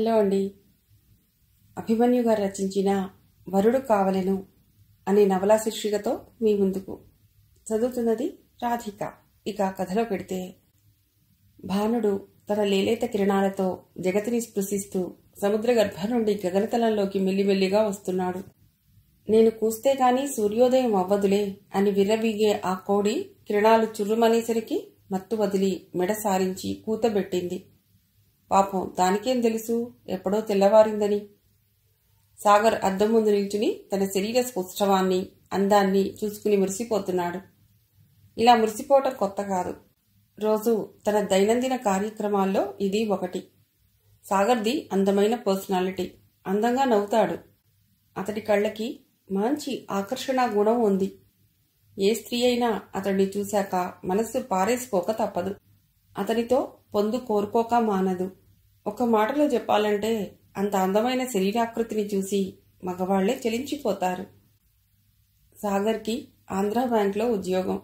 hello అండి అభిమన్యు గారు రచించిన వరుడు కావలెను అనే నవలా శీర్షికతో మీ ముందుకు చదువుతున్నది రాధిక ఇక కథలో పెడితే భానుడు తన లేలేత కిరణాలతో జగతిని స్పృశిస్తూ సముద్ర గర్భం నుండి గగనతలంలోకి మెల్లిమెల్లిగా వస్తున్నాడు నేను కూస్తే గాని సూర్యోదయం అవ్వదులే అని విర్రవీగే ఆ కోడి కిరణాలు చుర్రుమనేసరికి మత్తు వదిలి మెడ సారించి కూతబెట్టింది పాపం దానికేం తెలుసు ఎప్పుడో తెల్లవారిందని సాగర్ అద్దం ముందు నిల్చుని తన శరీర స్పష్టవాన్ని అందాన్ని చూసుకుని మురిసిపోతున్నాడు ఇలా మురిసిపోవటం కొత్త కాదు రోజు తన దైనందిన కార్యక్రమాల్లో ఇది ఒకటి సాగర్ది అందమైన పర్సనాలిటీ అందంగా నవ్వుతాడు అతడి కళ్ళకి మంచి ఆకర్షణ గుణం ఉంది ఏ స్త్రీ అయినా అతడిని చూశాక మనస్సు పారేసిపోక తప్పదు అతనితో పొందు కోరుకోక మానదు ఒక మాటలో చెప్పాలంటే అంత అందమైన శరీరాకృతిని చూసి మగవాళ్లే చెలించిపోతారు సాగర్కి ఆంధ్రా బ్యాంక్లో ఉద్యోగం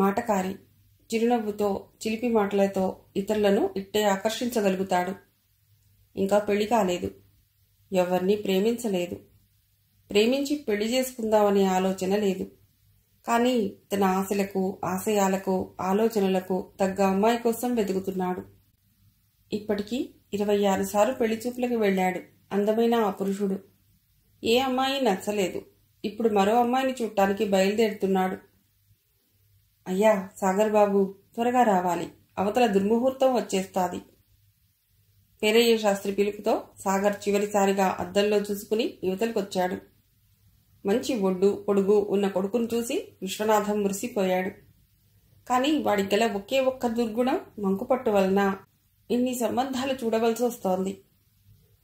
మాటకారి చిరునవ్వుతో చిలిపి మాటలతో ఇతరులను ఇట్టే ఆకర్షించగలుగుతాడు ఇంకా పెళ్లి కాలేదు ఎవరిని ప్రేమించలేదు ప్రేమించి పెళ్లి చేసుకుందామనే ఆలోచన లేదు కానీ తన ఆశలకు ఆశయాలకు ఆలోచనలకు తగ్గ అమ్మాయి కోసం వెతుకుతున్నాడు ఇప్పటికీ ఇరవై సార్లు పెళ్లి చూపులకు వెళ్ళాడు అందమైన ఆ పురుషుడు ఏ అమ్మాయి నచ్చలేదు ఇప్పుడు మరో అమ్మాయిని చూడటానికి బయలుదేరుతున్నాడు అయ్యా సాగర్ బాబు త్వరగా రావాలి అవతల దుర్ముహూర్తం వచ్చేస్తాది పేరయ్య శాస్త్రి పిలుపుతో సాగర్ చివరిసారిగా అద్దంలో చూసుకుని యువతలకొచ్చాడు మంచి ఒడ్డు పొడుగు ఉన్న కొడుకును చూసి విశ్వనాథం మురిసిపోయాడు కానీ వాడి గల ఒకే ఒక్క దుర్గుణం మంకుపట్టు వలన ఇన్ని సంబంధాలు చూడవలసి వస్తోంది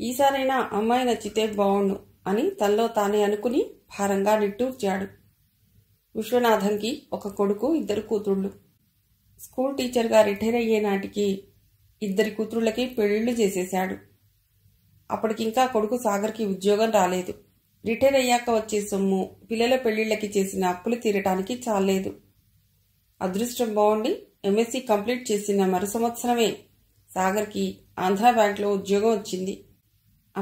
ఈసారైనా అమ్మాయి నచ్చితే బావుండు అని తనలో తానే అనుకుని భారంగా నిట్టూర్చాడు విశ్వనాథంకి ఒక కొడుకు ఇద్దరు కూతుళ్ళు స్కూల్ టీచర్గా రిటైర్ అయ్యే నాటికి ఇద్దరి కూతుళ్ళకి పెళ్లిళ్లు చేసేశాడు అప్పటికింకా కొడుకు సాగర్కి ఉద్యోగం రాలేదు రిటైర్ అయ్యాక వచ్చే సొమ్ము పిల్లల పెళ్లిళ్లకి చేసిన అప్పులు తీరటానికి చాలేదు అదృష్టం బాగుండి ఎంఎస్సీ కంప్లీట్ చేసిన మరు సంవత్సరమే సాగర్కి ఆంధ్ర బ్యాంక్లో ఉద్యోగం వచ్చింది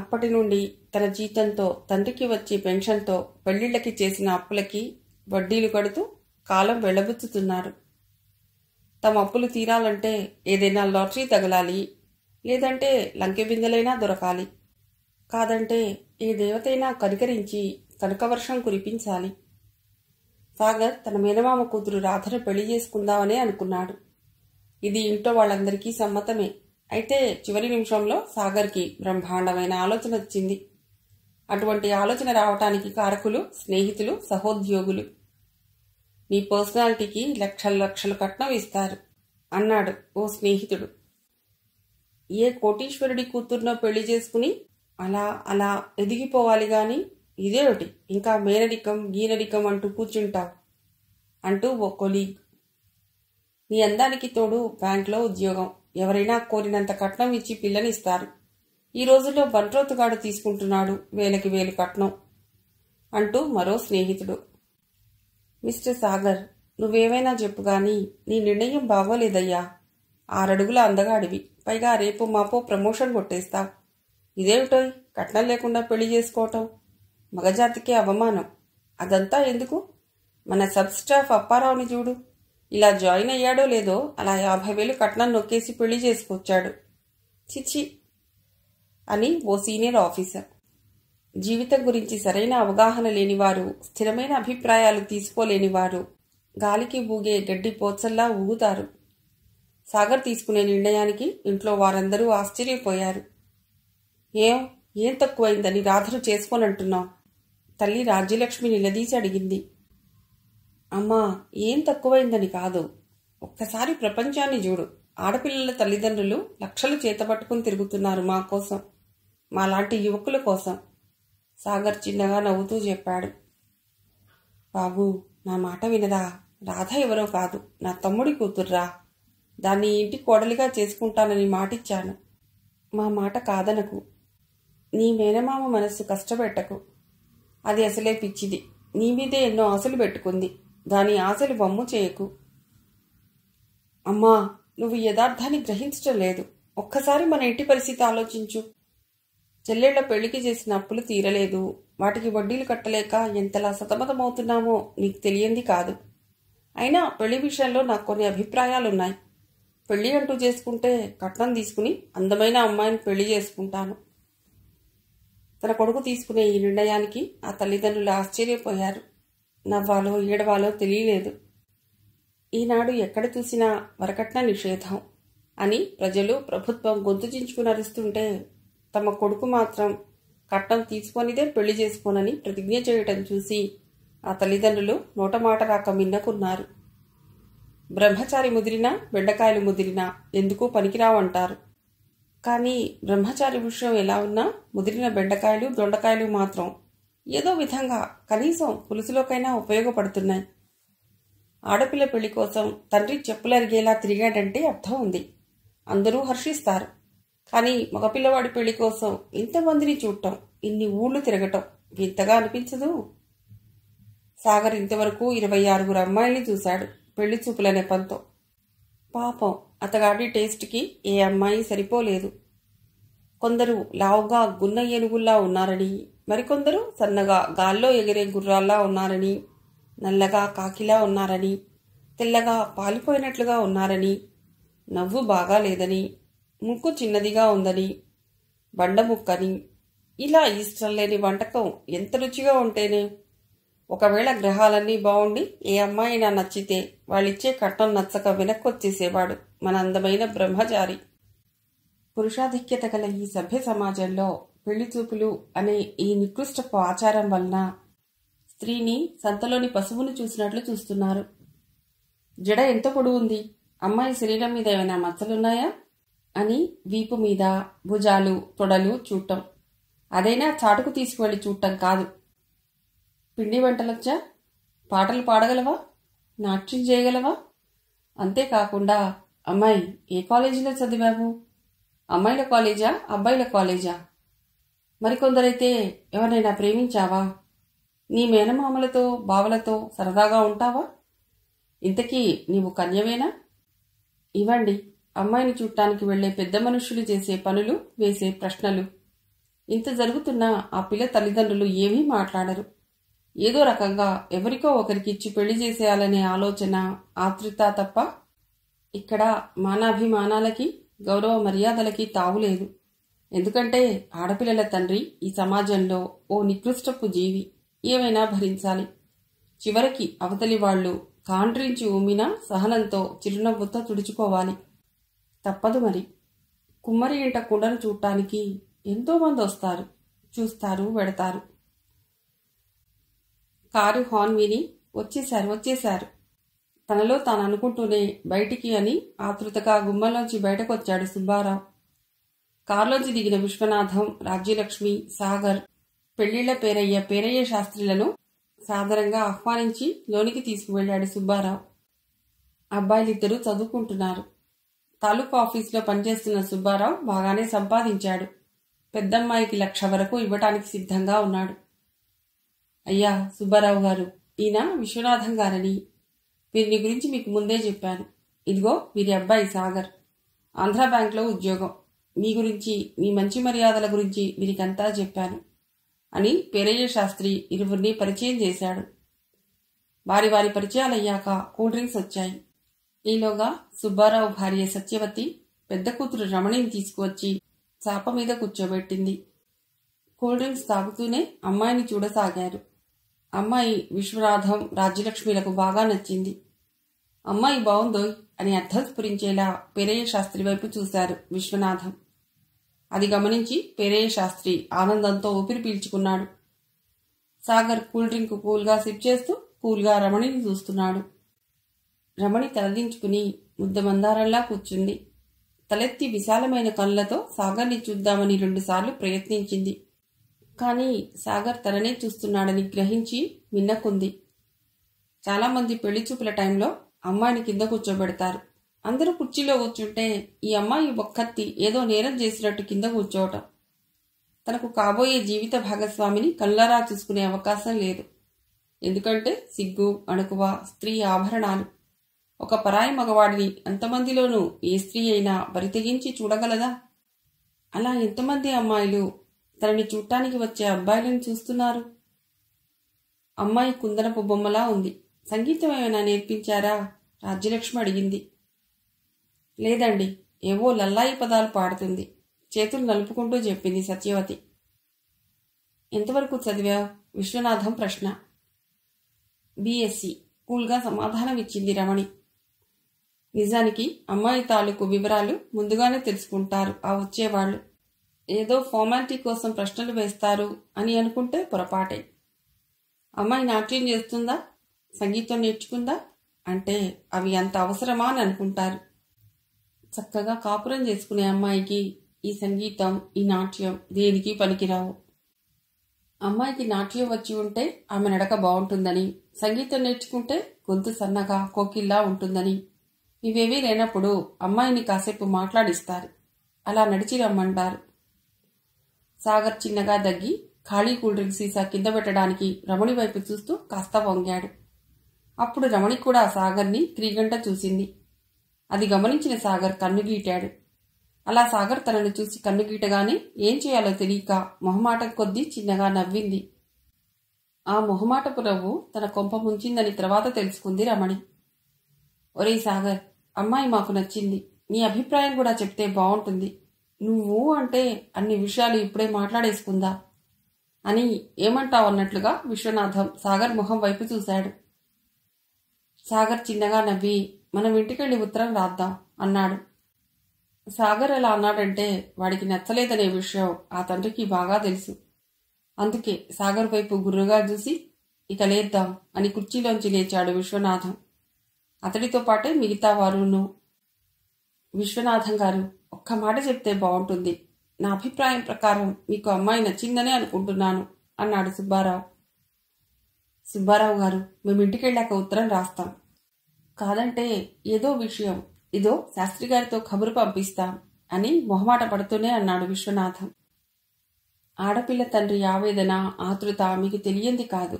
అప్పటి నుండి తన జీతంతో తండ్రికి వచ్చే పెన్షన్తో పెళ్లిళ్లకి చేసిన అప్పులకి వడ్డీలు కడుతూ కాలం వెళ్ళబుచ్చుతున్నారు తమ అప్పులు తీరాలంటే ఏదైనా లాటరీ తగలాలి లేదంటే లంకె బిందెలైనా దొరకాలి కాదంటే ఏ దేవతైనా కనికరించి కనకవర్షం కురిపించాలి సాగర్ తన మేనమామ కూతురు రాధను పెళ్లి చేసుకుందామనే అనుకున్నాడు ఇది ఇంట్లో వాళ్ళందరికీ సమ్మతమే అయితే చివరి నిమిషంలో సాగర్కి బ్రహ్మాండమైన ఆలోచన వచ్చింది అటువంటి ఆలోచన రావటానికి కారకులు స్నేహితులు సహోద్యోగులు నీ పర్సనాలిటీకి లక్షల లక్షల కట్నం ఇస్తారు అన్నాడు ఓ స్నేహితుడు ఏ కోటీశ్వరుడి కూతుర్నో పెళ్లి చేసుకుని అలా అలా ఎదిగిపోవాలి గాని ఇదేమిటి ఇంకా మేనరికం గీనరికం అంటూ కూర్చుంటావు అంటూ ఓ కొలీగ్ నీ అందానికి తోడు బ్యాంక్లో ఉద్యోగం ఎవరైనా కోరినంత కట్నం ఇచ్చి పిల్లని ఇస్తారు ఈ రోజుల్లో బండ్రోతుగాడు తీసుకుంటున్నాడు వేలకి వేలు కట్నం అంటూ మరో స్నేహితుడు మిస్టర్ సాగర్ నువ్వేమైనా చెప్పు గాని నీ నిర్ణయం బాగోలేదయ్యా ఆరడుగుల అందగాడివి పైగా రేపు మాపో ప్రమోషన్ కొట్టేస్తావు ఇదేమిటో కట్నం లేకుండా పెళ్లి చేసుకోవటం మగజాతికే అవమానం అదంతా ఎందుకు మన సబ్ స్టాఫ్ అప్పారావుని చూడు ఇలా జాయిన్ అయ్యాడో లేదో అలా యాభై వేలు కట్నం నొక్కేసి పెళ్లి చేసుకొచ్చాడు చిచి అని ఓ సీనియర్ ఆఫీసర్ జీవితం గురించి సరైన అవగాహన లేనివారు స్థిరమైన అభిప్రాయాలు తీసుకోలేనివారు గాలికి ఊగే గడ్డి పోచల్లా ఊగుతారు సాగర్ తీసుకునే నిర్ణయానికి ఇంట్లో వారందరూ ఆశ్చర్యపోయారు ఏ ఏం తక్కువైందని రాధను చేసుకోనంటున్నావు తల్లి రాజ్యలక్ష్మి నిలదీసి అడిగింది అమ్మా ఏం తక్కువైందని కాదు ఒక్కసారి ప్రపంచాన్ని చూడు ఆడపిల్లల తల్లిదండ్రులు లక్షలు చేతపట్టుకుని తిరుగుతున్నారు మా కోసం మాలాంటి యువకుల కోసం సాగర్ చిన్నగా నవ్వుతూ చెప్పాడు బాబు నా మాట వినదా రాధ ఎవరో కాదు నా తమ్ముడి కూతుర్రా దాన్ని ఇంటి కోడలిగా చేసుకుంటానని మాటిచ్చాను మా మాట కాదనకు నీ మేనమామ మనస్సు కష్టపెట్టకు అది అసలే పిచ్చిది నీ మీదే ఎన్నో ఆశలు పెట్టుకుంది దాని ఆశలు బొమ్ము చేయకు అమ్మా నువ్వు యథార్థాన్ని గ్రహించటం లేదు ఒక్కసారి మన ఇంటి పరిస్థితి ఆలోచించు చెల్లెళ్ల పెళ్లికి చేసిన అప్పులు తీరలేదు వాటికి వడ్డీలు కట్టలేక ఎంతలా సతమతమవుతున్నామో నీకు తెలియంది కాదు అయినా పెళ్లి విషయంలో నాకు కొన్ని అభిప్రాయాలున్నాయి పెళ్లి అంటూ చేసుకుంటే కట్నం తీసుకుని అందమైన అమ్మాయిని పెళ్లి చేసుకుంటాను తన కొడుకు తీసుకునే ఈ నిర్ణయానికి ఆ తల్లిదండ్రులు ఆశ్చర్యపోయారు నవ్వాలో ఏడవాలో తెలియలేదు ఈనాడు ఎక్కడ చూసినా వరకట్న నిషేధం అని ప్రజలు ప్రభుత్వం గొంతుచించుకుని నరుస్తుంటే తమ కొడుకు మాత్రం కట్టం తీసుకొనిదే పెళ్లి చేసుకోనని ప్రతిజ్ఞ చేయటం చూసి ఆ తల్లిదండ్రులు నోటమాట రాక మిన్నకున్నారు బ్రహ్మచారి ముదిరినా బెండకాయలు ముదిరినా ఎందుకు పనికిరావంటారు కానీ బ్రహ్మచారి విషయం ఎలా ఉన్నా ముదిరిన బెండకాయలు దొండకాయలు మాత్రం ఏదో విధంగా కనీసం పులుసులోకైనా ఉపయోగపడుతున్నాయి ఆడపిల్ల పెళ్లి కోసం తండ్రి చెప్పులరిగేలా తిరిగాడంటే అర్థం ఉంది అందరూ హర్షిస్తారు కానీ మగపిల్లవాడి పెళ్లి కోసం ఇంతమందిని చూడటం ఇన్ని ఊళ్ళు తిరగటం వింతగా అనిపించదు సాగర్ ఇంతవరకు ఇరవై ఆరుగురు అమ్మాయిల్ని చూశాడు పెళ్లి చూపులనే పంతో పాపం అతగాడి టేస్ట్కి ఏ అమ్మాయి సరిపోలేదు కొందరు లావుగా గున్న ఏనుగుల్లా ఉన్నారని మరికొందరు సన్నగా గాల్లో ఎగిరే గుర్రాల్లా ఉన్నారని నల్లగా కాకిలా ఉన్నారని తెల్లగా పాలిపోయినట్లుగా ఉన్నారని నవ్వు బాగా లేదని ముక్కు చిన్నదిగా ఉందని బండ ముక్కని ఇలా ఇష్టం లేని వంటకం ఎంత రుచిగా ఉంటేనే ఒకవేళ గ్రహాలన్నీ బాగుండి ఏ అమ్మాయి నచ్చితే వాళ్ళిచ్చే కట్నం నచ్చక వెనక్కొచ్చేసేవాడు మన అందమైన బ్రహ్మచారి పురుషాధిక్యత గల ఈ సభ్య సమాజంలో పెళ్లి చూపులు అనే ఈ నికృష్ట ఆచారం వలన స్త్రీని సంతలోని పశువును చూసినట్లు చూస్తున్నారు జడ ఎంత పొడు ఉంది అమ్మాయి శరీరం మీద ఏమైనా మచ్చలున్నాయా అని వీపు మీద భుజాలు తొడలు చూడటం అదైనా చాటుకు తీసుకువెళ్ళి చూడటం కాదు పిండి వంటలొచ్చా పాటలు పాడగలవా నాట్యం చేయగలవా అంతేకాకుండా అమ్మాయి ఏ కాలేజీలో చదివావు అమ్మాయిల కాలేజా అబ్బాయిల కాలేజా మరికొందరైతే ఎవరైనా ప్రేమించావా నీ మేనమామలతో బావలతో సరదాగా ఉంటావా ఇంతకీ నీవు కన్యవేనా ఇవ్వండి అమ్మాయిని చూడటానికి వెళ్లే పెద్ద మనుషులు చేసే పనులు వేసే ప్రశ్నలు ఇంత జరుగుతున్నా ఆ పిల్ల తల్లిదండ్రులు ఏమీ మాట్లాడరు ఏదో రకంగా ఎవరికో ఒకరికి ఇచ్చి పెళ్లి చేసేయాలనే ఆలోచన ఆతృత తప్ప ఇక్కడ మానాభిమానాలకి గౌరవ మర్యాదలకి తావులేదు ఎందుకంటే ఆడపిల్లల తండ్రి ఈ సమాజంలో ఓ నికృష్టపు జీవి ఏమైనా భరించాలి చివరికి అవతలి వాళ్ళు కాండ్రించి ఊమినా సహనంతో చిరునవ్వుతో తుడుచుకోవాలి తప్పదు మరి కుమ్మరి ఇంట కుండను చూడటానికి ఎంతోమంది వస్తారు చూస్తారు పెడతారు కారు హార్న్ విని వచ్చేశారు వచ్చేశారు తనలో తాను అనుకుంటూనే బయటికి అని ఆతృతగా గుమ్మంలోంచి బయటకు వచ్చాడు సుబ్బారావు కారులోంచి దిగిన విశ్వనాథం రాజ్యలక్ష్మి సాగర్ పెళ్లిళ్ల పేరయ్య పేరయ్య శాస్త్రిలను సాదరంగా ఆహ్వానించి లోనికి తీసుకువెళ్లాడు సుబ్బారావు అబ్బాయిలిద్దరూ చదువుకుంటున్నారు తాలూకా ఆఫీసులో పనిచేస్తున్న సుబ్బారావు బాగానే సంపాదించాడు పెద్దమ్మాయికి లక్ష వరకు ఇవ్వటానికి సిద్ధంగా ఉన్నాడు అయ్యా సుబ్బారావు గారు ఈయన విశ్వనాథం గారని వీరిని గురించి మీకు ముందే చెప్పాను ఇదిగో వీరి అబ్బాయి సాగర్ ఆంధ్ర బ్యాంక్లో ఉద్యోగం మీ గురించి మీ మంచి మర్యాదల గురించి వీరికంతా చెప్పాను అని పేరయ్య శాస్త్రి ఇరువురిని పరిచయం చేశాడు వారి వారి పరిచయాలయ్యాక కూల్ డ్రింక్స్ వచ్చాయి ఈలోగా సుబ్బారావు భార్య సత్యవతి పెద్ద కూతురు రమణిని తీసుకువచ్చి చాప మీద కూర్చోబెట్టింది కూల్ డ్రింక్స్ తాగుతూనే అమ్మాయిని చూడసాగారు అమ్మాయి విశ్వనాథం రాజ్యలక్ష్మిలకు బాగా నచ్చింది అమ్మాయి బాగుందోయ్ అని అర్థస్ఫురించేలా పెరయ్య శాస్త్రి వైపు చూశారు విశ్వనాథం అది గమనించి పెరయ్య శాస్త్రి ఆనందంతో ఊపిరి పీల్చుకున్నాడు సాగర్ కూల్ డ్రింక్ కూల్గా సిప్ చేస్తూ కూల్గా రమణిని చూస్తున్నాడు రమణి తలదించుకుని ముద్ద మందారంలా కూర్చుంది తలెత్తి విశాలమైన కళ్ళతో సాగర్ని చూద్దామని రెండుసార్లు ప్రయత్నించింది కానీ సాగర్ తననే చూస్తున్నాడని గ్రహించి మిన్నకుంది చాలామంది పెళ్లి చూపుల టైంలో అమ్మాయిని కింద కూర్చోబెడతారు అందరూ కుర్చీలో కూర్చుంటే ఈ అమ్మాయి ఒక్కత్తి ఏదో నేరం చేసినట్టు కింద కూర్చోవటం తనకు కాబోయే జీవిత భాగస్వామిని కళ్ళారా చూసుకునే అవకాశం లేదు ఎందుకంటే సిగ్గు అణుకువ స్త్రీ ఆభరణాలు ఒక పరాయి మగవాడిని అంతమందిలోనూ ఏ స్త్రీ అయినా బరితెగించి చూడగలదా అలా ఎంతమంది అమ్మాయిలు తనని చూడటానికి వచ్చే అబ్బాయిలను చూస్తున్నారు అమ్మాయి కుందనపు బొమ్మలా ఉంది సంగీతం ఏమైనా నేర్పించారా రాజ్యలక్ష్మి అడిగింది లేదండి ఏవో లల్లాయి పదాలు పాడుతుంది చేతులు నలుపుకుంటూ చెప్పింది సత్యవతి ఎంతవరకు చదివా విశ్వనాథం ప్రశ్న బీఎస్సీ కూల్గా సమాధానం ఇచ్చింది రమణి నిజానికి అమ్మాయి తాలూకు వివరాలు ముందుగానే తెలుసుకుంటారు ఆ వచ్చేవాళ్ళు ఏదో ఫార్మాలిటీ కోసం ప్రశ్నలు వేస్తారు అని అనుకుంటే పొరపాటే అమ్మాయి నాట్యం చేస్తుందా సంగీతం నేర్చుకుందా అంటే అవి అంత అవసరమా అని అనుకుంటారు చక్కగా కాపురం చేసుకునే అమ్మాయికి ఈ సంగీతం ఈ నాట్యం దేనికి పనికిరావు అమ్మాయికి నాట్యం వచ్చి ఉంటే ఆమె నడక బాగుంటుందని సంగీతం నేర్చుకుంటే గొంతు సన్నగా కోకిల్లా ఉంటుందని ఇవేవీ లేనప్పుడు అమ్మాయిని కాసేపు మాట్లాడిస్తారు అలా నడిచి రమ్మంటారు సాగర్ చిన్నగా దగ్గి ఖాళీ కూల్ డ్రింక్ సీసా కింద పెట్టడానికి రమణి వైపు చూస్తూ కాస్త వంగాడు అప్పుడు రమణి కూడా సాగర్ని క్రీగంట చూసింది అది గమనించిన సాగర్ కన్నుగీటాడు అలా సాగర్ తనను చూసి కన్నుగీటగానే ఏం చేయాలో తెలియక మొహమాట కొద్దీ చిన్నగా నవ్వింది ఆ మొహమాట పురవు తన కొంప ముంచిందని తర్వాత తెలుసుకుంది రమణి ఒరే సాగర్ అమ్మాయి మాకు నచ్చింది నీ అభిప్రాయం కూడా చెప్తే బాగుంటుంది నువ్వు అంటే అన్ని విషయాలు ఇప్పుడే మాట్లాడేసుకుందా అని ఏమంటావు అన్నట్లుగా విశ్వనాథం సాగర్ మొహం వైపు చూశాడు సాగర్ చిన్నగా నవ్వి మనం ఇంటికెళ్ళి ఉత్తరం రాద్దాం అన్నాడు సాగర్ ఎలా అన్నాడంటే వాడికి నచ్చలేదనే విషయం ఆ తండ్రికి బాగా తెలుసు అందుకే సాగర్ వైపు గుర్రుగా చూసి ఇక లేద్దాం అని కుర్చీలోంచి లేచాడు విశ్వనాథం అతడితో పాటే మిగతా వారును విశ్వనాథం గారు ఒక్క మాట చెప్తే బాగుంటుంది నా అభిప్రాయం ప్రకారం మీకు అమ్మాయి నచ్చిందనే అనుకుంటున్నాను అన్నాడు సుబ్బారావు సుబ్బారావు గారు మేము ఇంటికి వెళ్ళాక ఉత్తరం రాస్తాం కాదంటే ఏదో విషయం ఇదో శాస్త్రి గారితో కబురు పంపిస్తాం అని మొహమాట పడుతూనే అన్నాడు విశ్వనాథం ఆడపిల్ల తండ్రి ఆవేదన ఆతృత మీకు తెలియంది కాదు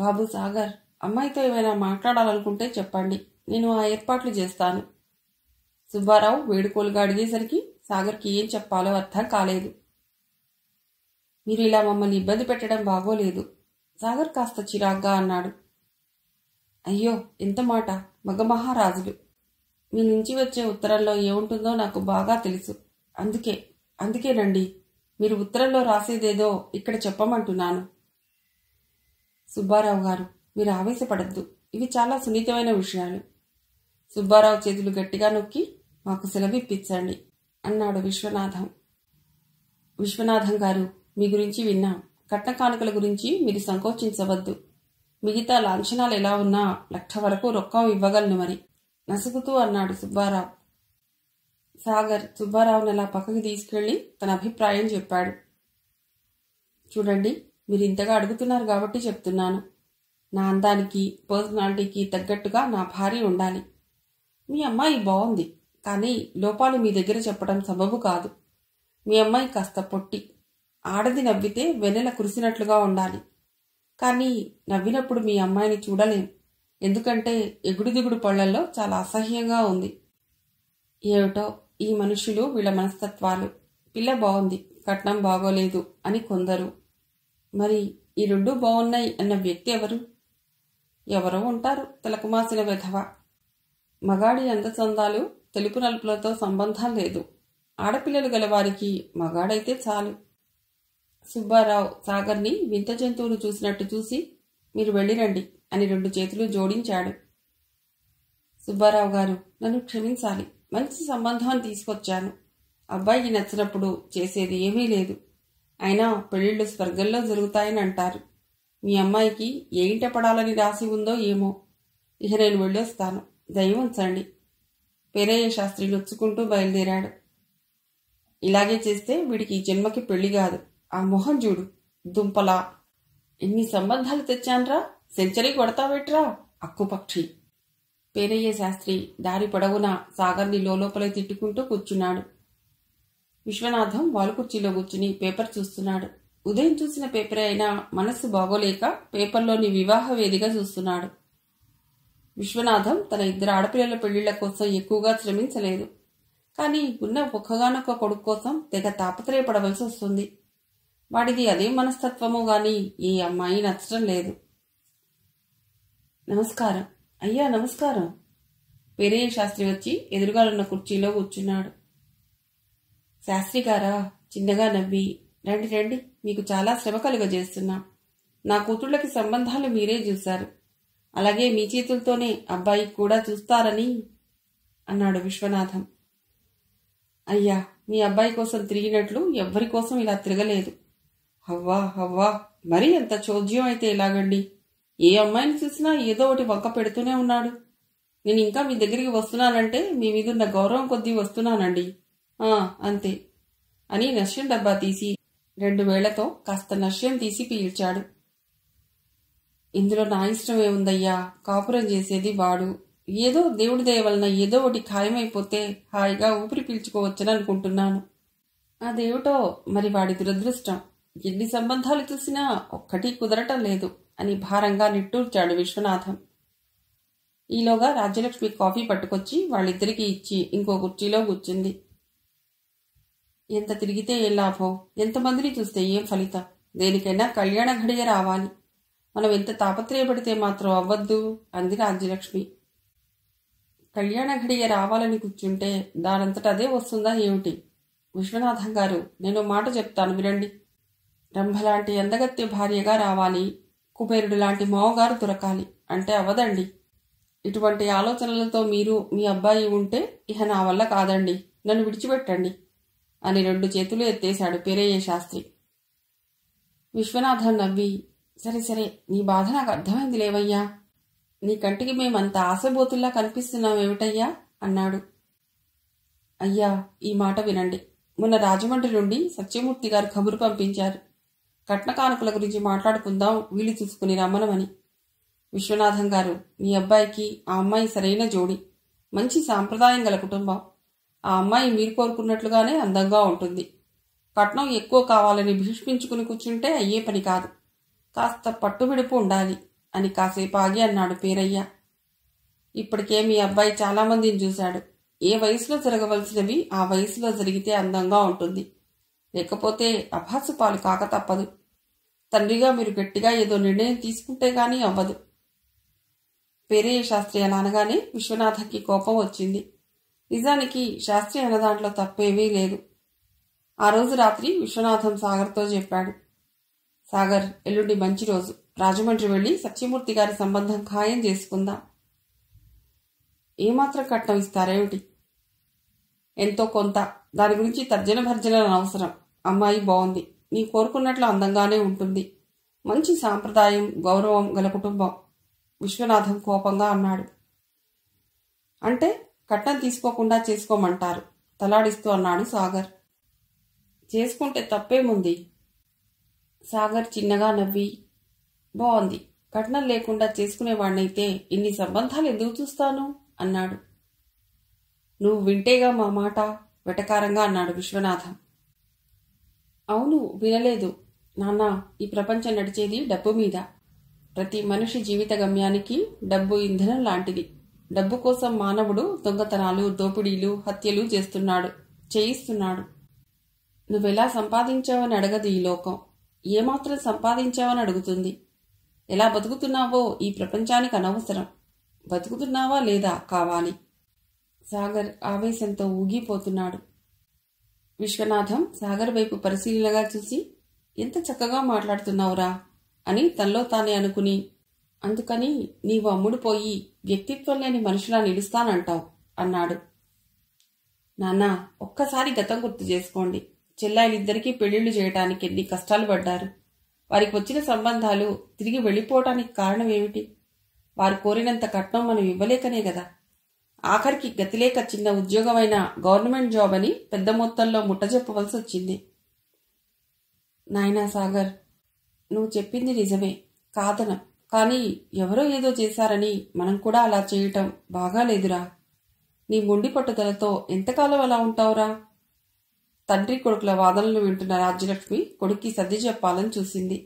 బాబు సాగర్ అమ్మాయితో ఏమైనా మాట్లాడాలనుకుంటే చెప్పండి నేను ఆ ఏర్పాట్లు చేస్తాను సుబ్బారావు వేడుకోలుగా అడిగేసరికి సాగర్కి ఏం చెప్పాలో అర్థం కాలేదు మీరు ఇలా మమ్మల్ని ఇబ్బంది పెట్టడం బాగోలేదు సాగర్ కాస్త చిరాగ్గా అన్నాడు అయ్యో ఎంత మాట మగమహారాజులు మీ నుంచి వచ్చే ఉత్తరంలో ఏముంటుందో నాకు బాగా తెలుసు అందుకే అందుకేనండి మీరు ఉత్తరంలో రాసేదేదో ఇక్కడ చెప్పమంటున్నాను సుబ్బారావు గారు మీరు ఆవేశపడద్దు ఇవి చాలా సున్నితమైన విషయాలు సుబ్బారావు చేతులు గట్టిగా నొక్కి మాకు సెలవిప్పించండి అన్నాడు విశ్వనాథం విశ్వనాథం గారు మీ గురించి విన్నాం కట్న కానుకల గురించి మీరు సంకోచించవద్దు మిగతా లాంఛనాలు ఎలా ఉన్నా లక్ష వరకు రొక్కం ఇవ్వగలను మరి నసుగుతూ అన్నాడు సుబ్బారావు సాగర్ సుబ్బారావుని అలా పక్కకి తీసుకెళ్లి తన అభిప్రాయం చెప్పాడు చూడండి మీరు ఇంతగా అడుగుతున్నారు కాబట్టి చెప్తున్నాను నా అందానికి పర్సనాలిటీకి తగ్గట్టుగా నా భార్య ఉండాలి మీ అమ్మాయి బాగుంది కానీ లోపాలు మీ దగ్గర చెప్పడం సబబు కాదు మీ అమ్మాయి కాస్త పొట్టి ఆడది నవ్వితే వెన్నెల కురిసినట్లుగా ఉండాలి కానీ నవ్వినప్పుడు మీ అమ్మాయిని చూడలేం ఎందుకంటే ఎగుడుదిగుడు పళ్లల్లో చాలా అసహ్యంగా ఉంది ఏమిటో ఈ మనుషులు వీళ్ళ మనస్తత్వాలు పిల్ల బాగుంది కట్నం బాగోలేదు అని కొందరు మరి ఈ రెండూ బాగున్నాయి అన్న వ్యక్తి ఎవరు ఎవరో ఉంటారు తిలకమాసిన వెధవ మగాడి అందచందాలు తెలుపు నలుపులతో సంబంధం లేదు ఆడపిల్లలు గలవారికి మగాడైతే చాలు సుబ్బారావు సాగర్ని వింత జంతువును చూసినట్టు చూసి మీరు వెళ్ళిరండి అని రెండు చేతులు జోడించాడు సుబ్బారావు గారు నన్ను క్షమించాలి మంచి సంబంధాన్ని తీసుకొచ్చాను అబ్బాయికి నచ్చినప్పుడు చేసేది ఏమీ లేదు అయినా పెళ్ళిళ్ళు స్వర్గంలో జరుగుతాయని అంటారు మీ అమ్మాయికి ఏ ఇంట పడాలని రాసి ఉందో ఏమో ఇక నేను వెళ్ళొస్తాను దయ ఉంచండి పేరయ్య శాస్త్రి నొచ్చుకుంటూ బయలుదేరాడు ఇలాగే చేస్తే వీడికి జన్మకి పెళ్లి కాదు ఆ మొహం చూడు దుంపలా ఎన్ని సంబంధాలు తెచ్చాన్రా సెంచరీ కొడతావేట్రా అక్కుపక్షి పేరయ్య శాస్త్రి దారి పొడవున సాగర్ని లోపలే తిట్టుకుంటూ కూర్చున్నాడు విశ్వనాథం వాలుకుర్చీలో కూర్చుని పేపర్ చూస్తున్నాడు ఉదయం చూసిన పేపరే అయినా మనస్సు బాగోలేక పేపర్లోని వివాహ వేదిక చూస్తున్నాడు విశ్వనాథం తన ఇద్దరు ఆడపిల్లల పెళ్లిళ్ల కోసం ఎక్కువగా శ్రమించలేదు కానీ ఉన్న ఒక్కగానొక్క కొడుకు కోసం తెగ తాపత్రయపడవలసి వస్తుంది వాడిది అదే మనస్తత్వము గాని ఈ అమ్మాయి నచ్చడం లేదు నమస్కారం అయ్యా నమస్కారం వీరయ్య శాస్త్రి వచ్చి ఎదురుగా ఉన్న కుర్చీలో కూర్చున్నాడు శాస్త్రి గారా చిన్నగా నవ్వి రండి రండి మీకు చాలా శ్రమ కలుగజేస్తున్నా నా కూతుళ్ళకి సంబంధాలు మీరే చూశారు అలాగే మీ చేతులతోనే అబ్బాయి కూడా చూస్తారని అన్నాడు విశ్వనాథం అయ్యా మీ అబ్బాయి కోసం తిరిగినట్లు ఎవ్వరి కోసం ఇలా తిరగలేదు హవ్వా హవ్వా మరీ ఎంత చోద్యం అయితే ఇలాగండి ఏ అమ్మాయిని చూసినా ఏదో ఒకటి వంక పెడుతూనే ఉన్నాడు నేను ఇంకా మీ దగ్గరికి వస్తున్నానంటే మీ మీద ఉన్న గౌరవం కొద్దీ వస్తున్నానండి అంతే అని నష్యం డబ్బా తీసి రెండు వేళ్లతో కాస్త నష్యం తీసి పీల్చాడు ఇందులో నా ఇష్టం ఏముందయ్యా కాపురం చేసేది వాడు ఏదో దేవుడి దయ వలన ఏదో ఒకటి ఖాయమైపోతే హాయిగా ఊపిరి పీల్చుకోవచ్చని అనుకుంటున్నాను అదేమిటో మరి వాడి దురదృష్టం ఎన్ని సంబంధాలు చూసినా ఒక్కటి కుదరటం లేదు అని భారంగా నిట్టూర్చాడు విశ్వనాథం ఈలోగా రాజ్యలక్ష్మి కాఫీ పట్టుకొచ్చి వాళ్ళిద్దరికీ ఇచ్చి ఇంకో కుర్చీలో కూర్చుంది ఎంత తిరిగితే ఏం లాభం ఎంతమందిని చూస్తే ఏం ఫలితం దేనికైనా కళ్యాణ ఘడియ రావాలి మనం ఎంత తాపత్రయపడితే మాత్రం అవ్వద్దు అంది రాజ్యలక్ష్మి కళ్యాణ ఘడియ రావాలని కూర్చుంటే దానంతట అదే వస్తుందా ఏమిటి విశ్వనాథం గారు నేను మాట చెప్తాను వినండి రంభలాంటి ఎందగత్తి భార్యగా రావాలి కుబేరుడు లాంటి మావగారు దొరకాలి అంటే అవదండి ఇటువంటి ఆలోచనలతో మీరు మీ అబ్బాయి ఉంటే ఇహ నా వల్ల కాదండి నన్ను విడిచిపెట్టండి అని రెండు చేతులు ఎత్తేశాడు పేరయ్య శాస్త్రి విశ్వనాథన్ నవ్వి సరే సరే నీ బాధ నాకు అర్థమైంది లేవయ్యా నీ కంటికి మేమంత ఆశబోతుల్లా కనిపిస్తున్నామేమిటయ్యా అన్నాడు అయ్యా ఈ మాట వినండి మొన్న రాజమండ్రి నుండి సత్యమూర్తి గారు కబురు పంపించారు కట్న గురించి మాట్లాడుకుందాం వీలు చూసుకుని రమ్మనమని విశ్వనాథం గారు మీ అబ్బాయికి ఆ అమ్మాయి సరైన జోడి మంచి సాంప్రదాయం గల కుటుంబం ఆ అమ్మాయి మీరు కోరుకున్నట్లుగానే అందంగా ఉంటుంది కట్నం ఎక్కువ కావాలని భీష్మించుకుని కూర్చుంటే అయ్యే పని కాదు కాస్త పట్టుబిడుపు ఉండాలి అని కాసేపు ఆగి అన్నాడు పేరయ్య ఇప్పటికే మీ అబ్బాయి చాలామందిని చూశాడు ఏ వయసులో జరగవలసినవి ఆ వయసులో జరిగితే అందంగా ఉంటుంది లేకపోతే అభాసు పాలు కాక తప్పదు తండ్రిగా మీరు గట్టిగా ఏదో నిర్ణయం తీసుకుంటే గానీ అవ్వదు పేరయ్య శాస్త్రి అలా అనగానే విశ్వనాథకి కోపం వచ్చింది నిజానికి శాస్త్రి అన్న దాంట్లో తప్పేమీ లేదు ఆ రోజు రాత్రి విశ్వనాథం సాగర్తో చెప్పాడు సాగర్ ఎల్లుండి మంచి రోజు రాజమండ్రి వెళ్ళి సత్యమూర్తి గారి సంబంధం ఖాయం చేసుకుందాం ఏమాత్రం కట్నం ఇస్తారేమిటి ఎంతో కొంత దాని గురించి తర్జన భర్జన అవసరం అమ్మాయి బాగుంది నీ కోరుకున్నట్లు అందంగానే ఉంటుంది మంచి సాంప్రదాయం గౌరవం గల కుటుంబం విశ్వనాథం కోపంగా అన్నాడు అంటే కట్నం తీసుకోకుండా చేసుకోమంటారు తలాడిస్తూ అన్నాడు సాగర్ చేసుకుంటే తప్పేముంది సాగర్ చిన్నగా నవ్వి బాగుంది కట్నం లేకుండా చేసుకునేవాణ్ణైతే ఇన్ని సంబంధాలు ఎందుకు చూస్తాను అన్నాడు నువ్వు వింటేగా మా మాట వెటకారంగా అన్నాడు విశ్వనాథం అవును వినలేదు నాన్న ఈ ప్రపంచం నడిచేది డబ్బు మీద ప్రతి మనిషి జీవిత గమ్యానికి డబ్బు ఇంధనం లాంటిది డబ్బు కోసం మానవుడు దొంగతనాలు దోపిడీలు హత్యలు చేస్తున్నాడు చేయిస్తున్నాడు నువ్వెలా సంపాదించావని అడగదు ఈ లోకం ఏమాత్రం సంపాదించావని అడుగుతుంది ఎలా బతుకుతున్నావో ఈ ప్రపంచానికి అనవసరం బతుకుతున్నావా లేదా కావాలి సాగర్ ఆవేశంతో ఊగిపోతున్నాడు విశ్వనాథం సాగర్ వైపు పరిశీలనగా చూసి ఎంత చక్కగా మాట్లాడుతున్నావురా అని తనలో తానే అనుకుని అందుకని నీవు అమ్ముడు పోయి వ్యక్తిత్వం లేని మనుషులా నిలుస్తానంటావు అన్నాడు నాన్నా ఒక్కసారి గతం గుర్తు చేసుకోండి చెల్లాయిలిద్దరికీ పెళ్లిళ్లు చేయటానికి ఎన్ని కష్టాలు పడ్డారు వారికి వచ్చిన సంబంధాలు తిరిగి వెళ్ళిపోవటానికి కారణం ఏమిటి వారు కోరినంత కట్నం మనం ఇవ్వలేకనే కదా ఆఖరికి గతిలేక చిన్న ఉద్యోగమైన గవర్నమెంట్ జాబ్ అని పెద్ద మొత్తంలో ముట్టజెప్పవలసి వచ్చింది నాయనా సాగర్ నువ్వు చెప్పింది నిజమే కాదన కానీ ఎవరో ఏదో చేశారని మనం కూడా అలా చేయటం బాగాలేదురా నీ మొండి పట్టుదలతో ఎంతకాలం అలా ఉంటావురా తండ్రి కొడుకుల వాదనలు వింటున్న రాజ్యలక్ష్మి కొడుక్కి సర్ది చెప్పాలని చూసింది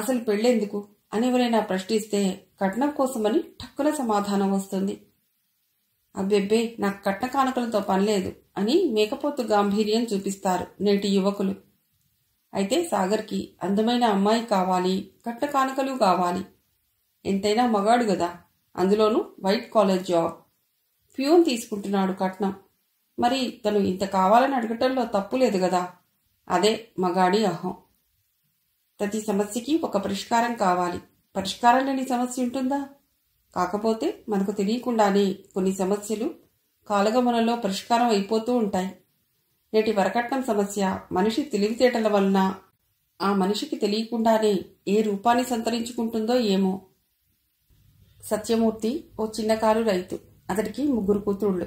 అసలు పెళ్ళెందుకు అని ఎవరైనా ప్రశ్నిస్తే కట్నం కోసమని ఠక్కున సమాధానం వస్తుంది అబ్బెబ్బే నాకు కట్న కానుకలతో పనిలేదు అని మేకపోతు గాంభీర్యం చూపిస్తారు నేటి యువకులు అయితే సాగర్కి అందమైన అమ్మాయి కావాలి కట్న కానుకలు కావాలి ఎంతైనా మగాడు కదా అందులోనూ వైట్ కాలేజ్ జాబ్ ప్యూన్ తీసుకుంటున్నాడు కట్నం మరి తను ఇంత కావాలని అడగటంలో తప్పు లేదు కదా అదే మగాడి అహం ప్రతి సమస్యకి ఒక పరిష్కారం కావాలి పరిష్కారం లేని సమస్య ఉంటుందా కాకపోతే మనకు తెలియకుండానే కొన్ని సమస్యలు కాలగమనంలో పరిష్కారం అయిపోతూ ఉంటాయి నేటి వరకట్నం సమస్య మనిషి తెలివితేటల వలన ఆ మనిషికి తెలియకుండానే ఏ రూపాన్ని సంతరించుకుంటుందో ఏమో సత్యమూర్తి ఓ చిన్నకారు రైతు అతడికి ముగ్గురు కూతుళ్ళు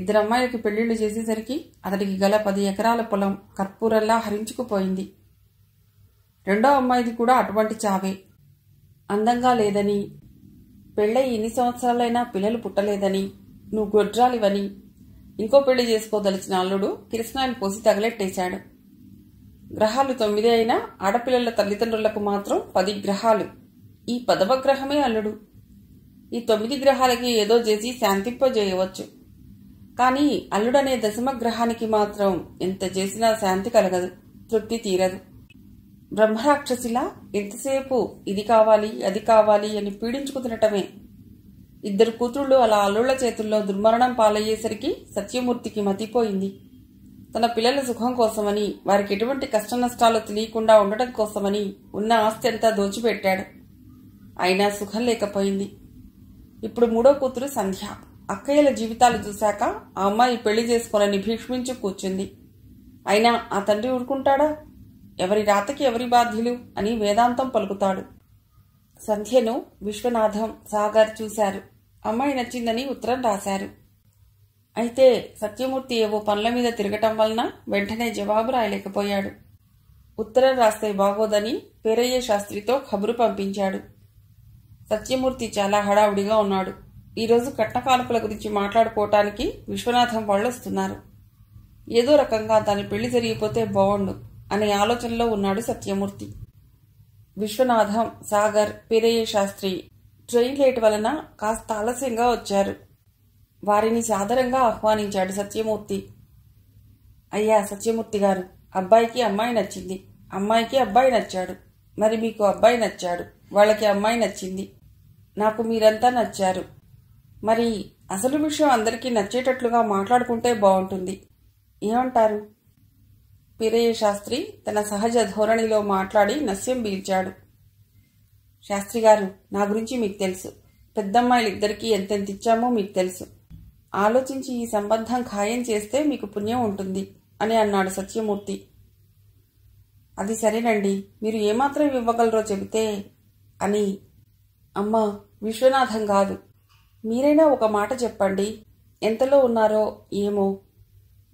ఇద్దరు అమ్మాయిలకి పెళ్లిళ్లు చేసేసరికి అతడికి గల పది ఎకరాల పొలం కర్పూరల్లా హరించుకుపోయింది రెండో అమ్మాయిది కూడా అటువంటి చావే అందంగా లేదని పెళ్ళై ఎన్ని సంవత్సరాలైనా పిల్లలు పుట్టలేదని నువ్వు గొడ్రాలివని ఇంకో పెళ్లి చేసుకోదలిచిన అల్లుడు కిరసనాయిలు పోసి తగలెట్టేశాడు గ్రహాలు తొమ్మిది అయినా ఆడపిల్లల తల్లిదండ్రులకు మాత్రం పది గ్రహాలు ఈ పదవ గ్రహమే అల్లుడు ఈ తొమ్మిది గ్రహాలకి ఏదో చేసి శాంతింపజేయవచ్చు కానీ అల్లుడనే దశమ గ్రహానికి మాత్రం ఎంత చేసినా శాంతి కలగదు తృప్తి తీరదు బ్రహ్మరాక్షసిలా ఎంతసేపు ఇది కావాలి అది కావాలి అని పీడించుకుతినటమే ఇద్దరు కూతుళ్ళు అలా అల్లుళ్ల చేతుల్లో దుర్మరణం పాలయ్యేసరికి సత్యమూర్తికి మతిపోయింది తన పిల్లల సుఖం కోసమని వారికి ఎటువంటి కష్ట నష్టాలు తెలియకుండా ఉండటం కోసమని ఉన్న ఆస్తి అంతా దోచిపెట్టాడు అయినా సుఖం లేకపోయింది ఇప్పుడు మూడో కూతురు సంధ్య అక్కయ్యల జీవితాలు చూశాక ఆ అమ్మాయి పెళ్లి చేసుకోనని భీక్షించి కూర్చుంది అయినా ఆ తండ్రి ఊరుకుంటాడా ఎవరి రాతకి ఎవరి బాధ్యులు అని వేదాంతం పలుకుతాడు సంధ్యను విశ్వనాథం సాగర్ చూశారు అమ్మాయి నచ్చిందని ఉత్తరం రాశారు అయితే సత్యమూర్తి ఏవో పనుల మీద తిరగటం వలన వెంటనే జవాబు రాయలేకపోయాడు ఉత్తరం రాస్తే బాగోదని పేరయ్య శాస్త్రితో కబురు పంపించాడు సత్యమూర్తి చాలా హడావుడిగా ఉన్నాడు ఈరోజు కట్న గురించి మాట్లాడుకోవటానికి విశ్వనాథం వాళ్ళు వస్తున్నారు ఏదో రకంగా దాని పెళ్లి జరిగిపోతే బాగుండు అనే ఆలోచనలో ఉన్నాడు సత్యమూర్తి విశ్వనాథం సాగర్ పిరయ్య శాస్త్రి ట్రైన్ లేట్ వలన కాస్త ఆలస్యంగా వచ్చారు వారిని సాదరంగా ఆహ్వానించాడు సత్యమూర్తి అయ్యా సత్యమూర్తి గారు అబ్బాయికి అమ్మాయి నచ్చింది అమ్మాయికి అబ్బాయి నచ్చాడు మరి మీకు అబ్బాయి నచ్చాడు వాళ్ళకి అమ్మాయి నచ్చింది నాకు మీరంతా నచ్చారు మరి అసలు విషయం అందరికీ నచ్చేటట్లుగా మాట్లాడుకుంటే బాగుంటుంది ఏమంటారు పీరయ్య శాస్త్రి తన సహజ ధోరణిలో మాట్లాడి నస్యం పీల్చాడు శాస్త్రి గారు నా గురించి మీకు తెలుసు పెద్దమ్మాయిలిద్దరికీ ఎంతెంత ఇచ్చామో మీకు తెలుసు ఆలోచించి ఈ సంబంధం ఖాయం చేస్తే మీకు పుణ్యం ఉంటుంది అని అన్నాడు సత్యమూర్తి అది సరేనండి మీరు ఏమాత్రం ఇవ్వగలరో చెబితే అని అమ్మా విశ్వనాథం కాదు మీరైనా ఒక మాట చెప్పండి ఎంతలో ఉన్నారో ఏమో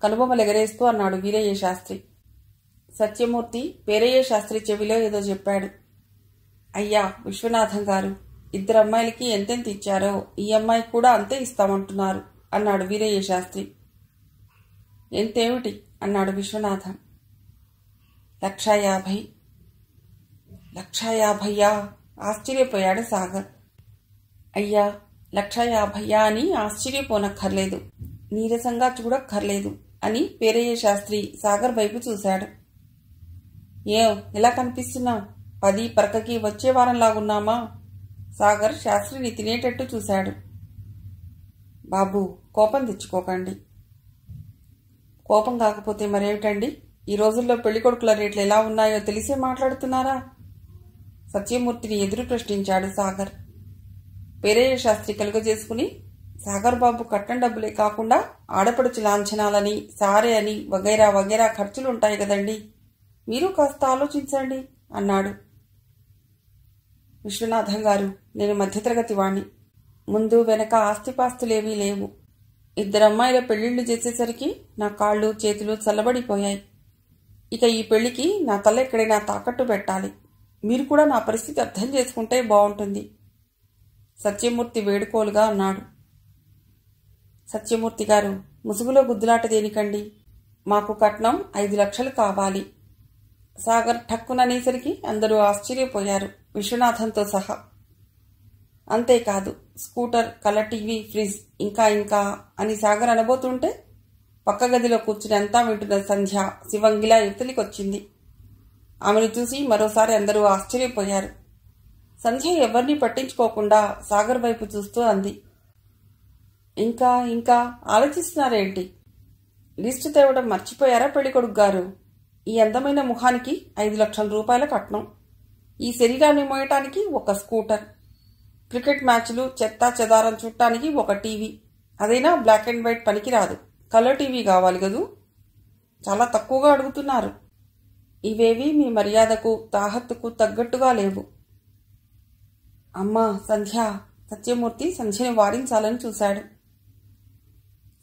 కనుబొమ్మలు ఎగరేస్తూ అన్నాడు వీరయ్య శాస్త్రి సత్యమూర్తి పేరయ్య శాస్త్రి చెవిలో ఏదో చెప్పాడు అయ్యా విశ్వనాథం గారు ఇద్దరు అమ్మాయిలకి ఎంతెంత ఇచ్చారో ఈ అమ్మాయి కూడా అంతే ఇస్తామంటున్నారు అన్నాడు వీరయ్య శాస్త్రి ఎంతేమిటి అన్నాడు విశ్వనాథం లక్ష యాభై లక్ష యాభయ్యా ఆశ్చర్యపోయాడు సాగర్ అయ్యా లక్ష యాభయ్యా అని ఆశ్చర్యపోనక్కర్లేదు నీరసంగా చూడక్కర్లేదు అని పేరయ్య శాస్త్రి సాగర్ వైపు చూశాడు ఏం ఇలా కనిపిస్తున్నాం పది పరకకి వచ్చే వారంలాగున్నామా సాగర్ శాస్త్రిని తినేటట్టు చూశాడు బాబు కోపం తెచ్చుకోకండి కోపం కాకపోతే మరేమిటండి ఈ రోజుల్లో పెళ్లికొడుకుల రేట్లు ఎలా ఉన్నాయో తెలిసే మాట్లాడుతున్నారా సత్యమూర్తిని ఎదురు ప్రశ్నించాడు సాగర్ పేరయ్య శాస్త్రి కలుగజేసుకుని సాగర్ బాబు కట్టం డబ్బులే కాకుండా ఆడపడుచు లాంఛనాలని సారే అని వగైరా వగైరా ఖర్చులుంటాయి కదండీ మీరు కాస్త ఆలోచించండి అన్నాడు విశ్వనాథం గారు నేను మధ్యతరగతి వాణ్ణి ముందు వెనక ఆస్తిపాస్తులేవీ లేవు ఇద్దరు అమ్మాయిల పెళ్లిళ్లు చేసేసరికి నా కాళ్ళు చేతులు చల్లబడిపోయాయి ఇక ఈ పెళ్లికి నా తల ఎక్కడైనా తాకట్టు పెట్టాలి మీరు కూడా నా పరిస్థితి అర్థం చేసుకుంటే బాగుంటుంది సత్యమూర్తి వేడుకోలుగా అన్నాడు సత్యమూర్తి గారు ముసుగులో గుద్దులాట దేనికండి మాకు కట్నం ఐదు లక్షలు కావాలి సాగర్ ఠక్కుననేసరికి అందరూ ఆశ్చర్యపోయారు విశ్వనాథంతో సహా అంతేకాదు స్కూటర్ కలర్ టీవీ ఫ్రిడ్జ్ ఇంకా ఇంకా అని సాగర్ అనబోతుంటే పక్క గదిలో కూర్చుని అంతా వింటున్న సంధ్య శివంగిలా వచ్చింది ఆమెను చూసి మరోసారి అందరూ ఆశ్చర్యపోయారు సంధ్య ఎవరిని పట్టించుకోకుండా సాగర్ వైపు చూస్తూ అంది ఇంకా ఇంకా ఆలోచిస్తున్నారేంటి లిస్టు తేవడం మర్చిపోయారా పెళ్ళికొడుకు గారు ఈ అందమైన ముఖానికి ఐదు లక్షల రూపాయల కట్నం ఈ శరీరాన్ని మోయటానికి ఒక స్కూటర్ క్రికెట్ మ్యాచ్లు చెత్తా చెదారం చుట్టానికి ఒక టీవీ అదైనా బ్లాక్ అండ్ వైట్ పనికిరాదు కలర్ టీవీ కావాలి కదూ చాలా తక్కువగా అడుగుతున్నారు ఇవేవి మీ మర్యాదకు తాహత్తుకు తగ్గట్టుగా లేవు అమ్మా సంధ్య సత్యమూర్తి సంధ్యని వారించాలని చూశాడు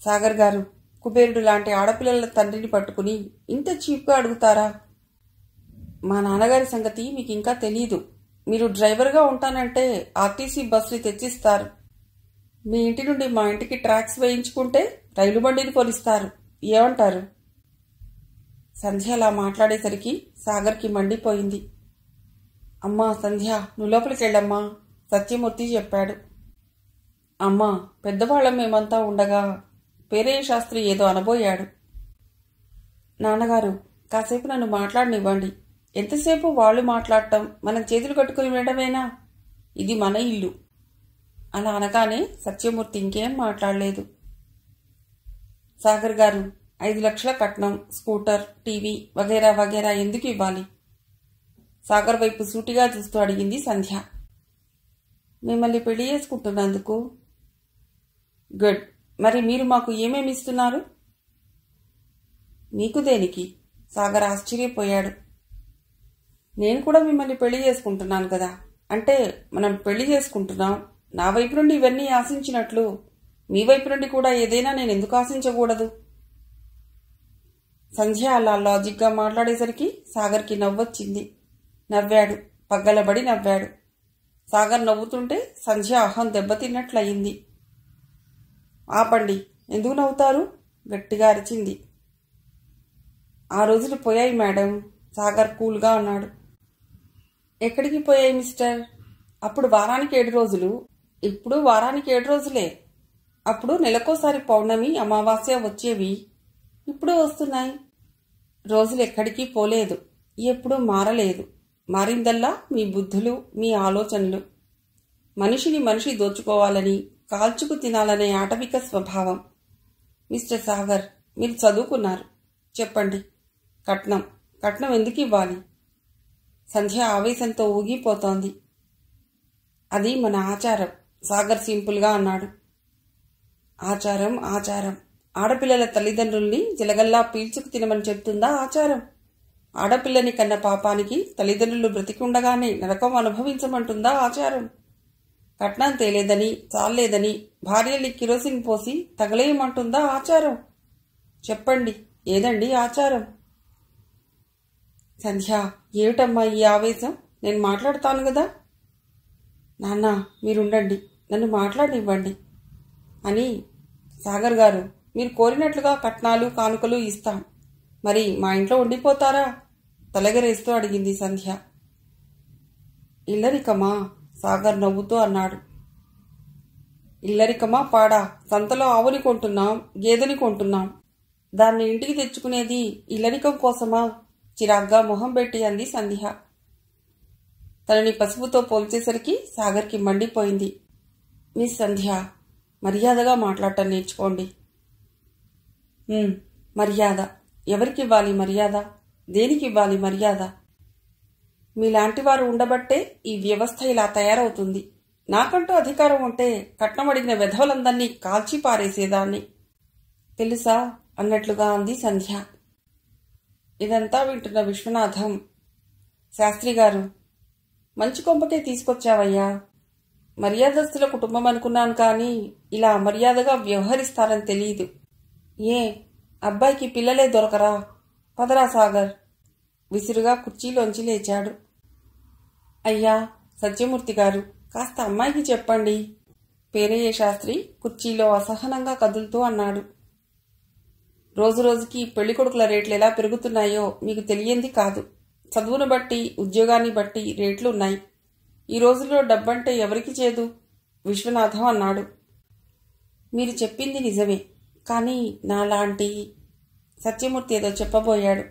సాగర్ గారు కుబేరుడు లాంటి ఆడపిల్లల తండ్రిని పట్టుకుని ఇంత చీప్గా అడుగుతారా మా నాన్నగారి సంగతి మీకు ఇంకా తెలీదు మీరు డ్రైవర్గా ఉంటానంటే ఆర్టీసీ బస్సులు తెచ్చిస్తారు మీ ఇంటి నుండి మా ఇంటికి ట్రాక్స్ వేయించుకుంటే రైలు బండిని కొలుస్తారు ఏమంటారు సంధ్య అలా మాట్లాడేసరికి సాగర్కి మండిపోయింది అమ్మా సంధ్య నువ్వు లోపలికి వెళ్ళమ్మా సత్యమూర్తి చెప్పాడు అమ్మా పెద్దవాళ్ళం మేమంతా ఉండగా పేరయ్య శాస్త్రి ఏదో అనబోయాడు నాన్నగారు కాసేపు నన్ను మాట్లాడనివ్వండి ఎంతసేపు వాళ్ళు మాట్లాడటం మనం చేతులు కట్టుకుని వినడమేనా ఇది మన ఇల్లు అలా అనగానే సత్యమూర్తి ఇంకేం మాట్లాడలేదు సాగర్ గారు ఐదు లక్షల కట్నం స్కూటర్ టీవీ వగైరా వగైరా ఎందుకు ఇవ్వాలి సాగర్ వైపు సూటిగా చూస్తూ అడిగింది సంధ్య మిమ్మల్ని పెళ్లి చేసుకుంటున్నందుకు గుడ్ మరి మీరు మాకు ఏమేమి ఇస్తున్నారు నీకు దేనికి సాగర్ ఆశ్చర్యపోయాడు నేను కూడా మిమ్మల్ని పెళ్లి చేసుకుంటున్నాను కదా అంటే మనం పెళ్లి చేసుకుంటున్నాం నా వైపు నుండి ఇవన్నీ ఆశించినట్లు మీ వైపు నుండి కూడా ఏదైనా నేను ఎందుకు ఆశించకూడదు సంధ్య అలా లాజిక్గా మాట్లాడేసరికి సాగర్కి నవ్వొచ్చింది నవ్వాడు పగ్గలబడి నవ్వాడు సాగర్ నవ్వుతుంటే సంధ్య అహం దెబ్బతిన్నట్లయింది ఆపండి ఎందుకు నవ్వుతారు గట్టిగా అరిచింది ఆ రోజులు పోయాయి మేడం సాగర్ కూల్గా అన్నాడు ఎక్కడికి పోయాయి మిస్టర్ అప్పుడు వారానికి ఏడు రోజులు ఇప్పుడు వారానికి ఏడు రోజులే అప్పుడు నెలకోసారి పౌర్ణమి అమావాస్య వచ్చేవి ఇప్పుడు వస్తున్నాయి రోజులు ఎక్కడికి పోలేదు ఎప్పుడూ మారలేదు మారిందల్లా మీ బుద్ధులు మీ ఆలోచనలు మనిషిని మనిషి దోచుకోవాలని కాల్చుకు తినాలనే ఆటవిక స్వభావం మిస్టర్ సాగర్ మీరు చదువుకున్నారు చెప్పండి కట్నం కట్నం ఎందుకు ఇవ్వాలి సంధ్య ఆవేశంతో ఊగిపోతోంది అది మన ఆచారం సాగర్ సింపుల్గా అన్నాడు ఆచారం ఆచారం ఆడపిల్లల తల్లిదండ్రుల్ని జలగల్లా పీల్చుకు తినమని చెప్తుందా ఆచారం ఆడపిల్లని కన్న పాపానికి తల్లిదండ్రులు బ్రతికుండగానే నరకం అనుభవించమంటుందా ఆచారం కట్నం తేలేదని చాలేదని భార్యని కిరోసిన్ పోసి తగలేయమంటుందా ఆచారం చెప్పండి ఏదండి ఆచారం సంధ్య ఏమిటమ్మా ఈ ఆవేశం నేను మాట్లాడతాను కదా నాన్న మీరుండండి నన్ను మాట్లాడివ్వండి అని సాగర్ గారు మీరు కోరినట్లుగా కట్నాలు కానుకలు ఇస్తాం మరి మా ఇంట్లో ఉండిపోతారా తలగరేస్తూ అడిగింది సంధ్య ఇల్లరికమా సాగర్ నవ్వుతూ అన్నాడు ఇల్లరికమా పాడా సంతలో ఆవుని కొంటున్నాం గేదెని కొంటున్నాం దాన్ని ఇంటికి తెచ్చుకునేది ఇల్లరికం కోసమా చిరాగ్గా మొహం పెట్టి అంది సంధ్య తనని పసుపుతో పోల్చేసరికి సాగర్కి మండిపోయింది మీ సంధ్య మర్యాదగా మాట్లాడటం నేర్చుకోండి మర్యాద ఎవరికివ్వాలి మర్యాద దేనికివ్వాలి మర్యాద మీలాంటి వారు ఉండబట్టే ఈ వ్యవస్థ ఇలా తయారవుతుంది నాకంటూ అధికారం ఉంటే కట్నం అడిగిన వెధవలందరినీ కాల్చి పారేసేదాన్ని తెలుసా అన్నట్లుగా అంది సంధ్య ఇదంతా వింటున్న విశ్వనాథం శాస్త్రి గారు మంచి కొంపకే తీసుకొచ్చావయ్యా మర్యాదస్తుల కుటుంబం అనుకున్నాను కానీ ఇలా మర్యాదగా వ్యవహరిస్తారని తెలియదు ఏ అబ్బాయికి పిల్లలే దొరకరా పదరా సాగర్ విసురుగా కుర్చీలోంచి లేచాడు అయ్యా సత్యమూర్తి గారు కాస్త అమ్మాయికి చెప్పండి పేరయ్య శాస్త్రి కుర్చీలో అసహనంగా కదులుతూ అన్నాడు రోజు పెళ్లి కొడుకుల రేట్లు ఎలా పెరుగుతున్నాయో మీకు తెలియంది కాదు చదువును బట్టి ఉద్యోగాన్ని బట్టి రేట్లు ఉన్నాయి ఈ రోజుల్లో డబ్బంటే ఎవరికి చేదు విశ్వనాథం అన్నాడు మీరు చెప్పింది నిజమే కానీ నాలాంటి సత్యమూర్తి ఏదో చెప్పబోయాడు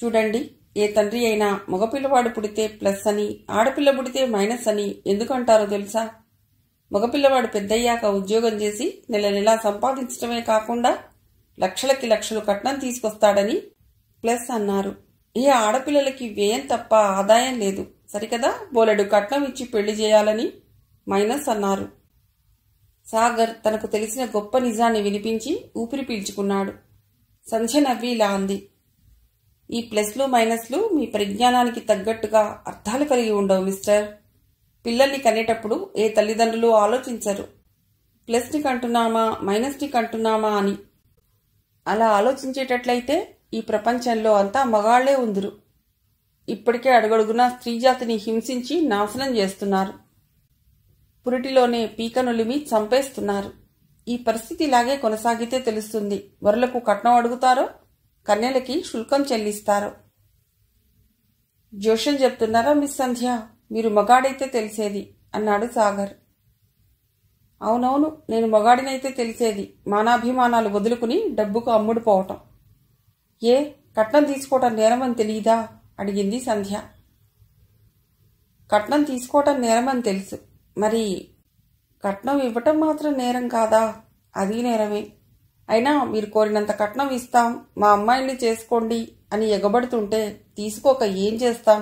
చూడండి ఏ తండ్రి అయినా మగపిల్లవాడు పుడితే ప్లస్ అని ఆడపిల్ల పుడితే మైనస్ అని ఎందుకంటారో తెలుసా మగపిల్లవాడు పెద్దయ్యాక ఉద్యోగం చేసి నెల నెలా సంపాదించడమే కాకుండా లక్షలకి లక్షలు కట్నం తీసుకొస్తాడని ప్లస్ అన్నారు ఏ ఆడపిల్లలకి వ్యయం తప్ప ఆదాయం లేదు సరికదా బోలెడు కట్నం ఇచ్చి పెళ్లి చేయాలని మైనస్ అన్నారు సాగర్ తనకు తెలిసిన గొప్ప నిజాన్ని వినిపించి ఊపిరి పీల్చుకున్నాడు సంధ్య నవ్వి ఇలా అంది ఈ ప్లస్లు మైనస్లు మీ పరిజ్ఞానానికి తగ్గట్టుగా అర్థాలు కలిగి ఉండవు మిస్టర్ పిల్లల్ని కనేటప్పుడు ఏ తల్లిదండ్రులు ఆలోచించరు ప్లస్ని కంటున్నామా మైనస్ని కంటున్నామా అని అలా ఆలోచించేటట్లయితే ఈ ప్రపంచంలో అంతా మగాళ్లే ఉందరు ఇప్పటికే అడుగడుగునా స్త్రీజాతిని హింసించి నాశనం చేస్తున్నారు పురిటిలోనే పీకనులిమి చంపేస్తున్నారు ఈ పరిస్థితి ఇలాగే కొనసాగితే తెలుస్తుంది వరలకు కట్నం అడుగుతారో కన్యలకి శుల్కం చెల్లిస్తారు జోషన్ చెప్తున్నారా మిస్ సంధ్య మీరు మగాడైతే తెలిసేది అన్నాడు సాగర్ అవునవును నేను మగాడినైతే తెలిసేది మానాభిమానాలు వదులుకుని డబ్బుకు అమ్ముడుపోవటం ఏ కట్నం తీసుకోవటం నేరమని తెలియదా అడిగింది సంధ్య కట్నం తీసుకోవటం నేరమని తెలుసు మరి కట్నం ఇవ్వటం మాత్రం నేరం కాదా అది నేరమే అయినా మీరు కోరినంత కట్నం ఇస్తాం మా అమ్మాయిల్ని చేసుకోండి అని ఎగబడుతుంటే తీసుకోక ఏం చేస్తాం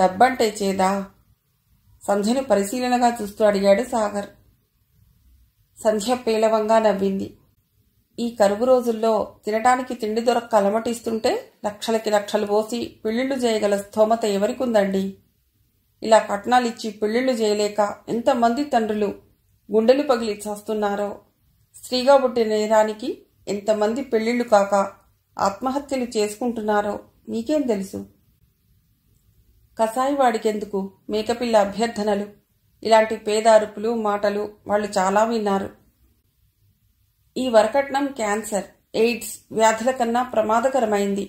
డబ్బంటే చేదా సంధ్యను పరిశీలనగా చూస్తూ అడిగాడు సాగర్ సంధ్య పేలవంగా నవ్వింది ఈ కరువు రోజుల్లో తినటానికి తిండి దొరక్క అలమటిస్తుంటే లక్షలకి లక్షలు పోసి పెళ్లిళ్ళు చేయగల స్తోమత ఎవరికుందండి ఇలా కట్నాలిచ్చి పెళ్లిళ్ళు చేయలేక ఎంతమంది తండ్రులు గుండెలు పగిలి చస్తున్నారో స్త్రీగా నేరానికి ఎంతమంది పెళ్లిళ్ళు కాక ఆత్మహత్యలు చేసుకుంటున్నారో నీకేం తెలుసు కసాయివాడికెందుకు మేకపిల్ల అభ్యర్థనలు ఇలాంటి పేదారుపులు మాటలు వాళ్ళు చాలా విన్నారు ఈ వరకట్నం క్యాన్సర్ ఎయిడ్స్ వ్యాధుల కన్నా ప్రమాదకరమైంది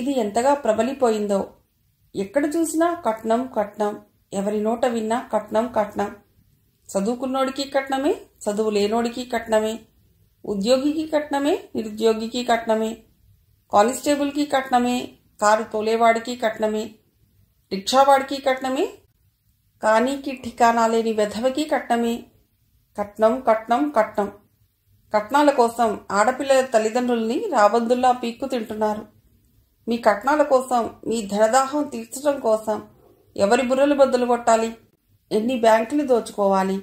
ఇది ఎంతగా ప్రబలిపోయిందో ఎక్కడ చూసినా కట్నం కట్నం ఎవరి నోట విన్నా కట్నం కట్నం చదువుకున్నోడికి కట్నమే చదువు లేనోడికి కట్నమే ఉద్యోగికి కట్నమే నిరుద్యోగికి కట్నమే కానిస్టేబుల్కి కట్నమే కారు తోలేవాడికి కట్నమే రిక్షావాడికి కట్నమే కానీకి ఠికానా లేని వెధవకి కట్నమే కట్నం కట్నం కట్నం కట్నాల కోసం ఆడపిల్లల తల్లిదండ్రుల్ని రాబందుల్లా పీక్కు తింటున్నారు మీ కట్నాల కోసం మీ ధనదాహం తీర్చడం కోసం ఎవరి బుర్రలు బద్దలు కొట్టాలి ఎన్ని బ్యాంకులు దోచుకోవాలి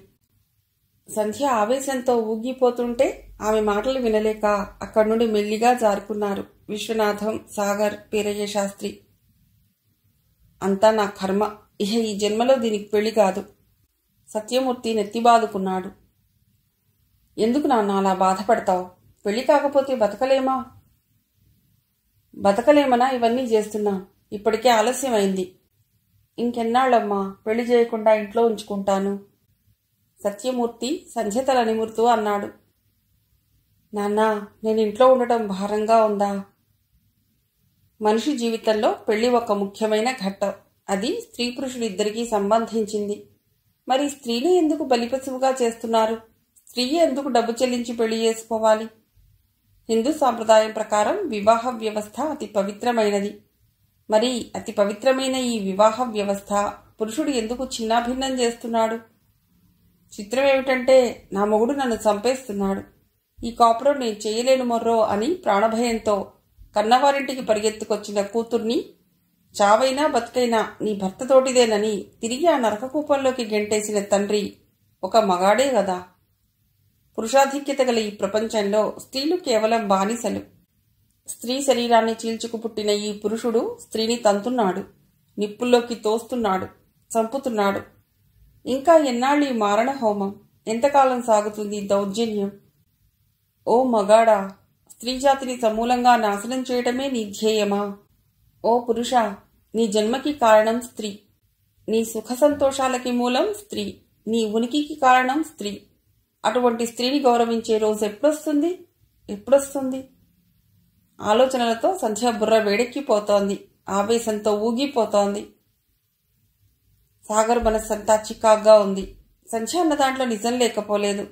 సంధ్య ఆవేశంతో ఊగిపోతుంటే ఆమె మాటలు వినలేక అక్కడి నుండి మెల్లిగా జారుకున్నారు విశ్వనాథం సాగర్ పీరయ్య శాస్త్రి అంతా నా కర్మ ఇహ ఈ జన్మలో దీనికి పెళ్లి కాదు సత్యమూర్తి నెత్తి బాదుకున్నాడు ఎందుకు నాన్న అలా బాధపడతావు పెళ్లి కాకపోతే బతకలేమా బతకలేమనా ఇవన్నీ చేస్తున్నా ఇప్పటికే ఆలస్యం అయింది ఇంకెన్నాళ్ళమ్మా పెళ్లి చేయకుండా ఇంట్లో ఉంచుకుంటాను సత్యమూర్తి సంధ్య తల నిమురుతూ అన్నాడు నాన్నా నేను ఇంట్లో ఉండటం భారంగా ఉందా మనిషి జీవితంలో పెళ్లి ఒక ముఖ్యమైన ఘట్టం అది స్త్రీ పురుషుడిద్దరికీ సంబంధించింది మరి స్త్రీని ఎందుకు బలిపశువుగా చేస్తున్నారు స్త్రీ ఎందుకు డబ్బు చెల్లించి పెళ్లి చేసుకోవాలి హిందూ సాంప్రదాయం ప్రకారం వివాహ వ్యవస్థ అతి పవిత్రమైనది మరి అతి పవిత్రమైన ఈ వివాహ వ్యవస్థ పురుషుడు ఎందుకు చిన్నాభిన్నం చేస్తున్నాడు చిత్రం ఏమిటంటే నా మొగుడు నన్ను చంపేస్తున్నాడు ఈ కాపురం నేను చేయలేను మొర్రో అని ప్రాణభయంతో కన్నవారింటికి పరిగెత్తుకొచ్చిన కూతుర్ని చావైనా బతికైనా నీ భర్తతోటిదేనని తిరిగి ఆ నరకకూపంలోకి గెంటేసిన తండ్రి ఒక మగాడే కదా పురుషాధిక్యత గల ఈ ప్రపంచంలో స్త్రీలు కేవలం బానిసలు స్త్రీ శరీరాన్ని చీల్చుకు పుట్టిన ఈ పురుషుడు స్త్రీని తంతున్నాడు నిప్పుల్లోకి తోస్తున్నాడు చంపుతున్నాడు ఇంకా ఎన్నాళ్ళు ఈ మారణ హోమం ఎంతకాలం సాగుతుంది దౌర్జన్యం ఓ మగాడా స్త్రీజాతిని సమూలంగా నాశనం చేయటమే నీ ధ్యేయమా ఓ పురుష నీ జన్మకి కారణం స్త్రీ నీ సుఖ సంతోషాలకి మూలం స్త్రీ నీ ఉనికికి కారణం స్త్రీ అటువంటి స్త్రీని గౌరవించే రోజు ఎప్పుడొస్తుంది ఎప్పుడొస్తుంది ఆలోచనలతో సంధ్య బుర్ర వేడెక్కిపోతోంది ఆవేశంతో ఊగిపోతోంది సాగర్ మనస్సంతా చికాగ్గా ఉంది సంధ్య అన్న దాంట్లో నిజం లేకపోలేదు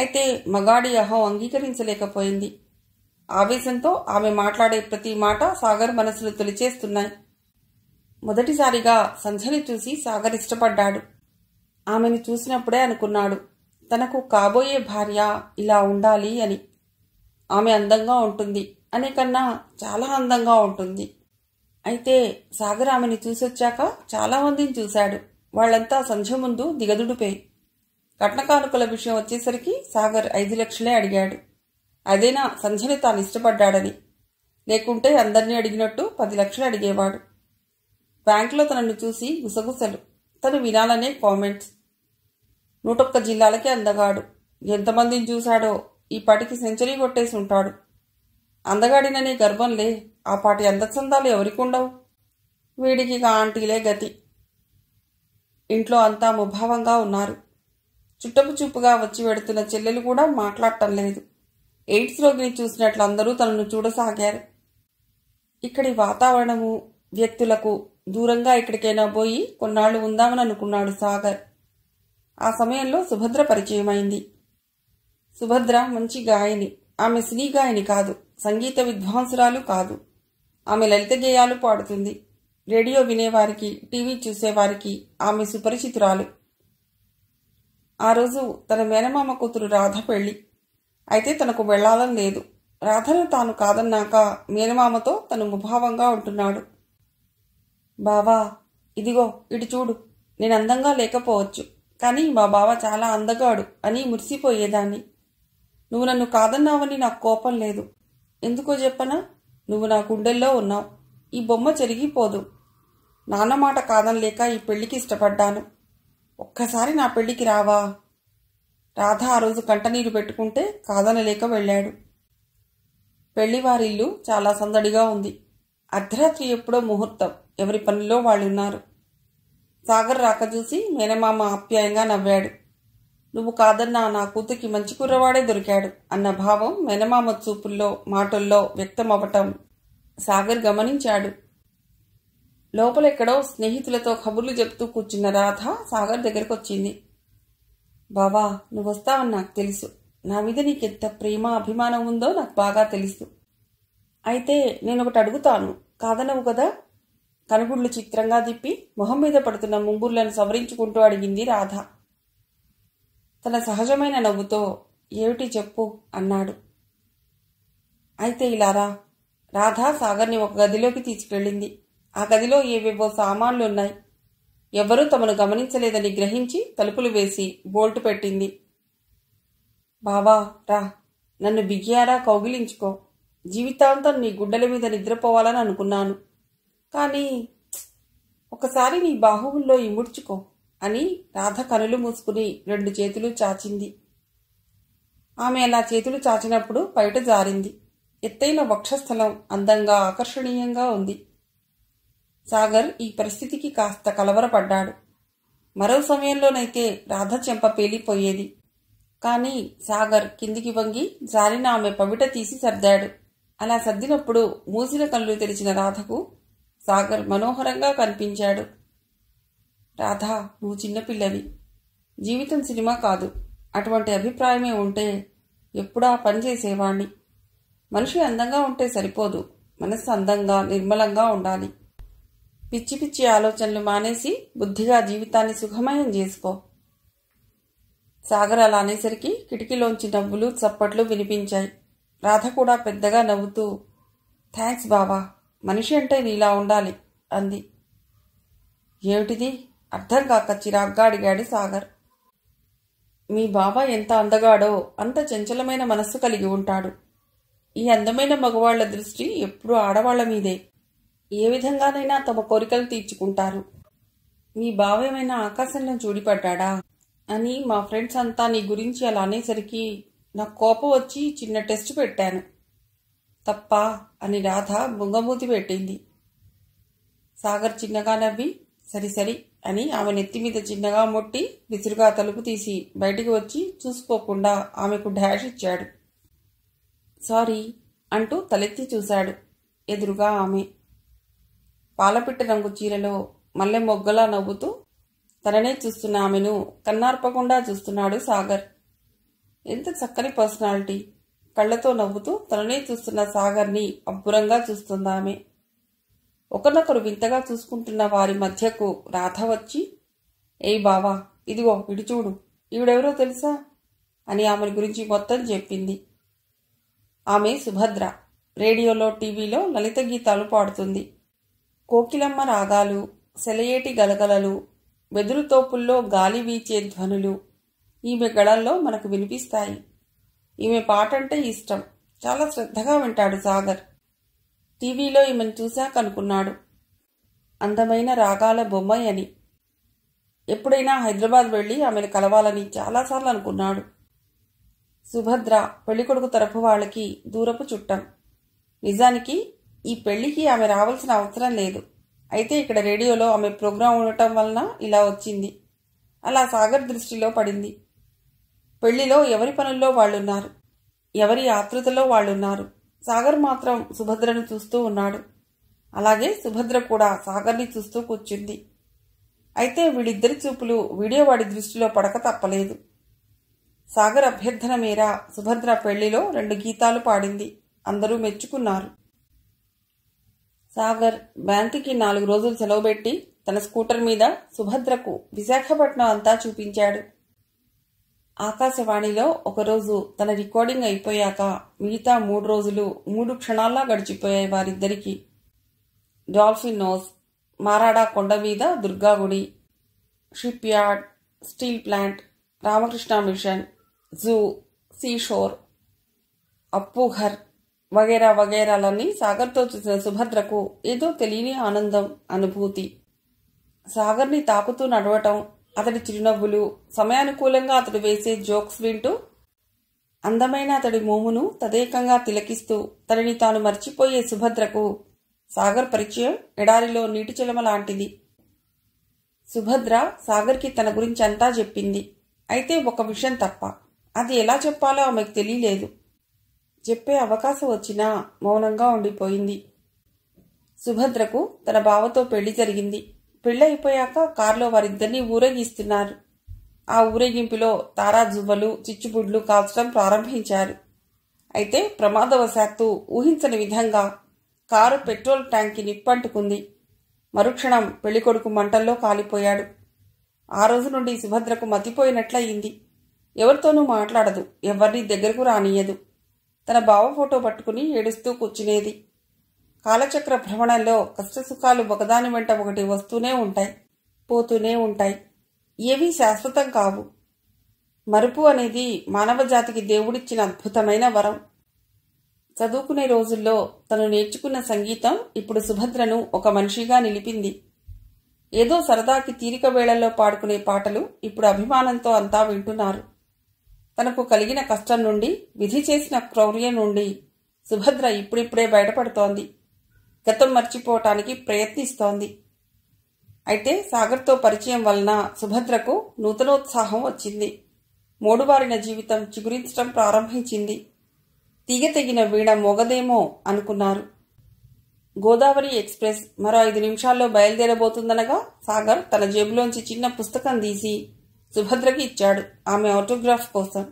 అయితే మగాడి అహం అంగీకరించలేకపోయింది ఆవేశంతో ఆమె మాట్లాడే ప్రతి మాట సాగర్ మనసులు తొలిచేస్తున్నాయి మొదటిసారిగా సంధ్యని చూసి సాగర్ ఇష్టపడ్డాడు ఆమెను చూసినప్పుడే అనుకున్నాడు తనకు కాబోయే భార్య ఇలా ఉండాలి అని ఆమె అందంగా ఉంటుంది అనే కన్నా చాలా అందంగా ఉంటుంది అయితే సాగర్ ఆమెని చూసొచ్చాక చాలా మందిని చూశాడు వాళ్లంతా సంధ్య ముందు దిగదుడిపోయి కట్నకానుకల విషయం వచ్చేసరికి సాగర్ ఐదు లక్షలే అడిగాడు అదేనా సంధ్యని తాను ఇష్టపడ్డాడని లేకుంటే అందరినీ అడిగినట్టు పది లక్షలు అడిగేవాడు బ్యాంకులో తనను చూసి గుసగుసలు తను వినాలనే కామెంట్స్ నూటొక్క జిల్లాలకే అందగాడు ఎంతమందిని చూశాడో ఈ పాటికి సెంచరీ కొట్టేసి ఉంటాడు అందగాడిన నీ గర్భంలే ఆ పాటి అందచందాలు ఎవరికి ఉండవు వీడికి ఆంటీలే గతి ఇంట్లో అంతా ముభావంగా ఉన్నారు చుట్టపు చూపుగా వచ్చి వెడుతున్న చెల్లెలు కూడా మాట్లాడటం లేదు ఎయిడ్స్ రోగిని చూసినట్లు అందరూ తనను చూడసాగారు ఇక్కడి వాతావరణము వ్యక్తులకు దూరంగా ఇక్కడికైనా పోయి కొన్నాళ్లు ఉందామని అనుకున్నాడు సాగర్ ఆ సమయంలో సుభద్ర పరిచయమైంది సుభద్ర మంచి గాయని ఆమె సినీ గాయని కాదు సంగీత విద్వాంసురాలు కాదు ఆమె లలిత గేయాలు పాడుతుంది రేడియో వినేవారికి టీవీ చూసేవారికి ఆమె సుపరిచితురాలు ఆ రోజు తన మేనమామ కూతురు రాధ పెళ్లి అయితే తనకు వెళ్లాలని లేదు రాధను తాను కాదన్నాక మేనమామతో తను ముభావంగా ఉంటున్నాడు బావా ఇదిగో ఇటు చూడు నేను అందంగా లేకపోవచ్చు కానీ మా బావ చాలా అందగాడు అని మురిసిపోయేదాన్ని నువ్వు నన్ను కాదన్నావని నాకు కోపం లేదు ఎందుకో చెప్పనా నువ్వు నా గుండెల్లో ఉన్నావు ఈ బొమ్మ జరిగిపోదు నాన్న మాట కాదనలేక ఈ పెళ్లికి ఇష్టపడ్డాను ఒక్కసారి నా పెళ్లికి రావా రాధ ఆ రోజు కంటనీరు పెట్టుకుంటే కాదనలేక వెళ్ళాడు పెళ్లివారిల్లు చాలా సందడిగా ఉంది అర్ధరాత్రి ఎప్పుడో ముహూర్తం ఎవరి పనిలో వాళ్ళున్నారు సాగర్ రాక చూసి మేనమామ ఆప్యాయంగా నవ్వాడు నువ్వు కాదన్నా నా కూతురికి మంచి కుర్రవాడే దొరికాడు అన్న భావం మెనమామ చూపుల్లో మాటల్లో వ్యక్తమవటం సాగర్ గమనించాడు లోపలెక్కడో స్నేహితులతో కబుర్లు చెప్తూ కూర్చున్న రాధ సాగర్ దగ్గరకు వచ్చింది బావా నువ్వు వస్తావని నాకు తెలుసు నా మీద నీకెంత ప్రేమ అభిమానం ఉందో నాకు బాగా తెలుసు అయితే నేను ఒకటి అడుగుతాను కాదనవు కదా కనుగుళ్ళు చిత్రంగా దిప్పి మొహం మీద పడుతున్న ముంగుర్లను సవరించుకుంటూ అడిగింది రాధ తన సహజమైన నవ్వుతో ఏమిటి చెప్పు అన్నాడు అయితే ఇలా రా రాధా సాగర్ని ఒక గదిలోకి తీసుకెళ్ళింది ఆ గదిలో ఏవేవో సామాన్లు ఉన్నాయి ఎవరూ తమను గమనించలేదని గ్రహించి తలుపులు వేసి బోల్ట్ పెట్టింది బావా రా నన్ను బిగియారా కౌగిలించుకో జీవితాంతం నీ గుడ్డల మీద నిద్రపోవాలని అనుకున్నాను కానీ ఒకసారి నీ బాహువుల్లో ఇముడ్చుకో అని రాధ కనులు మూసుకుని రెండు చేతులు చాచింది ఆమె అలా చేతులు చాచినప్పుడు బయట జారింది ఎత్తైన వక్షస్థలం అందంగా ఆకర్షణీయంగా ఉంది సాగర్ ఈ పరిస్థితికి కాస్త కలవరపడ్డాడు మరో సమయంలోనైతే రాధ చెంప పేలిపోయేది కానీ సాగర్ కిందికి వంగి జారిన ఆమె పవిట తీసి సర్దాడు అలా సర్దినప్పుడు మూసిన కళ్ళు తెరిచిన రాధకు సాగర్ మనోహరంగా కనిపించాడు రాధా నువ్వు చిన్నపిల్లవి జీవితం సినిమా కాదు అటువంటి అభిప్రాయమే ఉంటే ఎప్పుడా పనిచేసేవాణ్ణి మనిషి అందంగా ఉంటే సరిపోదు మనస్సు అందంగా నిర్మలంగా ఉండాలి పిచ్చి పిచ్చి ఆలోచనలు మానేసి బుద్ధిగా జీవితాన్ని సుఖమయం చేసుకో సాగర్ అలా అనేసరికి కిటికీలోంచి నవ్వులు చప్పట్లు వినిపించాయి రాధ కూడా పెద్దగా నవ్వుతూ థ్యాంక్స్ బావా మనిషి అంటే నీలా ఉండాలి అంది ఏమిటిది అర్థం కాక చిరాగ్గా అడిగాడు సాగర్ మీ బావ ఎంత అందగాడో అంత చంచలమైన మనస్సు కలిగి ఉంటాడు ఈ అందమైన మగవాళ్ల దృష్టి ఎప్పుడూ ఆడవాళ్ల మీదే ఏ విధంగానైనా తమ కోరికలు తీర్చుకుంటారు మీ బావ ఏమైనా ఆకాశంలో చూడిపడ్డా అని మా ఫ్రెండ్స్ అంతా నీ గురించి అలా అనేసరికి నాకు కోపం వచ్చి చిన్న టెస్ట్ పెట్టాను తప్ప అని రాధ బొంగమూతి పెట్టింది సాగర్ చిన్నగా నవ్వి సరి సరి అని ఆమె నెత్తి మీద చిన్నగా మొట్టి విసురుగా తలుపు తీసి బయటికి వచ్చి చూసుకోకుండా ఆమెకు డాష్ ఇచ్చాడు సారీ అంటూ తలెత్తి చూశాడు ఎదురుగా ఆమె పాలపిట్ట రంగు చీరలో మల్లె మొగ్గలా నవ్వుతూ తననే చూస్తున్న ఆమెను కన్నార్పకుండా చూస్తున్నాడు సాగర్ ఎంత చక్కని పర్సనాలిటీ కళ్ళతో నవ్వుతూ తననే చూస్తున్న సాగర్ని అబ్బురంగా చూస్తుంది ఆమె ఒకరినొకరు వింతగా చూసుకుంటున్న వారి మధ్యకు రాధ వచ్చి ఏయ్ బావా ఇదిగో విడిచూడు చూడు ఈవిడెవరో తెలుసా అని ఆమె గురించి మొత్తం చెప్పింది ఆమె సుభద్ర రేడియోలో టీవీలో లలిత గీతాలు పాడుతుంది కోకిలమ్మ రాగాలు సెలయేటి గలగలలు వెదురుతోపుల్లో గాలి వీచే ధ్వనులు ఈమె గళల్లో మనకు వినిపిస్తాయి ఈమె పాటంటే ఇష్టం చాలా శ్రద్ధగా వింటాడు సాగర్ టీవీలో ఈమెను చూశాక అనుకున్నాడు అందమైన రాగాల బొమ్మాయి అని ఎప్పుడైనా హైదరాబాద్ వెళ్ళి ఆమెను కలవాలని చాలాసార్లు అనుకున్నాడు సుభద్ర పెళ్ళికొడుకు తరపు వాళ్ళకి దూరపు చుట్టం నిజానికి ఈ పెళ్లికి ఆమె రావాల్సిన అవసరం లేదు అయితే ఇక్కడ రేడియోలో ఆమె ప్రోగ్రాం ఉండటం వలన ఇలా వచ్చింది అలా సాగర్ దృష్టిలో పడింది పెళ్లిలో ఎవరి పనుల్లో వాళ్ళున్నారు ఎవరి ఆతృతలో వాళ్ళున్నారు సాగర్ మాత్రం సుభద్రను చూస్తూ ఉన్నాడు అలాగే సుభద్ర కూడా సాగర్ని చూస్తూ కూర్చుంది అయితే వీడిద్దరి చూపులు వీడియోవాడి దృష్టిలో పడక తప్పలేదు సాగర్ అభ్యర్థన మేర సుభద్ర పెళ్లిలో రెండు గీతాలు పాడింది అందరూ మెచ్చుకున్నారు సాగర్ బ్యాంకుకి నాలుగు రోజులు సెలవు పెట్టి తన స్కూటర్ మీద సుభద్రకు విశాఖపట్నం అంతా చూపించాడు ఆకాశవాణిలో ఒకరోజు తన రికార్డింగ్ అయిపోయాక మిగతా మూడు రోజులు మూడు క్షణాల్లా గడిచిపోయాయి వారిద్దరికీ డాల్ఫిన్ నోస్ మారాడా కొండ మీద దుర్గాగుడి ship yard steel plant Ramakrishna mission zoo seashore Appughar వగేరా వగేరాలన్నీ సాగర్తో చూసిన సుభద్రకు ఏదో తెలియని ఆనందం అనుభూతి సాగర్ని తాకుతూ నడవటం అతడి చిరునవ్వులు సమయానుకూలంగా అతడు వేసే జోక్స్ వింటూ అందమైన అతడి మోమును తదేకంగా తిలకిస్తూ తనని తాను మర్చిపోయే సుభద్రకు సాగర్ పరిచయం ఎడారిలో నీటి చలమ లాంటిది సుభద్ర సాగర్కి తన గురించి అంతా చెప్పింది అయితే ఒక విషయం తప్ప అది ఎలా చెప్పాలో ఆమెకు తెలియలేదు చెప్పే అవకాశం వచ్చినా మౌనంగా ఉండిపోయింది సుభద్రకు తన బావతో పెళ్లి జరిగింది పెళ్ళైపోయాక కారులో వారిద్దరినీ ఊరేగిస్తున్నారు ఆ ఊరేగింపులో తారాజువ్వలు చిచ్చుబుడ్లు కాల్చడం ప్రారంభించారు అయితే ప్రమాదవశాత్తు ఊహించని విధంగా కారు పెట్రోల్ ట్యాంక్ నిప్పంటుకుంది మరుక్షణం పెళ్లికొడుకు మంటల్లో కాలిపోయాడు ఆ రోజు నుండి సుభద్రకు మతిపోయినట్లయింది ఎవరితోనూ మాట్లాడదు ఎవరిని దగ్గరకు రానియదు తన బావ ఫోటో పట్టుకుని ఏడుస్తూ కూర్చునేది కాలచక్ర భ్రమణంలో కష్టసుఖాలు ఒకదాని వెంట ఒకటి వస్తూనే ఉంటాయి పోతూనే ఉంటాయి ఏవీ శాశ్వతం కావు మరుపు అనేది మానవ జాతికి దేవుడిచ్చిన అద్భుతమైన వరం చదువుకునే రోజుల్లో తను నేర్చుకున్న సంగీతం ఇప్పుడు సుభద్రను ఒక మనిషిగా నిలిపింది ఏదో సరదాకి తీరిక వేళల్లో పాడుకునే పాటలు ఇప్పుడు అభిమానంతో అంతా వింటున్నారు తనకు కలిగిన కష్టం నుండి విధి చేసిన క్రౌర్యం నుండి సుభద్ర ఇప్పుడిప్పుడే బయటపడుతోంది గతం మర్చిపోవటానికి ప్రయత్నిస్తోంది అయితే సాగర్తో పరిచయం వలన సుభద్రకు నూతనోత్సాహం వచ్చింది మోడువారిన జీవితం చిగురించడం ప్రారంభించింది తీగ తెగిన వీణ మొగదేమో అనుకున్నారు గోదావరి ఎక్స్ప్రెస్ మరో ఐదు నిమిషాల్లో బయలుదేరబోతుందనగా సాగర్ తన జేబులోంచి చిన్న పుస్తకం తీసి సుభద్రకి ఇచ్చాడు ఆమె ఆటోగ్రాఫ్ కోసం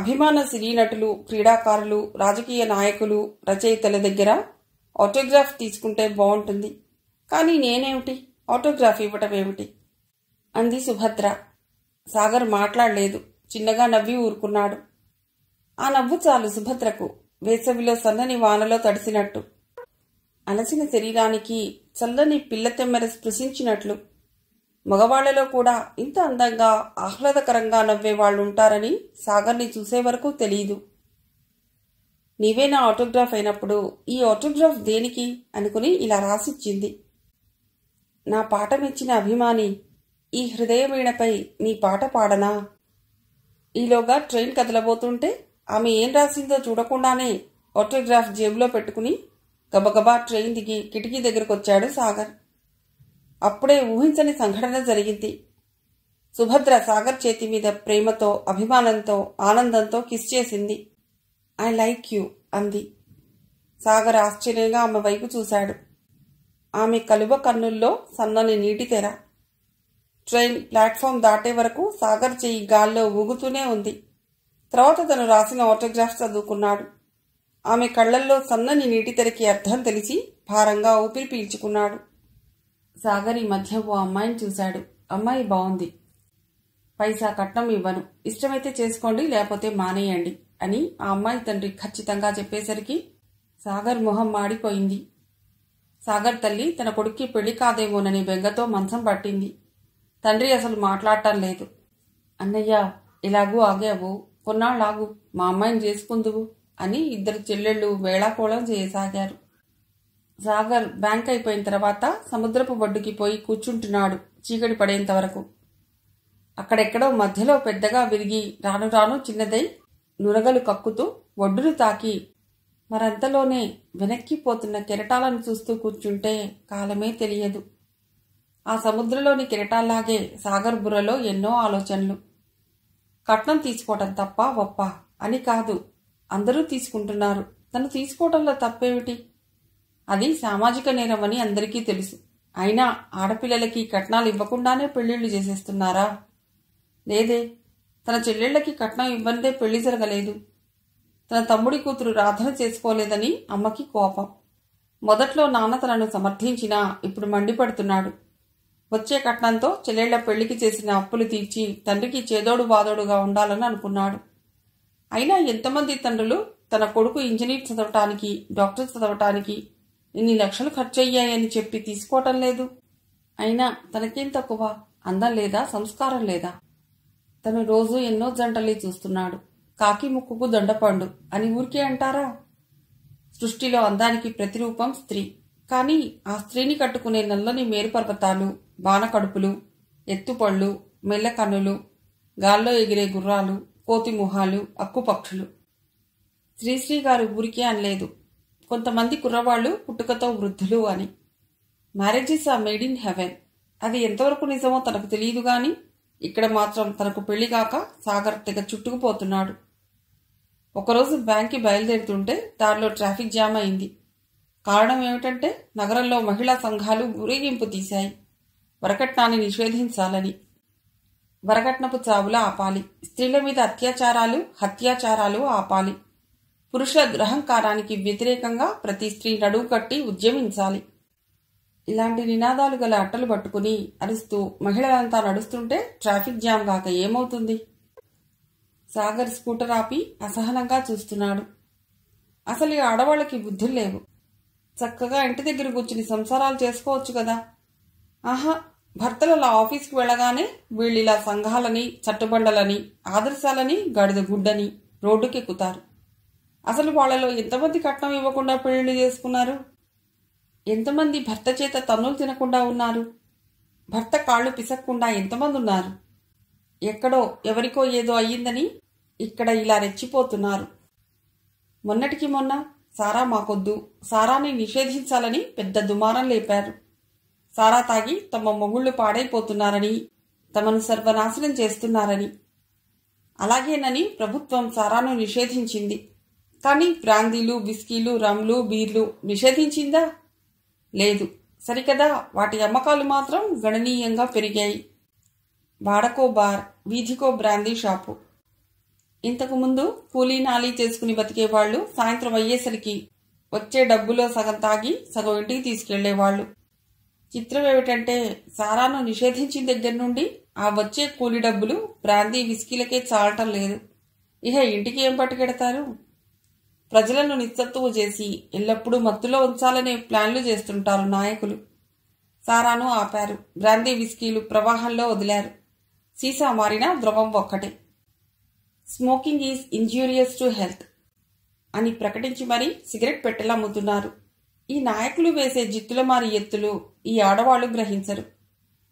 అభిమాన సినీ నటులు క్రీడాకారులు రాజకీయ నాయకులు రచయితల దగ్గర ఆటోగ్రాఫ్ తీసుకుంటే బాగుంటుంది కానీ నేనేమిటి ఆటోగ్రాఫ్ ఇవ్వటం ఏమిటి అంది సుభద్ర సాగర్ మాట్లాడలేదు చిన్నగా నవ్వి ఊరుకున్నాడు ఆ నవ్వు చాలు సుభద్రకు వేసవిలో సన్నని వానలో తడిసినట్టు అలసిన శరీరానికి చల్లని పిల్లతెమ్మర స్పృశించినట్లు మగవాళ్లలో కూడా ఇంత అందంగా ఆహ్లాదకరంగా నవ్వే వాళ్ళు ఉంటారని సాగర్ని చూసే వరకు తెలియదు నీవే నా ఆటోగ్రాఫ్ అయినప్పుడు ఈ ఆటోగ్రాఫ్ దేనికి అనుకుని ఇలా రాసిచ్చింది నా మెచ్చిన అభిమాని ఈ హృదయమీణపై నీ పాట పాడనా ఈలోగా ట్రైన్ కదలబోతుంటే ఆమె ఏం రాసిందో చూడకుండానే ఆటోగ్రాఫ్ జేబులో పెట్టుకుని గబగబా ట్రైన్ దిగి కిటికీ దగ్గరకు వచ్చాడు సాగర్ అప్పుడే ఊహించని సంఘటన జరిగింది సుభద్ర సాగర్ చేతి మీద ప్రేమతో అభిమానంతో ఆనందంతో కిస్ చేసింది ఐ లైక్ యూ అంది సాగర్ ఆశ్చర్యంగా ఆమె వైపు చూశాడు ఆమె కలువ కన్నుల్లో సన్నని నీటి తెర ట్రైన్ ప్లాట్ఫామ్ దాటే వరకు సాగర్ చేయి గాల్లో ఊగుతూనే ఉంది తర్వాత తను రాసిన ఆటోగ్రాఫ్ చదువుకున్నాడు ఆమె కళ్ళల్లో సన్నని నీటి తెరకి అర్థం తెలిసి భారంగా ఊపిరి పీల్చుకున్నాడు సాగర్ ఈ మధ్య ఓ అమ్మాయిని చూశాడు అమ్మాయి బాగుంది పైసా కట్నం ఇవ్వను ఇష్టమైతే చేసుకోండి లేకపోతే మానేయండి అని ఆ అమ్మాయి తండ్రి ఖచ్చితంగా చెప్పేసరికి సాగర్ మొహం మాడిపోయింది సాగర్ తల్లి తన కొడుక్కి పెళ్లి కాదేమోనని బెంగతో మంచం పట్టింది తండ్రి అసలు మాట్లాడటం లేదు అన్నయ్య ఇలాగూ ఆగావు కొన్నాళ్ళాగు మా అమ్మాయిని చేసుకుందువు అని ఇద్దరు చెల్లెళ్ళు వేళాకోళం చేయసాగారు సాగర్ బ్యాంక్ అయిపోయిన తర్వాత సముద్రపు బొడ్డుకి పోయి కూర్చుంటున్నాడు చీకటి పడేంత వరకు అక్కడెక్కడో మధ్యలో పెద్దగా విరిగి రాను రాను చిన్నదై నురగలు కక్కుతూ ఒడ్డును తాకి మరంతలోనే వెనక్కిపోతున్న కెరటాలను చూస్తూ కూర్చుంటే కాలమే తెలియదు ఆ సముద్రంలోని కిరటాల్లాగే సాగర్ బుర్రలో ఎన్నో ఆలోచనలు కట్నం తీసుకోవటం తప్ప ఒప్ప అని కాదు అందరూ తీసుకుంటున్నారు తను తీసుకోవటంలో తప్పేమిటి అది సామాజిక నేరం అని అందరికీ తెలుసు అయినా ఆడపిల్లలకి కట్నాలు ఇవ్వకుండానే పెళ్లిళ్లు చేసేస్తున్నారా లేదే తన చెల్లెళ్లకి కట్నం ఇవ్వనిదే పెళ్లి జరగలేదు తన తమ్ముడి కూతురు రాధన చేసుకోలేదని అమ్మకి కోపం మొదట్లో నాన్న తనను సమర్థించినా ఇప్పుడు మండిపడుతున్నాడు వచ్చే కట్నంతో చెల్లెళ్ల పెళ్లికి చేసిన అప్పులు తీర్చి తండ్రికి చేదోడు బాదోడుగా ఉండాలని అనుకున్నాడు అయినా ఎంతమంది తండ్రులు తన కొడుకు ఇంజనీర్ చదవటానికి డాక్టర్ చదవటానికి ఇన్ని లక్షలు ఖర్చయ్యాయని చెప్పి తీసుకోవటం లేదు అయినా తనకేం తక్కువ అందం లేదా సంస్కారం లేదా తను రోజు ఎన్నో జంటల్ని చూస్తున్నాడు కాకి ముక్కుకు దొండపండు అని ఊరికే అంటారా సృష్టిలో అందానికి ప్రతిరూపం స్త్రీ కానీ ఆ స్త్రీని కట్టుకునే నల్లని మేరుపర్వతాలు బాణకడుపులు ఎత్తుపళ్ళు మెల్లకన్నులు గాల్లో ఎగిరే గుర్రాలు కోతి ముహాలు అక్కుపక్షులు శ్రీశ్రీ గారు ఊరికే అనలేదు కొంతమంది కుర్రవాళ్ళు పుట్టుకతో వృద్ధులు అని మ్యారేజెస్ ఆ మేడ్ ఇన్ హెవెన్ అది ఎంతవరకు నిజమో తనకు తెలియదు కానీ ఇక్కడ మాత్రం తనకు పెళ్లి కాక సాగర్ తెగ చుట్టుకుపోతున్నాడు ఒకరోజు బ్యాంక్కి బయలుదేరుతుంటే దారిలో ట్రాఫిక్ జామ్ అయింది కారణం ఏమిటంటే నగరంలో మహిళా సంఘాలు ఊరేగింపు తీశాయి వరకట్నాన్ని నిషేధించాలని వరకట్నపు చావుల ఆపాలి స్త్రీల మీద అత్యాచారాలు హత్యాచారాలు ఆపాలి పురుషుల దురహంకారానికి వ్యతిరేకంగా ప్రతి స్త్రీ నడువు కట్టి ఉద్యమించాలి ఇలాంటి నినాదాలు గల అట్టలు పట్టుకుని అరుస్తూ మహిళలంతా నడుస్తుంటే ట్రాఫిక్ జామ్ కాక ఏమవుతుంది సాగర్ స్కూటర్ ఆపి అసహనంగా చూస్తున్నాడు అసలు ఈ ఆడవాళ్ళకి బుద్ధులు లేవు చక్కగా ఇంటి దగ్గర కూర్చుని సంసారాలు చేసుకోవచ్చు కదా ఆహా భర్తలు అలా ఆఫీస్కి వెళ్ళగానే ఇలా సంఘాలని చట్టుబండలని ఆదర్శాలని గడిద గుడ్డని రోడ్డుకెక్కుతారు అసలు వాళ్ళలో ఎంతమంది కట్నం ఇవ్వకుండా పెళ్లి చేసుకున్నారు ఎంతమంది భర్త చేత తన్నులు తినకుండా ఉన్నారు భర్త కాళ్ళు పిసక్కుండా ఎంతమంది ఉన్నారు ఎక్కడో ఎవరికో ఏదో అయ్యిందని ఇక్కడ ఇలా రెచ్చిపోతున్నారు మొన్నటికి మొన్న సారా మాకొద్దు సారాని నిషేధించాలని పెద్ద దుమారం లేపారు సారా తాగి తమ మొగుళ్ళు పాడైపోతున్నారని తమను సర్వనాశనం చేస్తున్నారని అలాగేనని ప్రభుత్వం సారాను నిషేధించింది కానీ బ్రాందీలు బిస్కీలు రమ్లు బీర్లు నిషేధించిందా లేదు సరికదా వాటి అమ్మకాలు మాత్రం గణనీయంగా పెరిగాయి బాడకో బార్ వీధికో బ్రాందీ షాపు ఇంతకుముందు కూలీ నాలీ చేసుకుని బతికేవాళ్లు సాయంత్రం అయ్యేసరికి వచ్చే డబ్బులో సగం తాగి సగం ఇంటికి తీసుకెళ్లేవాళ్లు చిత్రం ఏమిటంటే సారాను నిషేధించిన దగ్గర నుండి ఆ వచ్చే కూలి డబ్బులు బ్రాందీ విస్కీలకే చాలటం లేదు ఇహ ఇంటికి ఏం పట్టుకెడతారు ప్రజలను నిస్సత్తువు చేసి ఎల్లప్పుడూ మత్తులో ఉంచాలనే ప్లాన్లు చేస్తుంటారు నాయకులు సారాను ఆపారు బ్రాందీ విస్కీలు ప్రవాహంలో వదిలారు సీసా మారిన ద్రవం ఒక్కటే smoking is injurious to health అని ప్రకటించి మరీ సిగరెట్ పెట్టలమ్ముతున్నారు ఈ నాయకులు వేసే జిత్తుల మారి ఎత్తులు ఈ ఆడవాళ్లు గ్రహించరు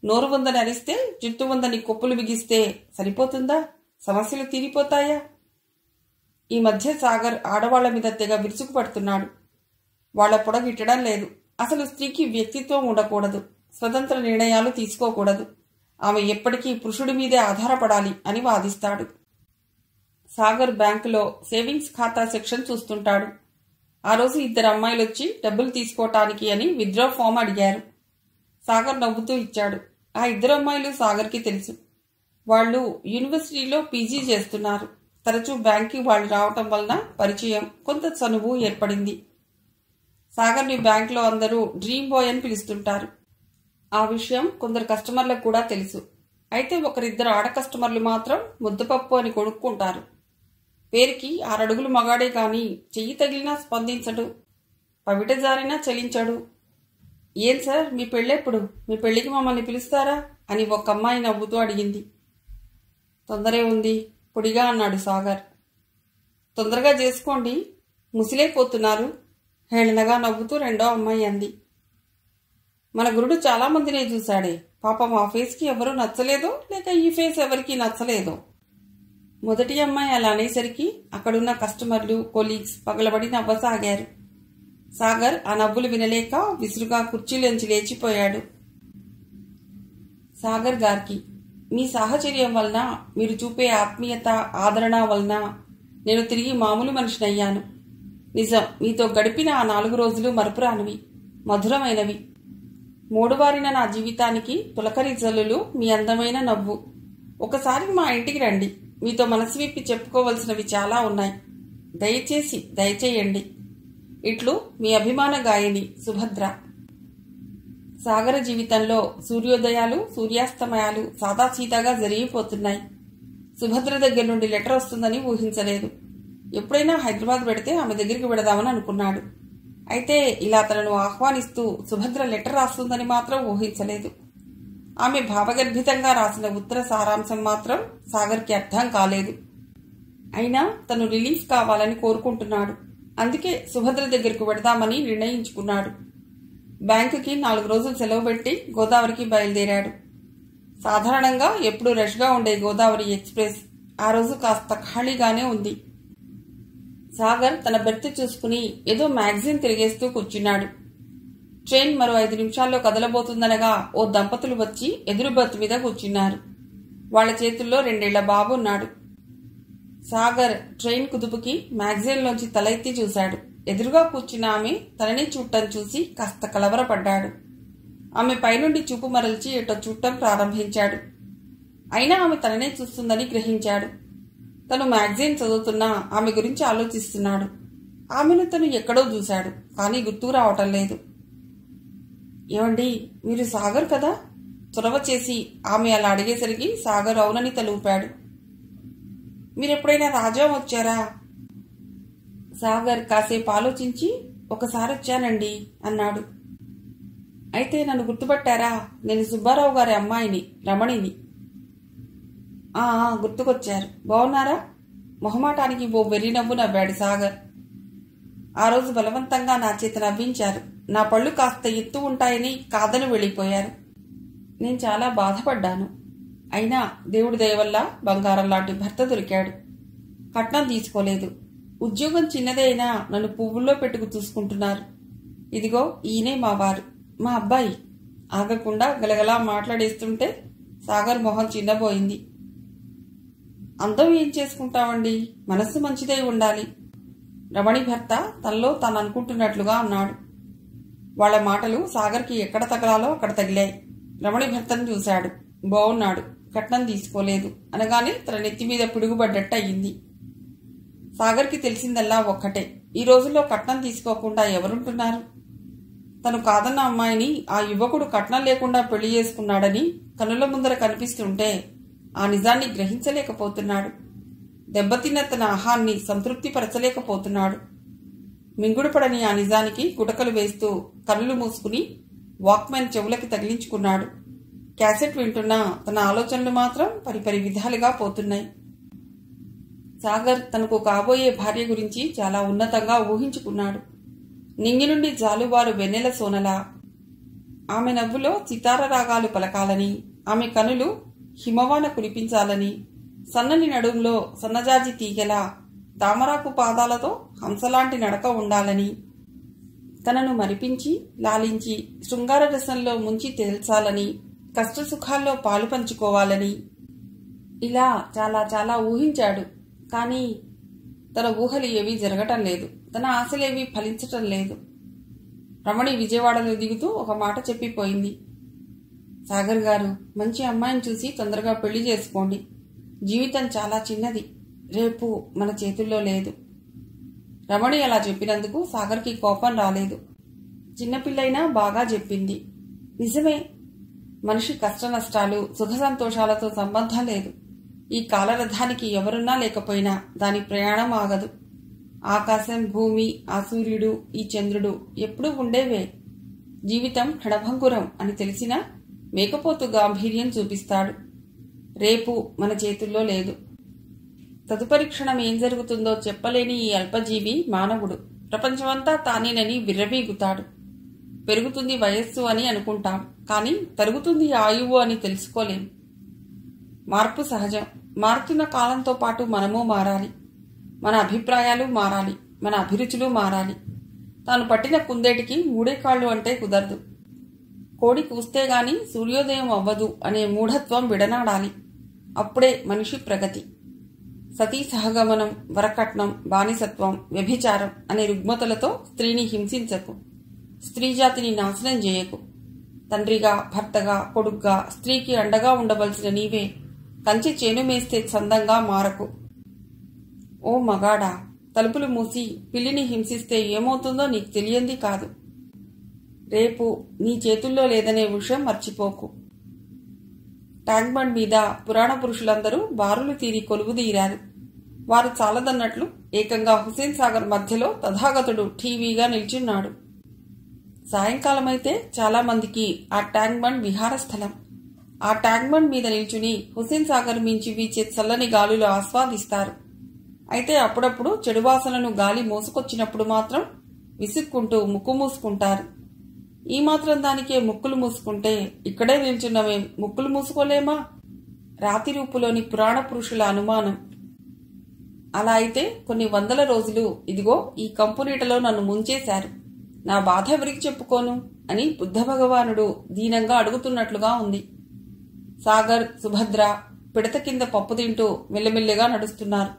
నోరు ఉందని అరిస్తే జిత్తు ఉందని కొప్పులు బిగిస్తే సరిపోతుందా సమస్యలు తీరిపోతాయా ఈ మధ్య సాగర్ ఆడవాళ్ల మీద తెగ విరుచుకుపడుతున్నాడు వాళ్ల పొడగిట్టడం లేదు అసలు స్త్రీకి వ్యక్తిత్వం ఉండకూడదు స్వతంత్ర నిర్ణయాలు తీసుకోకూడదు ఆమె ఎప్పటికీ పురుషుడి మీదే ఆధారపడాలి అని వాదిస్తాడు సాగర్ బ్యాంకులో సేవింగ్స్ ఖాతా సెక్షన్ చూస్తుంటాడు ఆ రోజు ఇద్దరు అమ్మాయిలు వచ్చి డబ్బులు తీసుకోవటానికి అని విత్డ్రా ఫామ్ అడిగారు సాగర్ నవ్వుతూ ఇచ్చాడు ఆ ఇద్దరు అమ్మాయిలు సాగర్కి తెలుసు వాళ్ళు యూనివర్సిటీలో పీజీ చేస్తున్నారు తరచూ బ్యాంక్కి వాళ్ళు రావటం వలన పరిచయం కొంత చనువు ఏర్పడింది సాగర్ని బ్యాంక్లో అందరూ డ్రీమ్ బాయ్ అని పిలుస్తుంటారు ఆ విషయం కొందరు కస్టమర్లకు కూడా తెలుసు అయితే ఒకరిద్దరు ఆడ కస్టమర్లు మాత్రం ముద్దపప్పు అని కొనుక్కుంటారు పేరుకి ఆరడుగులు మగాడే కానీ చెయ్యి తగిలినా స్పందించడు పవిట జారినా చలించాడు ఏం సార్ మీ పెళ్ళెప్పుడు మీ పెళ్ళికి మమ్మల్ని పిలుస్తారా అని ఒక అమ్మాయి నవ్వుతూ అడిగింది తొందరే ఉంది పొడిగా అన్నాడు సాగర్ తొందరగా చేసుకోండి ముసిలైపోతున్నారు హేళనగా నవ్వుతూ రెండో అమ్మాయి అంది మన గురుడు చాలామందినే చూశాడే పాపం ఆ ఫేస్కి ఎవరూ నచ్చలేదో లేక ఈ ఫేస్ ఎవరికీ నచ్చలేదో మొదటి అమ్మాయి అలా అనేసరికి అక్కడున్న కస్టమర్లు కొలీగ్స్ పగలబడి నవ్వసాగారు సాగర్ ఆ నవ్వులు వినలేక విసురుగా కుర్చీలోంచి లేచిపోయాడు సాగర్ గారికి మీ సాహచర్యం వలన మీరు చూపే ఆత్మీయత ఆదరణ వలన నేను తిరిగి మామూలు మనిషినయ్యాను నిజం మీతో గడిపిన ఆ నాలుగు రోజులు మరపురానివి మధురమైనవి మూడువారిన నా జీవితానికి తులకరి జల్లులు మీ అందమైన నవ్వు ఒకసారి మా ఇంటికి రండి మీతో మనసు విప్పి చెప్పుకోవలసినవి చాలా ఉన్నాయి దయచేసి దయచేయండి ఇట్లు మీ అభిమాన గాయని సుభద్ర సాగర జీవితంలో సూర్యోదయాలు సూర్యాస్తమయాలు సాదాసీదాగా జరిగిపోతున్నాయి సుభద్ర దగ్గర నుండి లెటర్ వస్తుందని ఊహించలేదు ఎప్పుడైనా హైదరాబాద్ పెడితే ఆమె దగ్గరికి పెడదామని అనుకున్నాడు అయితే ఇలా తనను ఆహ్వానిస్తూ సుభద్ర లెటర్ రాస్తుందని మాత్రం ఊహించలేదు ఆమె భావగర్భితంగా రాసిన ఉత్తర సారాంశం మాత్రం సాగర్కి అర్థం కాలేదు అయినా తను రిలీఫ్ కావాలని కోరుకుంటున్నాడు అందుకే సుభద్ర దగ్గరకు పెడదామని నిర్ణయించుకున్నాడు బ్యాంకుకి నాలుగు రోజులు సెలవు పెట్టి గోదావరికి బయలుదేరాడు సాధారణంగా ఎప్పుడూ రష్గా ఉండే గోదావరి ఎక్స్ప్రెస్ ఆ రోజు కాస్త ఖాళీగానే ఉంది సాగర్ తన బెర్త్ చూసుకుని ఏదో మ్యాగజైన్ తిరిగేస్తూ కూర్చున్నాడు ట్రైన్ మరో ఐదు నిమిషాల్లో కదలబోతుందనగా ఓ దంపతులు వచ్చి ఎదురు బర్త్ మీద కూర్చున్నారు వాళ్ల చేతుల్లో రెండేళ్ల బాబు ఉన్నాడు సాగర్ ట్రైన్ కుదుపుకి మ్యాగజైన్లోంచి తలెత్తి చూశాడు ఎదురుగా కూర్చున్న ఆమె తనని చూడటం చూసి కాస్త కలవరపడ్డాడు ఆమె పైనుండి చూపు మరల్చి ఇట చూడటం ప్రారంభించాడు అయినా ఆమె తననే చూస్తుందని గ్రహించాడు తను మ్యాగజైన్ చదువుతున్నా ఆమె గురించి ఆలోచిస్తున్నాడు ఆమెను తను ఎక్కడో చూశాడు కానీ గుర్తు రావటం లేదు ఏమండి మీరు సాగర్ కదా చొరవ చేసి ఆమె అలా అడిగేసరికి సాగర్ అవునని తలూపాడు మీరెప్పుడైనా రాజా వచ్చారా సాగర్ కాసేపు ఆలోచించి ఒకసారి వచ్చానండి అన్నాడు అయితే నన్ను గుర్తుపట్టారా నేను సుబ్బారావు గారి అమ్మాయిని రమణిని ఆ గుర్తుకొచ్చారు బాగున్నారా మొహమాటానికి ఓ వెర్రి నవ్వు నవ్వాడు సాగర్ ఆ రోజు బలవంతంగా నా చేత నవ్వించారు నా పళ్ళు కాస్త ఎత్తు ఉంటాయని కాదని వెళ్ళిపోయారు నేను చాలా బాధపడ్డాను అయినా దేవుడి దయవల్ల బంగారం లాంటి భర్త దొరికాడు కట్నం తీసుకోలేదు ఉద్యోగం చిన్నదైనా నన్ను పువ్వుల్లో పెట్టుకు చూసుకుంటున్నారు ఇదిగో ఈయనే మా వారు మా అబ్బాయి ఆగకుండా గలగలా మాట్లాడేస్తుంటే సాగర్ మొహం చిన్నబోయింది అందం ఏం చేసుకుంటామండి మనస్సు మంచిదై ఉండాలి రమణి భర్త తనలో తాను అనుకుంటున్నట్లుగా అన్నాడు వాళ్ల మాటలు సాగర్కి ఎక్కడ తగలాలో అక్కడ తగిలాయి రమణి భర్తను చూశాడు బాగున్నాడు కట్నం తీసుకోలేదు అనగానే తన నెత్తి మీద పిడుగుబడ్డట్టు అయ్యింది సాగర్కి తెలిసిందల్లా ఒక్కటే ఈ రోజుల్లో కట్నం తీసుకోకుండా ఎవరుంటున్నారు తను కాదన్న అమ్మాయిని ఆ యువకుడు కట్నం లేకుండా పెళ్లి చేసుకున్నాడని కనుల ముందర కనిపిస్తుంటే ఆ నిజాన్ని గ్రహించలేకపోతున్నాడు దెబ్బతిన్న తన సంతృప్తి సంతృప్తిపరచలేకపోతున్నాడు మింగుడుపడని ఆ నిజానికి గుటకలు వేస్తూ కళ్ళు మూసుకుని వాక్మెన్ చెవులకి తగిలించుకున్నాడు క్యాసెట్ వింటున్నా తన ఆలోచనలు మాత్రం పరిపరి విధాలుగా పోతున్నాయి సాగర్ తనకు కాబోయే భార్య గురించి చాలా ఉన్నతంగా ఊహించుకున్నాడు నింగి నుండి జాలువారు వెన్నెల సోనలా ఆమె నవ్వులో చితార రాగాలు పలకాలని ఆమె కనులు హిమవాన కురిపించాలని సన్నని నడుంలో సన్నజాజి తీగలా తామరాకు పాదాలతో హంసలాంటి నడక ఉండాలని తనను మరిపించి లాలించి శృంగార రసంలో ముంచి తేల్చాలని కష్టసుఖాల్లో పాలు పంచుకోవాలని ఇలా చాలా చాలా ఊహించాడు కానీ తన ఊహలు ఏవీ జరగటం లేదు తన ఆశలేవీ ఫలించటం లేదు రమణి విజయవాడలో దిగుతూ ఒక మాట చెప్పిపోయింది సాగర్ గారు మంచి అమ్మాయిని చూసి తొందరగా పెళ్లి చేసుకోండి జీవితం చాలా చిన్నది రేపు మన చేతుల్లో లేదు రమణి అలా చెప్పినందుకు సాగర్కి కోపం రాలేదు చిన్నపిల్లైనా బాగా చెప్పింది నిజమే మనిషి కష్ట నష్టాలు సుఖ సంతోషాలతో సంబంధం లేదు ఈ కాలరథానికి ఎవరున్నా లేకపోయినా దాని ప్రయాణం ఆగదు ఆకాశం భూమి ఆ సూర్యుడు ఈ చంద్రుడు ఎప్పుడూ ఉండేవే జీవితం క్షణభంగురం అని తెలిసినా మేకపోతు గాంభీర్యం చూపిస్తాడు రేపు మన చేతుల్లో లేదు తదుపరి క్షణం ఏం జరుగుతుందో చెప్పలేని ఈ అల్పజీవి మానవుడు ప్రపంచమంతా తానేనని విర్రబీగుతాడు పెరుగుతుంది వయస్సు అని అనుకుంటాం కానీ తరుగుతుంది ఆయువు అని తెలుసుకోలేం మార్పు సహజం మారుతున్న కాలంతో పాటు మనము మారాలి మన అభిప్రాయాలు మారాలి మన అభిరుచులు మారాలి తాను పట్టిన కుందేటికి మూడే కాళ్ళు అంటే కుదరదు కోడి కూస్తే గాని సూర్యోదయం అవ్వదు అనే మూఢత్వం విడనాడాలి అప్పుడే మనిషి ప్రగతి సతీ సహగమనం వరకట్నం బానిసత్వం వ్యభిచారం అనే రుగ్మతలతో స్త్రీని హింసించకు స్త్రీజాతిని నాశనం చేయకు తండ్రిగా భర్తగా కొడుగ్గా స్త్రీకి అండగా ఉండవలసిన నీవే కంచె మేస్తే చందంగా మారకు ఓ మగాడా తలుపులు మూసి పిల్లిని హింసిస్తే ఏమవుతుందో నీకు తెలియంది కాదు రేపు నీ చేతుల్లో లేదనే విషయం మర్చిపోకు ట్యాంక్ బండ్ మీద పురాణ పురుషులందరూ బారులు తీరి కొలువుదీరారు వారు చాలదన్నట్లు ఏకంగా హుసేన్ సాగర్ మధ్యలో తథాగతుడు టీవీగా నిల్చున్నాడు సాయంకాలమైతే చాలామందికి ఆ ట్యాంక్ బండ్ విహారస్థలం ఆ ట్యాంక్బండ్ మీద నిల్చుని హుస్సేన్ సాగర్ మించి వీచే చల్లని గాలులు ఆస్వాదిస్తారు అయితే అప్పుడప్పుడు చెడు వాసనను గాలి మోసుకొచ్చినప్పుడు మాత్రం విసుక్కుంటూ ముక్కు మూసుకుంటారు ఈ మాత్రం దానికే ముక్కులు మూసుకుంటే ఇక్కడే నిల్చున్నవే ముక్కులు మూసుకోలేమా రాతి రూపులోని పురాణ పురుషుల అనుమానం అలా అయితే కొన్ని వందల రోజులు ఇదిగో ఈ కంపునీటలో నన్ను ముంచేశారు నా బాధ ఎవరికి చెప్పుకోను అని బుద్ధ భగవానుడు దీనంగా అడుగుతున్నట్లుగా ఉంది సాగర్ సుభద్ర పిడత కింద పప్పు తింటూ మెల్లమెల్లగా నడుస్తున్నారు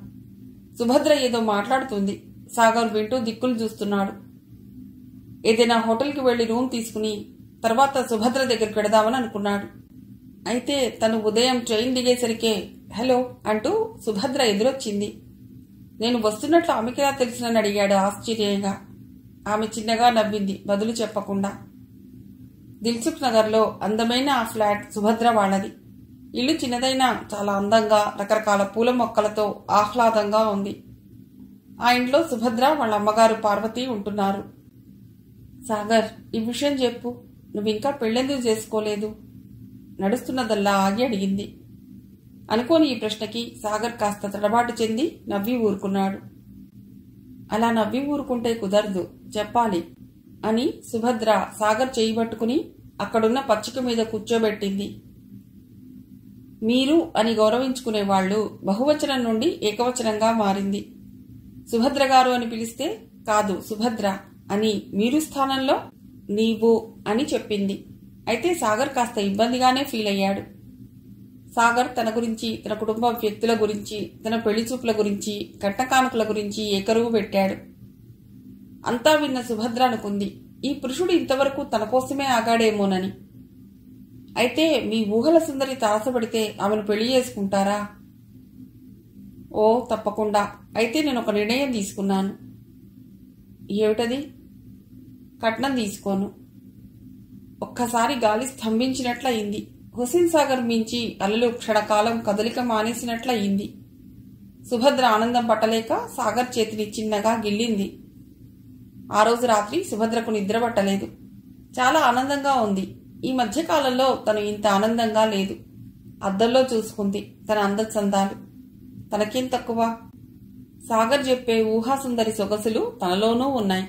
సుభద్ర ఏదో మాట్లాడుతుంది సాగర్ వింటూ దిక్కులు చూస్తున్నాడు ఏదైనా హోటల్కి వెళ్లి రూమ్ తీసుకుని తర్వాత సుభద్ర దగ్గరికి పెడదామని అనుకున్నాడు అయితే తను ఉదయం ట్రైన్ దిగేసరికే హలో అంటూ సుభద్ర ఎదురొచ్చింది నేను వస్తున్నట్లు ఆమెకిలా తెలిసినని అడిగాడు ఆశ్చర్యంగా ఆమె చిన్నగా నవ్వింది బదులు చెప్పకుండా దిల్సుఖ్ నగర్లో అందమైన ఆ ఫ్లాట్ సుభద్ర వాళ్ళది ఇల్లు చిన్నదైనా చాలా అందంగా రకరకాల పూల మొక్కలతో ఆహ్లాదంగా ఉంది ఆ ఇంట్లో సుభద్ర వాళ్ళ అమ్మగారు పార్వతి ఉంటున్నారు సాగర్ ఈ విషయం చెప్పు నువ్వు ఇంకా పెళ్ళెందుకు చేసుకోలేదు నడుస్తున్నదల్లా ఆగి అడిగింది అనుకోని ఈ ప్రశ్నకి సాగర్ కాస్త తడబాటు చెంది నవ్వి ఊరుకున్నాడు అలా నవ్వి ఊరుకుంటే కుదరదు చెప్పాలి అని సుభద్ర సాగర్ చేయబట్టుకుని అక్కడున్న పచ్చిక మీద కూర్చోబెట్టింది మీరు అని గౌరవించుకునేవాళ్లు బహువచనం నుండి ఏకవచనంగా మారింది సుభద్రగారు అని పిలిస్తే కాదు సుభద్ర అని మీరు స్థానంలో నీవు అని చెప్పింది అయితే సాగర్ కాస్త ఇబ్బందిగానే ఫీల్ అయ్యాడు సాగర్ తన గురించి తన కుటుంబ వ్యక్తుల గురించి తన పెళ్లి చూపుల గురించి కట్టకానుకల గురించి ఏకరువు పెట్టాడు అంతా విన్న సుభద్ర అనుకుంది ఈ పురుషుడు ఇంతవరకు తన కోసమే ఆగాడేమోనని అయితే మీ ఊహల సుందరి తాసపడితే ఆమెను పెళ్లి చేసుకుంటారా ఓ తప్పకుండా అయితే నేను ఒక నిర్ణయం తీసుకున్నాను ఏమిటది కట్నం తీసుకోను ఒక్కసారి గాలి స్తంభించినట్లయింది హుసేన్ సాగర్ మించి అలలు క్షణకాలం కదలిక మానేసినట్లయింది సుభద్ర ఆనందం పట్టలేక సాగర్ చేతిని చిన్నగా గిల్లింది ఆ రోజు రాత్రి సుభద్రకు నిద్ర పట్టలేదు చాలా ఆనందంగా ఉంది ఈ మధ్యకాలంలో తను ఇంత ఆనందంగా లేదు అద్దంలో చూసుకుంది తన అందచందాలు తనకేం తక్కువ సాగర్ చెప్పే ఊహాసుందరి సొగసులు తనలోనూ ఉన్నాయి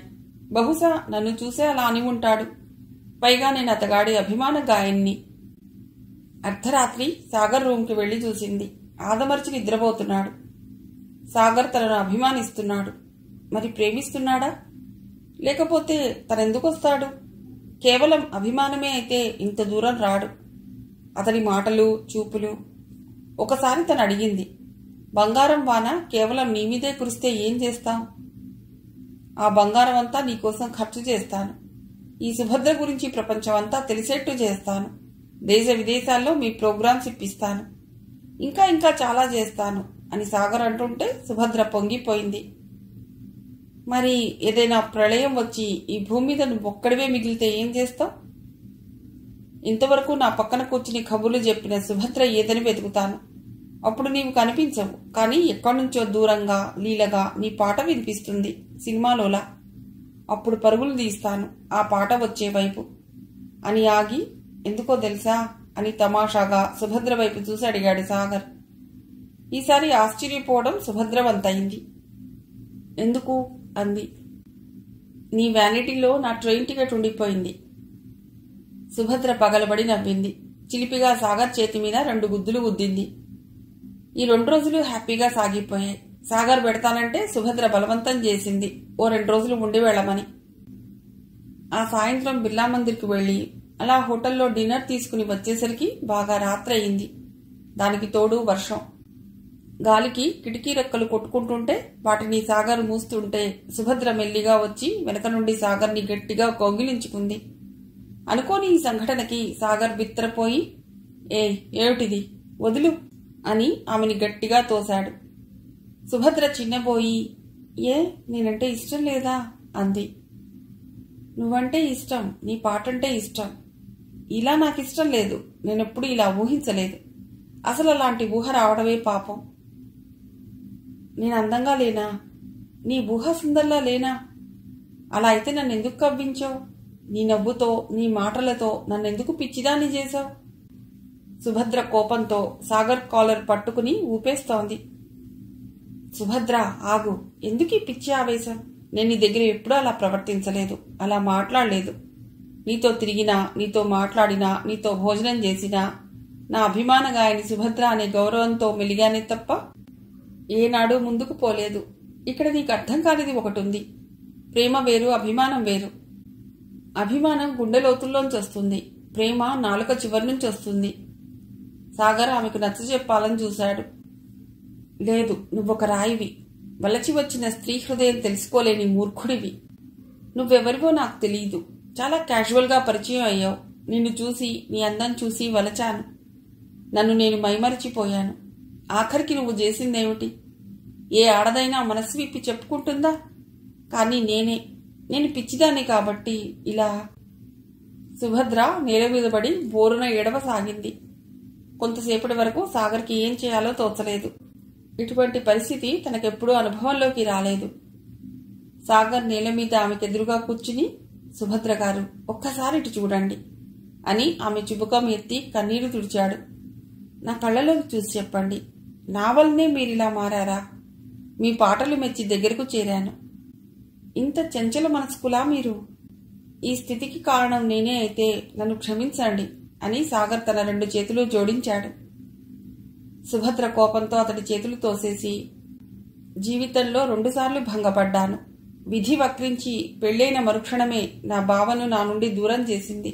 బహుశా నన్ను చూసే అలా అని ఉంటాడు పైగా నేను అతగాడి అభిమాన గాయన్ని అర్ధరాత్రి సాగర్ రూమ్కి వెళ్లి చూసింది ఆదమర్చి నిద్రపోతున్నాడు సాగర్ తనను అభిమానిస్తున్నాడు మరి ప్రేమిస్తున్నాడా లేకపోతే తనెందుకు వస్తాడు కేవలం అభిమానమే అయితే ఇంత దూరం రాడు అతని మాటలు చూపులు ఒకసారి తను అడిగింది బంగారం వాన కేవలం నీ మీదే కురిస్తే ఏం చేస్తాం ఆ బంగారం అంతా నీకోసం ఖర్చు చేస్తాను ఈ సుభద్ర గురించి ప్రపంచం అంతా తెలిసేట్టు చేస్తాను దేశ విదేశాల్లో మీ ప్రోగ్రామ్స్ ఇప్పిస్తాను ఇంకా ఇంకా చాలా చేస్తాను అని సాగర్ అంటుంటే సుభద్ర పొంగిపోయింది మరి ఏదైనా ప్రళయం వచ్చి ఈ భూమి మీద నువ్వు ఒక్కడివే మిగిలితే ఏం చేస్తావు ఇంతవరకు నా పక్కన కూర్చుని కబుర్లు చెప్పిన సుభద్ర ఏదని వెతుకుతాను అప్పుడు నీవు కనిపించవు కానీ ఎక్కడి నుంచో దూరంగా లీలగా నీ పాట వినిపిస్తుంది సినిమాలోలా అప్పుడు పరుగులు తీస్తాను ఆ పాట వచ్చే వైపు అని ఆగి ఎందుకో తెలుసా అని తమాషాగా సుభద్ర వైపు చూసి అడిగాడు సాగర్ ఈసారి ఆశ్చర్యపోవడం సుభద్రవంతయింది ఎందుకు అంది నీ వ్యానిటీలో నా ట్రైన్ టికెట్ ఉండిపోయింది సుభద్ర పగలబడి నవ్వింది చిలిపిగా సాగర్ చేతి మీద రెండు గుద్దులు గుద్దింది ఈ రెండు రోజులు హ్యాపీగా సాగిపోయాయి సాగర్ పెడతానంటే సుభద్ర బలవంతం చేసింది ఓ రెండు రోజులు ఉండి వెళ్ళమని ఆ సాయంత్రం బిర్లా మందిర్కి వెళ్ళి అలా హోటల్లో డిన్నర్ తీసుకుని వచ్చేసరికి బాగా రాత్రి అయింది దానికి తోడు వర్షం గాలికి కిటికీ రెక్కలు కొట్టుకుంటుంటే వాటిని సాగర్ మూస్తుంటే సుభద్ర మెల్లిగా వచ్చి వెనక నుండి సాగర్ని గట్టిగా కొంగిలించుకుంది అనుకోని ఈ సంఘటనకి సాగర్ బిత్తరపోయి ఏ ఏమిటిది వదులు అని ఆమెని గట్టిగా తోశాడు సుభద్ర చిన్నబోయి ఏ నేనంటే ఇష్టం లేదా అంది నువ్వంటే ఇష్టం నీ పాటంటే ఇష్టం ఇలా నాకిష్టం లేదు నేనెప్పుడు ఇలా ఊహించలేదు అసలు అలాంటి ఊహ రావడమే పాపం నేను అందంగా లేనా నీ ఊహ సుందర్లా లేనా అలా అయితే నన్ను ఎందుకు కవ్వించావు నీ నవ్వుతో నీ మాటలతో నన్నెందుకు పిచ్చిదాన్ని చేశావు సుభద్ర కోపంతో సాగర్ కాలర్ పట్టుకుని ఊపేస్తోంది సుభద్ర ఆగు ఎందుకు పిచ్చి ఆవేశం నేను నీ దగ్గర ఎప్పుడూ అలా ప్రవర్తించలేదు అలా మాట్లాడలేదు నీతో తిరిగినా నీతో మాట్లాడినా నీతో భోజనం చేసినా నా అభిమాన గాయని సుభద్ర అనే గౌరవంతో మెలిగానే తప్ప ఏనాడు ముందుకు పోలేదు ఇక్కడ నీకు అర్థం కానిది ఒకటి ఉంది ప్రేమ వేరు అభిమానం వేరు అభిమానం గుండె లోతుల్లోంచి వస్తుంది ప్రేమ నాలుక చివరి నుంచి వస్తుంది సాగర్ ఆమెకు నచ్చ చెప్పాలని చూశాడు లేదు నువ్వొక రాయివి వలచి వచ్చిన స్త్రీ హృదయం తెలుసుకోలేని మూర్ఖుడివి నువ్వెవరివో నాకు తెలియదు చాలా క్యాజువల్గా పరిచయం అయ్యావు నిన్ను చూసి నీ అందం చూసి వలచాను నన్ను నేను మైమరిచిపోయాను ఆఖరికి నువ్వు చేసిందేమిటి ఏ ఆడదైనా మనసు విప్పి చెప్పుకుంటుందా కానీ నేనే నేను పిచ్చిదాన్ని కాబట్టి ఇలా సుభద్ర నేల మీద పడి బోరున ఏడవ సాగింది కొంతసేపటి వరకు సాగర్కి ఏం చేయాలో తోచలేదు ఇటువంటి పరిస్థితి తనకెప్పుడూ అనుభవంలోకి రాలేదు సాగర్ నేల మీద ఆమెకెదురుగా ఎదురుగా కూర్చుని సుభద్ర గారు ఒక్కసారి ఇటు చూడండి అని ఆమె చుబుకం ఎత్తి కన్నీరు తుడిచాడు నా కళ్ళలోకి చూసి చెప్పండి నా వల్లనే మీరిలా మారారా మీ పాటలు మెచ్చి దగ్గరకు చేరాను ఇంత చంచల మనసుకులా మీరు ఈ స్థితికి కారణం నేనే అయితే నన్ను క్షమించండి అని సాగర్ తన రెండు చేతులు జోడించాడు సుభద్ర కోపంతో అతడి చేతులు తోసేసి జీవితంలో రెండుసార్లు భంగపడ్డాను విధి వక్రించి పెళ్లైన మరుక్షణమే నా భావను నా నుండి దూరం చేసింది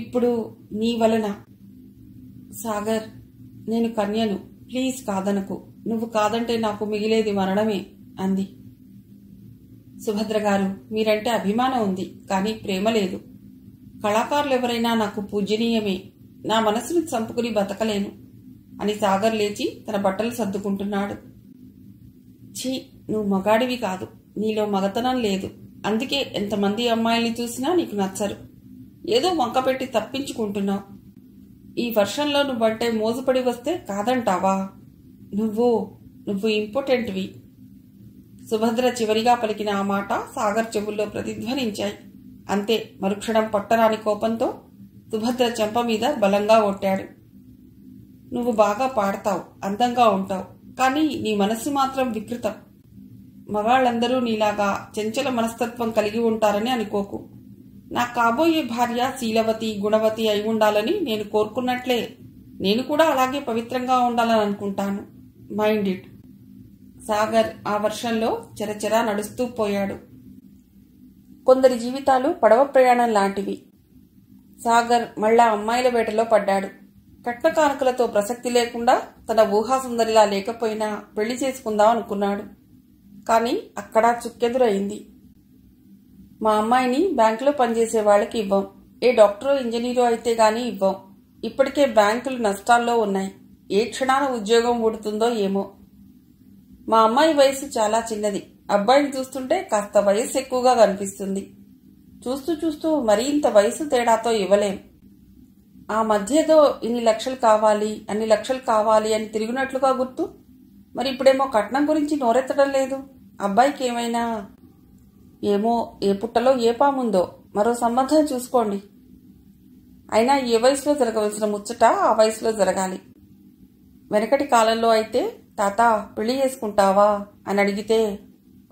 ఇప్పుడు నీ వలన సాగర్ నేను కన్యను ప్లీజ్ కాదనకు నువ్వు కాదంటే నాకు మిగిలేది మరణమే అంది సుభద్ర గారు మీరంటే అభిమానం ఉంది కానీ ప్రేమ లేదు కళాకారులు ఎవరైనా నాకు పూజనీయమే నా మనసును చంపుకుని బతకలేను అని సాగర్ లేచి తన బట్టలు సర్దుకుంటున్నాడు ఛీ నువ్వు మగాడివి కాదు నీలో మగతనం లేదు అందుకే ఎంతమంది అమ్మాయిల్ని చూసినా నీకు నచ్చరు ఏదో వంక పెట్టి తప్పించుకుంటున్నావు ఈ వర్షంలో నువ్వు అంటే మోజుపడి వస్తే కాదంటావా నువ్వు నువ్వు ఇంపార్టెంట్వి సుభద్ర చివరిగా పలికిన ఆ మాట సాగర్ చెవుల్లో ప్రతిధ్వనించాయి అంతే మరుక్షణం పట్టరాని కోపంతో సుభద్ర చెంప మీద బలంగా ఒట్టాడు నువ్వు బాగా పాడతావు అందంగా ఉంటావు కానీ నీ మనస్సు మాత్రం వికృతం మగాళ్ళందరూ నీలాగా చంచల మనస్తత్వం కలిగి ఉంటారని అనుకోకు నా కాబోయే భార్య శీలవతి గుణవతి అయి ఉండాలని నేను కోరుకున్నట్లే నేను కూడా అలాగే పవిత్రంగా ఉండాలని అనుకుంటాను మైండ్ ఇట్ సాగర్ ఆ వర్షంలో చరచరా నడుస్తూ పోయాడు కొందరి జీవితాలు పడవ ప్రయాణం లాంటివి సాగర్ మళ్ళా అమ్మాయిల వేటలో పడ్డాడు కట్న కానుకలతో ప్రసక్తి లేకుండా తన ఊహాసుందరిలా లేకపోయినా పెళ్లి చేసుకుందాం అనుకున్నాడు కానీ అక్కడ చుక్కెదురైంది మా అమ్మాయిని బ్యాంకులో పనిచేసే వాళ్ళకి ఇవ్వం ఏ డాక్టరో ఇంజనీరో అయితే గాని ఇవ్వం ఇప్పటికే బ్యాంకులు నష్టాల్లో ఉన్నాయి ఏ క్షణాన ఉద్యోగం ఊడుతుందో ఏమో మా అమ్మాయి వయసు చాలా చిన్నది అబ్బాయిని చూస్తుంటే కాస్త వయసు ఎక్కువగా కనిపిస్తుంది చూస్తూ చూస్తూ మరీ ఇంత వయసు తేడాతో ఇవ్వలేం ఆ మధ్యదో ఇన్ని లక్షలు కావాలి అన్ని లక్షలు కావాలి అని తిరిగినట్లుగా గుర్తు మరి ఇప్పుడేమో కట్నం గురించి నోరెత్తడం లేదు అబ్బాయికి ఏమైనా ఏమో ఏ పుట్టలో ఏ పాముందో మరో సంబంధం చూసుకోండి అయినా ఏ వయసులో జరగవలసిన ముచ్చట ఆ వయసులో జరగాలి వెనకటి కాలంలో అయితే తాత పెళ్లి చేసుకుంటావా అని అడిగితే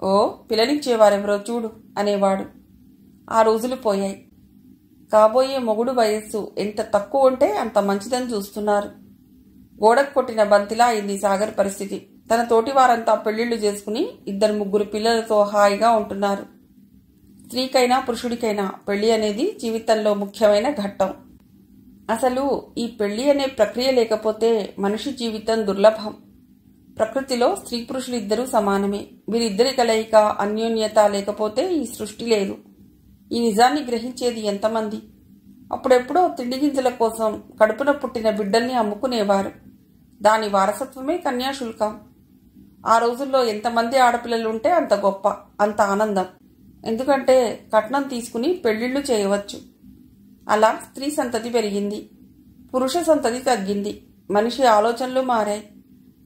ఓ పిల్లనిచ్చేవారెవరో చూడు అనేవాడు ఆ రోజులు పోయాయి కాబోయే మొగుడు వయస్సు ఎంత తక్కువ ఉంటే అంత మంచిదని చూస్తున్నారు గోడకు కొట్టిన బంతిలా అయింది సాగర్ పరిస్థితి తన తోటి వారంతా పెళ్లిళ్లు చేసుకుని ఇద్దరు ముగ్గురు పిల్లలతో హాయిగా ఉంటున్నారు స్త్రీకైనా పురుషుడికైనా పెళ్లి అనేది జీవితంలో ముఖ్యమైన ఘట్టం అసలు ఈ పెళ్లి అనే ప్రక్రియ లేకపోతే మనిషి జీవితం దుర్లభం ప్రకృతిలో స్త్రీ పురుషులు ఇద్దరూ సమానమే వీరిద్దరి కలయిక అన్యోన్యత లేకపోతే ఈ సృష్టి లేదు ఈ నిజాన్ని గ్రహించేది ఎంతమంది అప్పుడెప్పుడో తిండి గింజల కోసం కడుపున పుట్టిన బిడ్డల్ని అమ్ముకునేవారు దాని వారసత్వమే కన్యాశుల్కం ఆ రోజుల్లో ఎంతమంది ఆడపిల్లలుంటే అంత గొప్ప అంత ఆనందం ఎందుకంటే కట్నం తీసుకుని పెళ్లిళ్లు చేయవచ్చు అలా స్త్రీ సంతతి పెరిగింది పురుష సంతతి తగ్గింది మనిషి ఆలోచనలు మారాయి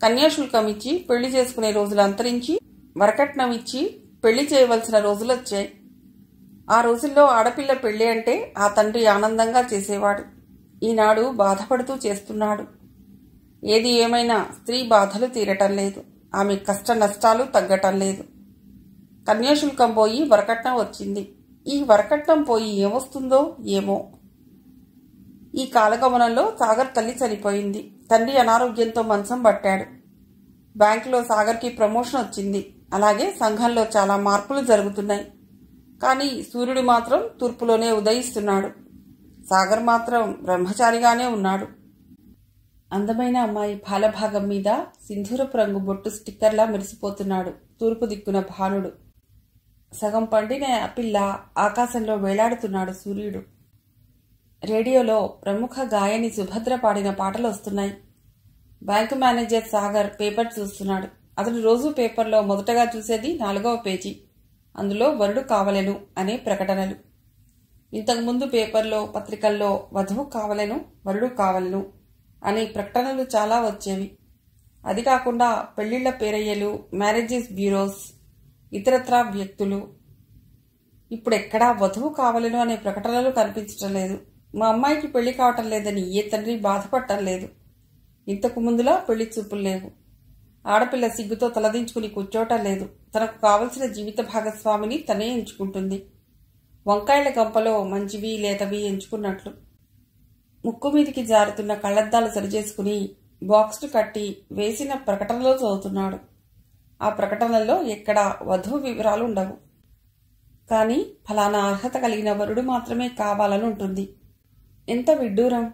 కన్యాశుల్కం ఇచ్చి పెళ్లి చేసుకునే రోజులు అంతరించి వరకట్నం ఇచ్చి పెళ్లి చేయవలసిన రోజులు వచ్చాయి ఆ రోజుల్లో ఆడపిల్ల పెళ్లి అంటే ఆ తండ్రి ఆనందంగా చేసేవాడు ఈనాడు బాధపడుతూ చేస్తున్నాడు ఏది ఏమైనా స్త్రీ బాధలు తీరటం లేదు ఆమె కష్ట నష్టాలు తగ్గటం లేదు కన్యాశుల్కం పోయి వరకట్నం వచ్చింది ఈ వరకట్నం పోయి ఏమొస్తుందో ఏమో ఈ కాలగమనంలో సాగర్ తల్లి చనిపోయింది తండ్రి అనారోగ్యంతో మంచం పట్టాడు బ్యాంకులో సాగర్కి ప్రమోషన్ వచ్చింది అలాగే సంఘంలో చాలా మార్పులు జరుగుతున్నాయి కానీ సూర్యుడు మాత్రం తూర్పులోనే ఉదయిస్తున్నాడు సాగర్ మాత్రం బ్రహ్మచారిగానే ఉన్నాడు అందమైన అమ్మాయి పాలభాగం మీద సింధూరపు రంగు బొట్టు స్టిక్కర్లా మెరిసిపోతున్నాడు తూర్పు దిక్కున భానుడు సగం పండిన పిల్ల ఆకాశంలో వేలాడుతున్నాడు సూర్యుడు రేడియోలో ప్రముఖ గాయని సుభద్ర పాడిన పాటలు వస్తున్నాయి బ్యాంకు మేనేజర్ సాగర్ పేపర్ చూస్తున్నాడు అతడు రోజు పేపర్లో మొదటగా చూసేది నాలుగవ పేజీ అందులో వరుడు కావలెను అనే ప్రకటనలు ఇంతకుముందు పేపర్లో పత్రికల్లో వధువు కావలెను వరుడు కావలను అనే ప్రకటనలు చాలా వచ్చేవి అది కాకుండా పెళ్లిళ్ల పేరయ్యలు మ్యారేజెస్ బ్యూరోస్ ఇతరత్రా వ్యక్తులు ఇప్పుడు ఎక్కడా వధువు కావలను అనే ప్రకటనలు కనిపించటం లేదు మా అమ్మాయికి పెళ్లి కావటం లేదని ఏ తండ్రి బాధపడటం లేదు ఇంతకు ముందులా పెళ్లి చూపులు లేవు ఆడపిల్ల సిగ్గుతో తలదించుకుని కూర్చోవటం లేదు తనకు కావలసిన జీవిత భాగస్వామిని తనే ఎంచుకుంటుంది వంకాయల గంపలో మంచివి లేతవి ఎంచుకున్నట్లు ముక్కు మీదికి జారుతున్న కళ్ళద్దాలు సరిచేసుకుని బాక్స్ను కట్టి వేసిన ప్రకటనలో చదువుతున్నాడు ఆ ప్రకటనల్లో ఎక్కడ వధువు వివరాలు ఉండవు కానీ ఫలానా అర్హత కలిగిన వరుడు మాత్రమే కావాలని ఉంటుంది ఎంత విడ్డూరం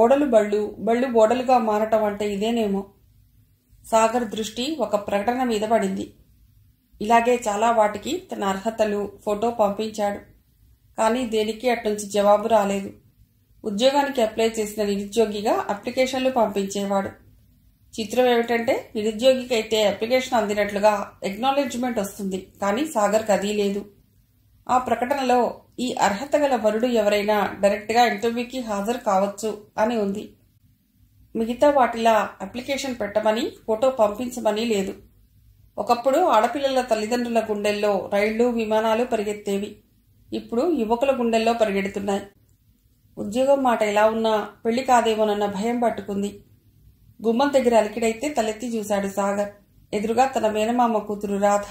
ఓడలు బళ్ళు బళ్ళు ఓడలుగా మారటం అంటే ఇదేనేమో సాగర్ దృష్టి ఒక ప్రకటన మీద పడింది ఇలాగే చాలా వాటికి తన అర్హతలు ఫోటో పంపించాడు కానీ దేనికి అట్నుంచి జవాబు రాలేదు ఉద్యోగానికి అప్లై చేసిన నిరుద్యోగిగా అప్లికేషన్లు పంపించేవాడు చిత్రం ఏమిటంటే నిరుద్యోగికి అయితే అప్లికేషన్ అందినట్లుగా ఎక్నాలెడ్జ్మెంట్ వస్తుంది కానీ సాగర్కి అది లేదు ఆ ప్రకటనలో ఈ అర్హత గల వరుడు ఎవరైనా డైరెక్ట్గా ఇంటర్వ్యూకి హాజరు కావచ్చు అని ఉంది మిగతా వాటిలా అప్లికేషన్ పెట్టమని ఫోటో పంపించమని లేదు ఒకప్పుడు ఆడపిల్లల తల్లిదండ్రుల గుండెల్లో రైళ్లు విమానాలు పరిగెత్తేవి ఇప్పుడు యువకుల గుండెల్లో పరిగెడుతున్నాయి ఉద్యోగం మాట ఎలా ఉన్నా పెళ్లి కాదేమోనన్న భయం పట్టుకుంది గుమ్మం దగ్గర అలికిడైతే తలెత్తి చూశాడు సాగర్ ఎదురుగా తన మేనమామ కూతురు రాధ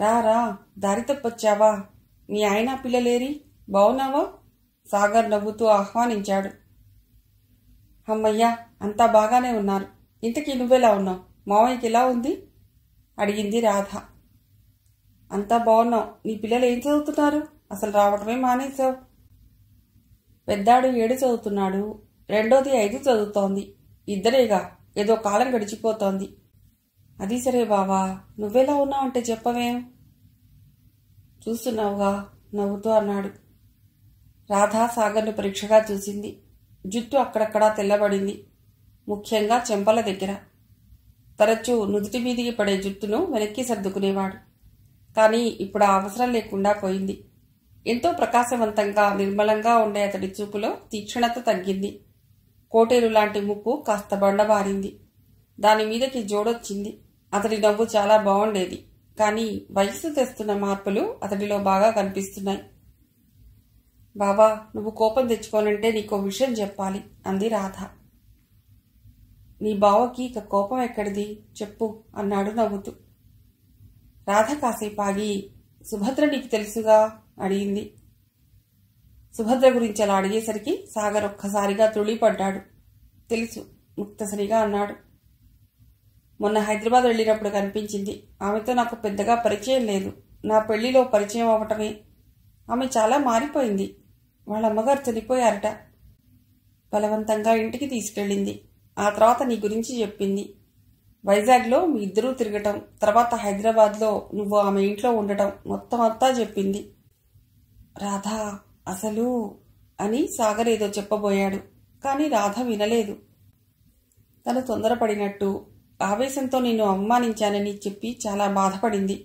రా రా దారి తప్పొచ్చావా మీ ఆయన పిల్లలేరి బావునావా సాగర్ నవ్వుతూ ఆహ్వానించాడు అమ్మయ్యా అంతా బాగానే ఉన్నారు ఇంతకీ నువ్వెలా ఉన్నావు మావయ్యకి ఎలా ఉంది అడిగింది రాధ అంతా బాగున్నావు నీ పిల్లలు ఏం చదువుతున్నారు అసలు రావటమే మానేశావు పెద్దాడు ఏడు చదువుతున్నాడు రెండోది ఐదు చదువుతోంది ఇద్దరేగా ఏదో కాలం గడిచిపోతోంది అది సరే బావా నువ్వెలా ఉన్నావంటే చెప్పవేం చూస్తున్నావుగా నవ్వుతూ అన్నాడు రాధా సాగర్ను పరీక్షగా చూసింది జుట్టు అక్కడక్కడా తెల్లబడింది ముఖ్యంగా చెంపల దగ్గర తరచూ నుదుటి మీదికి పడే జుట్టును వెనక్కి సర్దుకునేవాడు కానీ ఇప్పుడు ఆ అవసరం లేకుండా పోయింది ఎంతో ప్రకాశవంతంగా నిర్మలంగా ఉండే అతడి చూపులో తీక్షణత తగ్గింది కోటేరు లాంటి ముక్కు కాస్త బండబారింది దాని మీదకి జోడొచ్చింది అతడి నవ్వు చాలా బాగుండేది కానీ వయస్సు తెస్తున్న మార్పులు అతడిలో బాగా కనిపిస్తున్నాయి బాబా నువ్వు కోపం తెచ్చుకోనంటే నీకు విషయం చెప్పాలి అంది రాధ నీ బావకి ఇక కోపం ఎక్కడిది చెప్పు అన్నాడు నవ్వుతూ రాధ కాసేపాగి సుభద్ర నీకు తెలుసుగా అడిగింది సుభద్ర గురించి అలా అడిగేసరికి సాగర్ ఒక్కసారిగా తుళిపడ్డాడు తెలుసు ముక్తసరిగా అన్నాడు మొన్న హైదరాబాద్ వెళ్ళినప్పుడు కనిపించింది ఆమెతో నాకు పెద్దగా పరిచయం లేదు నా పెళ్లిలో పరిచయం అవటమే ఆమె చాలా మారిపోయింది వాళ్ళ అమ్మగారు చనిపోయారట బలవంతంగా ఇంటికి తీసుకెళ్ళింది ఆ తర్వాత నీ గురించి చెప్పింది వైజాగ్లో మీ ఇద్దరూ తిరగటం తర్వాత హైదరాబాద్లో నువ్వు ఆమె ఇంట్లో ఉండటం మొత్తం అంతా చెప్పింది రాధా అసలు అని సాగర్ ఏదో చెప్పబోయాడు కానీ రాధ వినలేదు తను తొందరపడినట్టు ఆవేశంతో నేను అవమానించానని చెప్పి చాలా బాధపడింది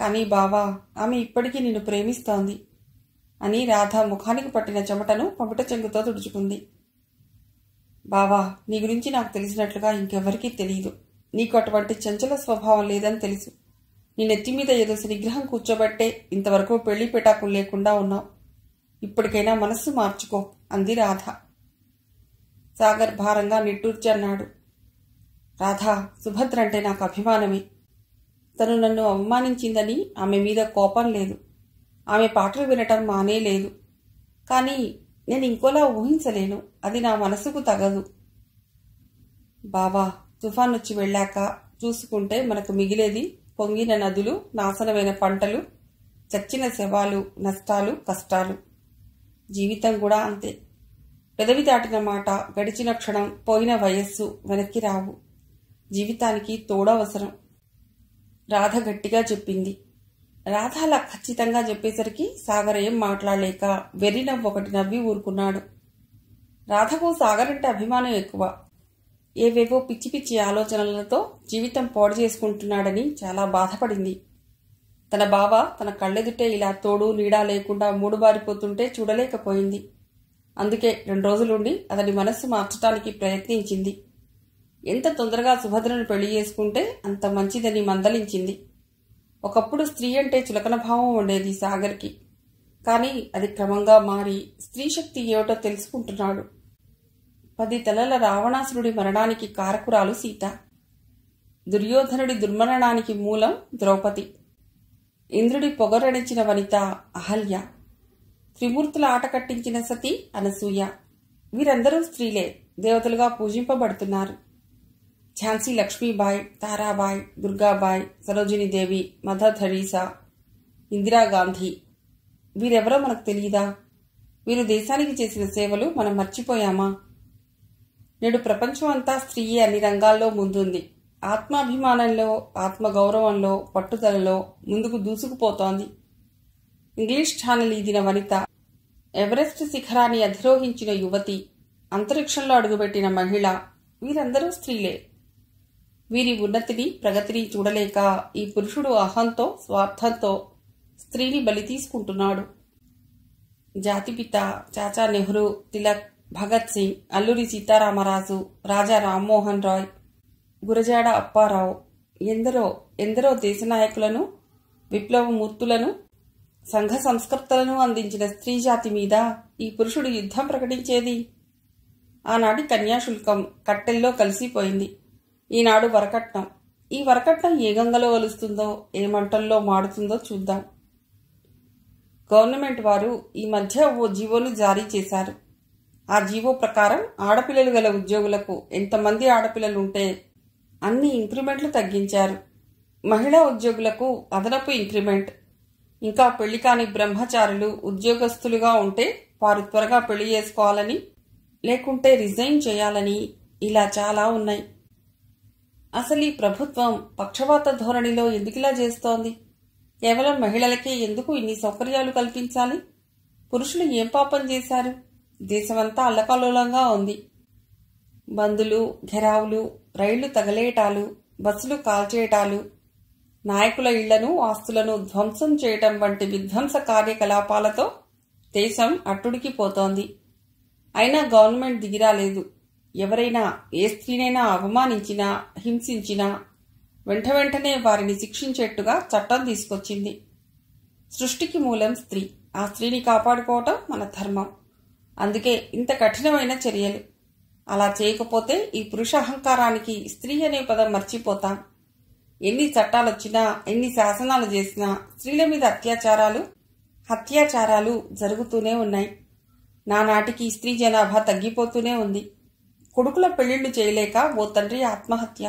కానీ బావా ఆమె ఇప్పటికీ నిన్ను ప్రేమిస్తోంది అని రాధ ముఖానికి పట్టిన చెమటను పమిట చెంగుతో తుడుచుకుంది బావా నీ గురించి నాకు తెలిసినట్లుగా ఇంకెవరికీ తెలియదు నీకు అటువంటి చంచల స్వభావం లేదని తెలుసు నీ నెత్తి మీద ఏదో శనిగ్రహం కూర్చోబట్టే ఇంతవరకు పెళ్లి పెటాకులు లేకుండా ఉన్నావు ఇప్పటికైనా మనస్సు మార్చుకో అంది రాధ సాగర్ భారంగా నిట్టూర్చన్నాడు రాధ రాధా సుభద్ర అంటే నాకు అభిమానమే తను నన్ను అవమానించిందని ఆమె మీద కోపం లేదు ఆమె పాటలు వినటం మానేలేదు కానీ నేను ఇంకోలా ఊహించలేను అది నా మనసుకు తగదు బావా తుఫాన్ వచ్చి వెళ్ళాక చూసుకుంటే మనకు మిగిలేది పొంగిన నదులు నాశనమైన పంటలు చచ్చిన శవాలు నష్టాలు కష్టాలు జీవితం కూడా అంతే పెదవి దాటిన మాట గడిచిన క్షణం పోయిన వయస్సు వెనక్కి రావు జీవితానికి తోడవసరం రాధ గట్టిగా చెప్పింది రాధ అలా ఖచ్చితంగా చెప్పేసరికి సాగర్ ఏం మాట్లాడలేక వెర్రినవ్వు ఒకటి నవ్వి ఊరుకున్నాడు రాధకు సాగర్ అంటే అభిమానం ఎక్కువ ఏవేవో పిచ్చి పిచ్చి ఆలోచనలతో జీవితం పాడు చేసుకుంటున్నాడని చాలా బాధపడింది తన బావ తన కళ్ళెదుటే ఇలా తోడు నీడా లేకుండా మూడుబారిపోతుంటే చూడలేకపోయింది అందుకే రెండు రోజులుండి అతని మనస్సు మార్చటానికి ప్రయత్నించింది ఎంత తొందరగా సుభద్రను పెళ్లి చేసుకుంటే అంత మంచిదని మందలించింది ఒకప్పుడు స్త్రీ అంటే చులకన భావం ఉండేది సాగర్కి కానీ అది క్రమంగా మారి స్త్రీ శక్తి ఏమిటో తెలుసుకుంటున్నాడు పది తలల రావణాసురుడి మరణానికి కారకురాలు సీత దుర్యోధనుడి దుర్మరణానికి మూలం ద్రౌపది ఇంద్రుడి పొగరణించిన వనిత అహల్య త్రిమూర్తుల ఆట కట్టించిన సతి అనసూయ వీరందరూ స్త్రీలే దేవతలుగా పూజింపబడుతున్నారు ఝాన్సీ లక్ష్మీబాయ్ తారాబాయ్ దుర్గాబాయ్ సరోజినీదేవి మదర్ థరీసా ఇందిరాగాంధీ వీరెవరో మనకు తెలియదా వీరు దేశానికి చేసిన సేవలు మనం మర్చిపోయామా నేడు ప్రపంచం అంతా స్త్రీయే అన్ని రంగాల్లో ముందుంది ఆత్మాభిమానంలో ఆత్మగౌరవంలో పట్టుదలలో ముందుకు దూసుకుపోతోంది ఇంగ్లీష్ ఛానల్ ఈదిన వనిత ఎవరెస్ట్ శిఖరాన్ని అధిరోహించిన యువతి అంతరిక్షంలో అడుగుపెట్టిన మహిళ వీరందరూ స్త్రీలే వీరి ఉన్నతిని ప్రగతిని చూడలేక ఈ పురుషుడు అహంతో స్వార్థంతో స్త్రీని బలి తీసుకుంటున్నాడు జాతిపిత చాచా నెహ్రూ తిలక్ భగత్ సింగ్ అల్లూరి సీతారామరాజు రాజా రామ్మోహన్ రాయ్ గురజాడ అప్పారావు ఎందరో ఎందరో దేశ నాయకులను విప్లవమూర్తులను సంఘ సంస్కర్తలను అందించిన స్త్రీజాతి మీద ఈ పురుషుడు యుద్ధం ప్రకటించేది ఆనాటి కన్యాశుల్కం కట్టెల్లో కలిసిపోయింది ఈనాడు వరకట్నం ఈ వరకట్నం ఏ గంగలో వలుస్తుందో ఏ మంటల్లో మాడుతుందో చూద్దాం గవర్నమెంట్ వారు ఈ మధ్య ఓ జీవోను జారీ చేశారు ఆ జీవో ప్రకారం ఆడపిల్లలు గల ఉద్యోగులకు ఎంతమంది ఆడపిల్లలు ఉంటే అన్ని ఇంక్రిమెంట్లు తగ్గించారు మహిళా ఉద్యోగులకు అదనపు ఇంక్రిమెంట్ ఇంకా పెళ్లి కాని బ్రహ్మచారులు ఉద్యోగస్తులుగా ఉంటే వారు త్వరగా పెళ్లి చేసుకోవాలని లేకుంటే రిజైన్ చేయాలని ఇలా చాలా ఉన్నాయి అసలు ఈ ప్రభుత్వం పక్షవాత ధోరణిలో ఎందుకిలా చేస్తోంది కేవలం మహిళలకే ఎందుకు ఇన్ని సౌకర్యాలు కల్పించాలి పురుషులు ఏం పాపం చేశారు దేశమంతా అల్లకల్లోలంగా ఉంది బందులు ఘెరావులు రైళ్లు తగలేయటాలు బస్సులు కాల్చేయటాలు నాయకుల ఇళ్లను ఆస్తులను ధ్వంసం చేయటం వంటి విధ్వంస కార్యకలాపాలతో దేశం అట్టుడికిపోతోంది అయినా గవర్నమెంట్ దిగిరాలేదు ఎవరైనా ఏ స్త్రీనైనా అవమానించినా హింసించినా వెంట వెంటనే వారిని శిక్షించేట్టుగా చట్టం తీసుకొచ్చింది సృష్టికి మూలం స్త్రీ ఆ స్త్రీని కాపాడుకోవటం మన ధర్మం అందుకే ఇంత కఠినమైన చర్యలు అలా చేయకపోతే ఈ పురుష అహంకారానికి స్త్రీ అనే పదం మర్చిపోతాం ఎన్ని చట్టాలు వచ్చినా ఎన్ని శాసనాలు చేసినా స్త్రీల మీద అత్యాచారాలు హత్యాచారాలు జరుగుతూనే ఉన్నాయి నానాటికి స్త్రీ జనాభా తగ్గిపోతూనే ఉంది కొడుకుల పెళ్లిళ్లు చేయలేక ఓ తండ్రి ఆత్మహత్య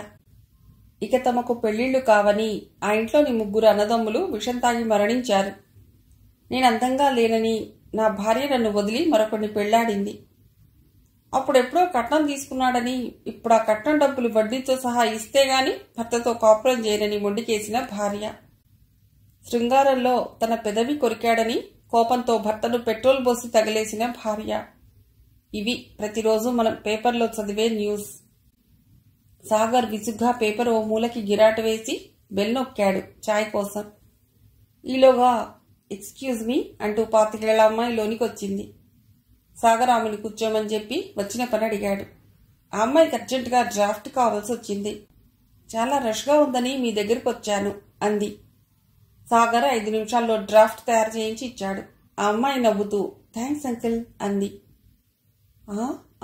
ఇక తమకు పెళ్లిళ్లు కావని ఆ ఇంట్లోని ముగ్గురు అన్నదమ్ములు విషం తాగి మరణించారు నేను అందంగా లేనని నా భార్య నన్ను వదిలి మరొకరిని పెళ్లాడింది అప్పుడెప్పుడో కట్నం తీసుకున్నాడని ఇప్పుడు ఆ కట్నం డబ్బులు వడ్డీతో సహా ఇస్తే గాని భర్తతో కాపురం చేయనని మొండికేసిన భార్య శృంగారంలో తన పెదవి కొరికాడని కోపంతో భర్తను పెట్రోల్ పోసి తగిలేసిన భార్య ఇవి ప్రతిరోజు మనం పేపర్లో చదివే న్యూస్ సాగర్ విసుగ్గా పేపర్ ఓ మూలకి గిరాట వేసి బెల్ నొక్కాడు చాయ్ కోసం ఈలోగా ఎక్స్క్యూజ్ మీ అంటూ పాతికేళ్ల అమ్మాయి లోనికి వచ్చింది సాగరాముని కూర్చోమని చెప్పి వచ్చిన పని అడిగాడు ఆ అమ్మాయికి అర్జెంటుగా డ్రాఫ్ట్ కావాల్సి వచ్చింది చాలా రష్గా ఉందని మీ దగ్గరికి వచ్చాను అంది సాగర్ ఐదు నిమిషాల్లో డ్రాఫ్ట్ తయారు చేయించి ఇచ్చాడు ఆ అమ్మాయి నవ్వుతూ థ్యాంక్స్ అంకిల్ అంది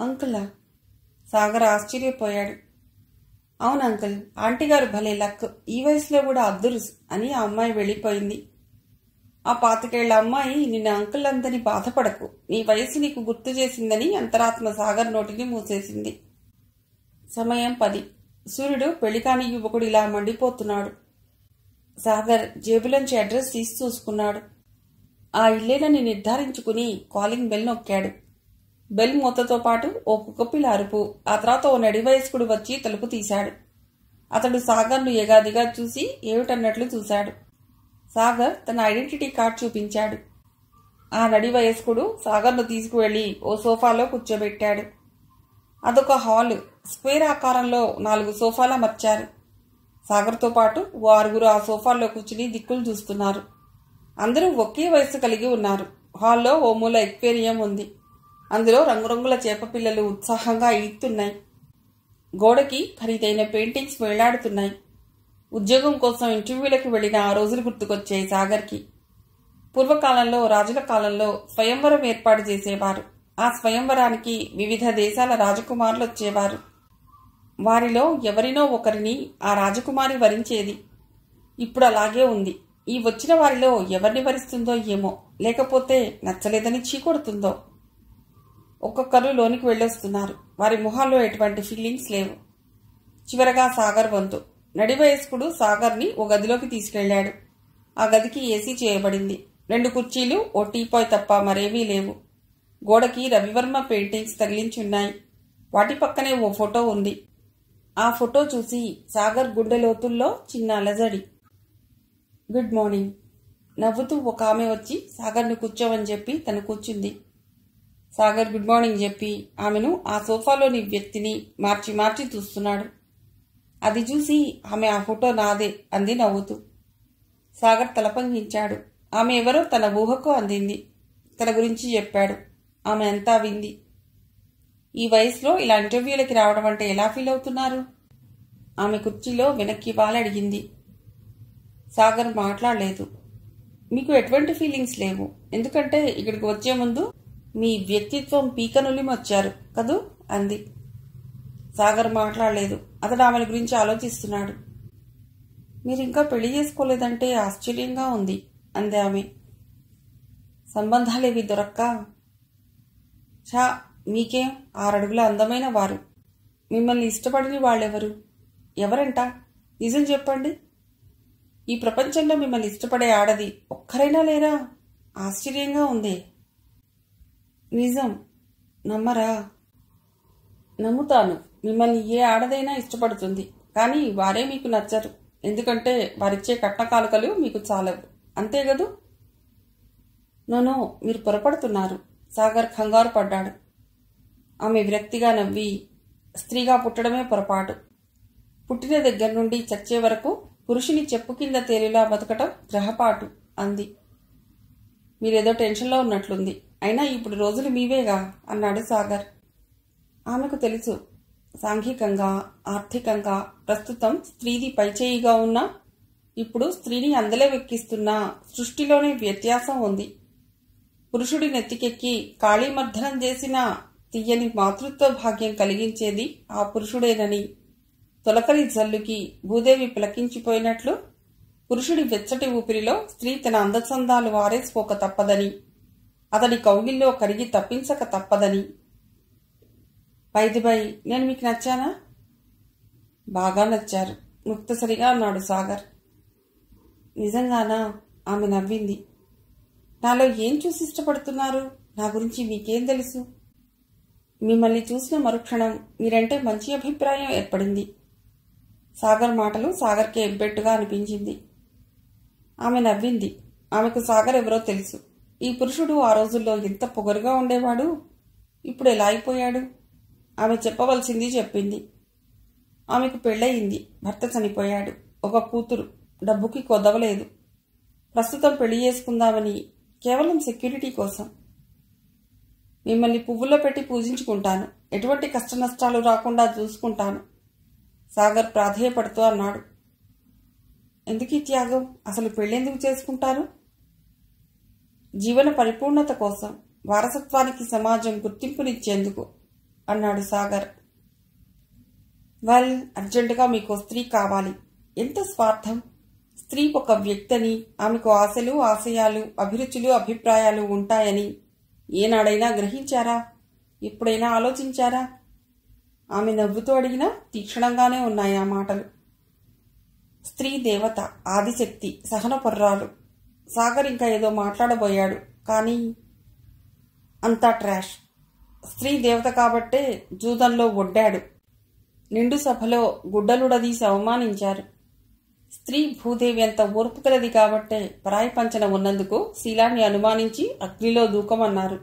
అంకులా సాగర్ ఆశ్చర్యపోయాడు అవును అంకుల్ ఆంటీ గారు భలే లక్ ఈ వయసులో కూడా అబ్దుల్స్ అని ఆ అమ్మాయి వెళ్ళిపోయింది ఆ పాతికేళ్ల అమ్మాయి నిన్న అంకులంతని బాధపడకు నీ వయసు నీకు గుర్తు చేసిందని అంతరాత్మ సాగర్ నోటిని మూసేసింది సమయం పది సూర్యుడు పెళ్లికాని యువకుడు ఇలా మండిపోతున్నాడు సాగర్ జేబులోంచి అడ్రస్ తీసి చూసుకున్నాడు ఆ ఇల్లేనని నిర్ధారించుకుని కాలింగ్ బెల్ నొక్కాడు బెల్ మూతతో పాటు ఓ కుక్కపిల్ల అరుపు ఆ తర్వాత ఓ నడివయస్కుడు వచ్చి తలుపు తీశాడు అతడు సాగర్ను ఎగాదిగా చూసి ఏమిటన్నట్లు చూశాడు సాగర్ తన ఐడెంటిటీ కార్డ్ చూపించాడు ఆ నడి వయస్కుడు సాగర్ను తీసుకువెళ్ళి ఓ సోఫాలో కూర్చోబెట్టాడు అదొక హాల్ స్క్వేర్ ఆకారంలో నాలుగు సోఫాల మర్చారు సాగర్తో పాటు ఓ ఆరుగురు ఆ సోఫాల్లో కూర్చుని దిక్కులు చూస్తున్నారు అందరూ ఒకే వయసు కలిగి ఉన్నారు హాల్లో ఓ మూల ఎక్వేరియం ఉంది అందులో రంగురంగుల చేపపిల్లలు ఉత్సాహంగా ఈడుతున్నాయి గోడకి ఖరీదైన పెయింటింగ్స్ వేలాడుతున్నాయి ఉద్యోగం కోసం ఇంటర్వ్యూలకు వెళ్లిన ఆ రోజులు గుర్తుకొచ్చాయి సాగర్కి పూర్వకాలంలో రాజుల కాలంలో స్వయంవరం ఏర్పాటు చేసేవారు ఆ స్వయంవరానికి వివిధ దేశాల రాజకుమారులు వచ్చేవారు వారిలో ఎవరినో ఒకరిని ఆ రాజకుమారి వరించేది ఇప్పుడు అలాగే ఉంది ఈ వచ్చిన వారిలో ఎవరిని వరిస్తుందో ఏమో లేకపోతే నచ్చలేదని చీకొడుతుందో ఒక్కొక్కరు లోనికి వెళ్ళొస్తున్నారు వారి మొహాల్లో ఎటువంటి ఫీలింగ్స్ లేవు చివరగా సాగర్ వంతు నడివయస్కుడు సాగర్ని ఓ గదిలోకి తీసుకెళ్లాడు ఆ గదికి ఏసీ చేయబడింది రెండు కుర్చీలు ఓ టీపాయ్ తప్ప మరేమీ లేవు గోడకి రవివర్మ పెయింటింగ్స్ తగిలించున్నాయి వాటి పక్కనే ఓ ఫోటో ఉంది ఆ ఫోటో చూసి సాగర్ గుండె లోతుల్లో చిన్న అలజడి గుడ్ మార్నింగ్ నవ్వుతూ ఒక ఆమె వచ్చి సాగర్ని కూర్చోవని చెప్పి తను కూర్చుంది సాగర్ గుడ్ మార్నింగ్ చెప్పి ఆమెను ఆ సోఫాలోని వ్యక్తిని మార్చి మార్చి చూస్తున్నాడు అది చూసి ఆమె ఆ ఫోటో నాదే అంది నవ్వుతూ సాగర్ తలపంగించాడు ఆమె ఎవరో తన ఊహకు అందింది తన గురించి చెప్పాడు ఆమె అంతా వింది ఈ వయసులో ఇలా ఇంటర్వ్యూలకి రావడం అంటే ఎలా ఫీల్ అవుతున్నారు ఆమె కుర్చీలో వెనక్కి వాలడిగింది సాగర్ మాట్లాడలేదు మీకు ఎటువంటి ఫీలింగ్స్ లేవు ఎందుకంటే ఇక్కడికి వచ్చే ముందు మీ వ్యక్తిత్వం పీకనులిమొచ్చారు కదూ అంది సాగర్ మాట్లాడలేదు అతడు ఆమెను గురించి ఆలోచిస్తున్నాడు మీరు ఇంకా పెళ్లి చేసుకోలేదంటే ఆశ్చర్యంగా ఉంది అంది ఆమె సంబంధాలేవి దొరక్క షా మీకేం ఆరడుగుల అందమైన వారు మిమ్మల్ని ఇష్టపడని వాళ్ళెవరు ఎవరంట నిజం చెప్పండి ఈ ప్రపంచంలో మిమ్మల్ని ఇష్టపడే ఆడది ఒక్కరైనా లేరా ఆశ్చర్యంగా ఉంది నిజం నమ్మరా నమ్ముతాను మిమ్మల్ని ఏ ఆడదైనా ఇష్టపడుతుంది కానీ వారే మీకు నచ్చరు ఎందుకంటే వారిచ్చే కట్న మీకు చాలవు అంతే కదూ నోనో మీరు పొరపడుతున్నారు సాగర్ కంగారు పడ్డాడు ఆమె విరక్తిగా నవ్వి స్త్రీగా పుట్టడమే పొరపాటు పుట్టిన దగ్గర నుండి చచ్చే వరకు పురుషుని చెప్పు కింద తేలిలా బతకటం గ్రహపాటు అంది మీరేదో టెన్షన్లో ఉన్నట్లుంది అయినా ఇప్పుడు రోజులు మీవేగా అన్నాడు సాగర్ ఆమెకు తెలుసు సాంఘికంగా ఆర్థికంగా ప్రస్తుతం స్త్రీది పైచేయిగా ఉన్నా ఇప్పుడు స్త్రీని అందలే వెక్కిస్తున్న సృష్టిలోనే వ్యత్యాసం ఉంది పురుషుడి నెత్తికెక్కి కాళీమర్ధనం చేసిన తీయని మాతృత్వ భాగ్యం కలిగించేది ఆ పురుషుడేనని తొలకరి జల్లుకి భూదేవి పిలకించిపోయినట్లు పురుషుడి వెచ్చటి ఊపిరిలో స్త్రీ తన అందచందాలు వారేసుకోక తప్పదని అతడి కౌగిల్లో కరిగి తప్పించక తప్పదని బై నేను మీకు నచ్చానా బాగా నచ్చారు ముక్తసరిగా అన్నాడు సాగర్ నిజంగానా ఆమె నవ్వింది నాలో ఏం చూసి ఇష్టపడుతున్నారు నా గురించి మీకేం తెలుసు మిమ్మల్ని చూసిన మరుక్షణం మీరంటే మంచి అభిప్రాయం ఏర్పడింది సాగర్ మాటలు సాగర్కే ఎబ్బెట్టుగా అనిపించింది ఆమె నవ్వింది ఆమెకు సాగర్ ఎవరో తెలుసు ఈ పురుషుడు ఆ రోజుల్లో ఎంత పొగరుగా ఉండేవాడు ఇప్పుడు ఎలా అయిపోయాడు ఆమె చెప్పవలసింది చెప్పింది ఆమెకు పెళ్ళయింది భర్త చనిపోయాడు ఒక కూతురు డబ్బుకి కొదవలేదు ప్రస్తుతం పెళ్లి చేసుకుందామని కేవలం సెక్యూరిటీ కోసం మిమ్మల్ని పువ్వుల్లో పెట్టి పూజించుకుంటాను ఎటువంటి కష్టనష్టాలు రాకుండా చూసుకుంటాను సాగర్ ప్రాధేయపడుతూ అన్నాడు ఎందుకు ఈ త్యాగం అసలు పెళ్ళెందుకు చేసుకుంటారు జీవన పరిపూర్ణత కోసం వారసత్వానికి సమాజం గుర్తింపునిచ్చేందుకు అన్నాడు సాగర్ వెల్ అర్జెంటుగా మీకు స్త్రీ కావాలి ఎంత స్వార్థం స్త్రీ ఒక వ్యక్తి అని ఆమెకు ఆశలు ఆశయాలు అభిరుచులు అభిప్రాయాలు ఉంటాయని ఏనాడైనా గ్రహించారా ఎప్పుడైనా ఆలోచించారా ఆమె నవ్వుతో అడిగినా తీక్షణంగానే ఉన్నాయి ఆ మాటలు స్త్రీ దేవత ఆదిశక్తి పొర్రాలు సాగర్ ఇంకా ఏదో మాట్లాడబోయాడు కానీ అంతా ట్రాష్ స్త్రీ దేవత కాబట్టే జూదంలో ఒడ్డాడు నిండు సభలో గుడ్డలుడదీసి అవమానించారు స్త్రీ భూదేవి అంత ఓర్పు కలది కాబట్టే పరాయపంచన ఉన్నందుకు శీలాన్ని అనుమానించి అగ్నిలో దూకమన్నారు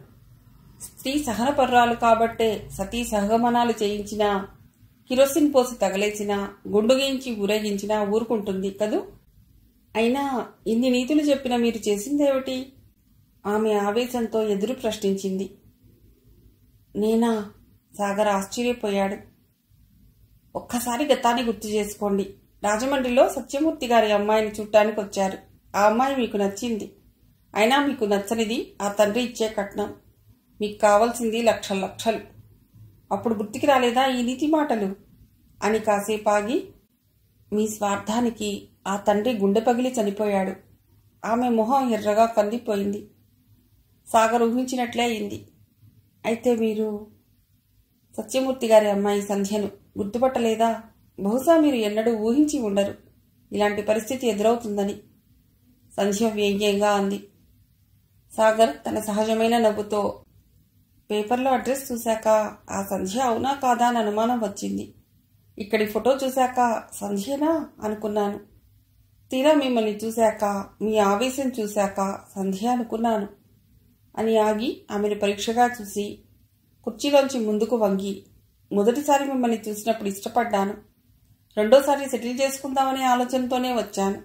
స్త్రీ సహనపర్రాలు కాబట్టే సతీ సహగమనాలు చేయించినా కిరోసిన్ పోసి తగలేసినా గుండుగించి ఊరేగించినా ఊరుకుంటుంది కదూ అయినా ఇన్ని నీతులు చెప్పిన మీరు చేసిందేమిటి ఆమె ఆవేశంతో ఎదురు ప్రశ్నించింది నేనా సాగర్ ఆశ్చర్యపోయాడు ఒక్కసారి గతాన్ని గుర్తు చేసుకోండి రాజమండ్రిలో సత్యమూర్తి గారి అమ్మాయిని చూడటానికి వచ్చారు ఆ అమ్మాయి మీకు నచ్చింది అయినా మీకు నచ్చనిది ఆ తండ్రి ఇచ్చే కట్నం మీకు కావాల్సింది లక్ష లక్షలు అప్పుడు గుర్తుకి రాలేదా ఈ నీతి మాటలు అని కాసేపు ఆగి మీ స్వార్థానికి ఆ తండ్రి గుండె పగిలి చనిపోయాడు ఆమె మొహం ఎర్రగా కందిపోయింది సాగర్ ఊహించినట్లే అయింది అయితే మీరు సత్యమూర్తి గారి అమ్మాయి సంధ్యను గుర్తుపట్టలేదా బహుశా మీరు ఎన్నడూ ఊహించి ఉండరు ఇలాంటి పరిస్థితి ఎదురవుతుందని సంధ్య వ్యంగ్యంగా అంది సాగర్ తన సహజమైన నవ్వుతో పేపర్లో అడ్రస్ చూశాక ఆ సంధ్య అవునా కాదా అని అనుమానం వచ్చింది ఇక్కడి ఫోటో చూశాక సంధ్యనా అనుకున్నాను తీరా మిమ్మల్ని చూశాక మీ ఆవేశం చూశాక సంధ్య అనుకున్నాను అని ఆగి ఆమెను పరీక్షగా చూసి కుర్చీలోంచి ముందుకు వంగి మొదటిసారి మిమ్మల్ని చూసినప్పుడు ఇష్టపడ్డాను రెండోసారి సెటిల్ చేసుకుందామనే ఆలోచనతోనే వచ్చాను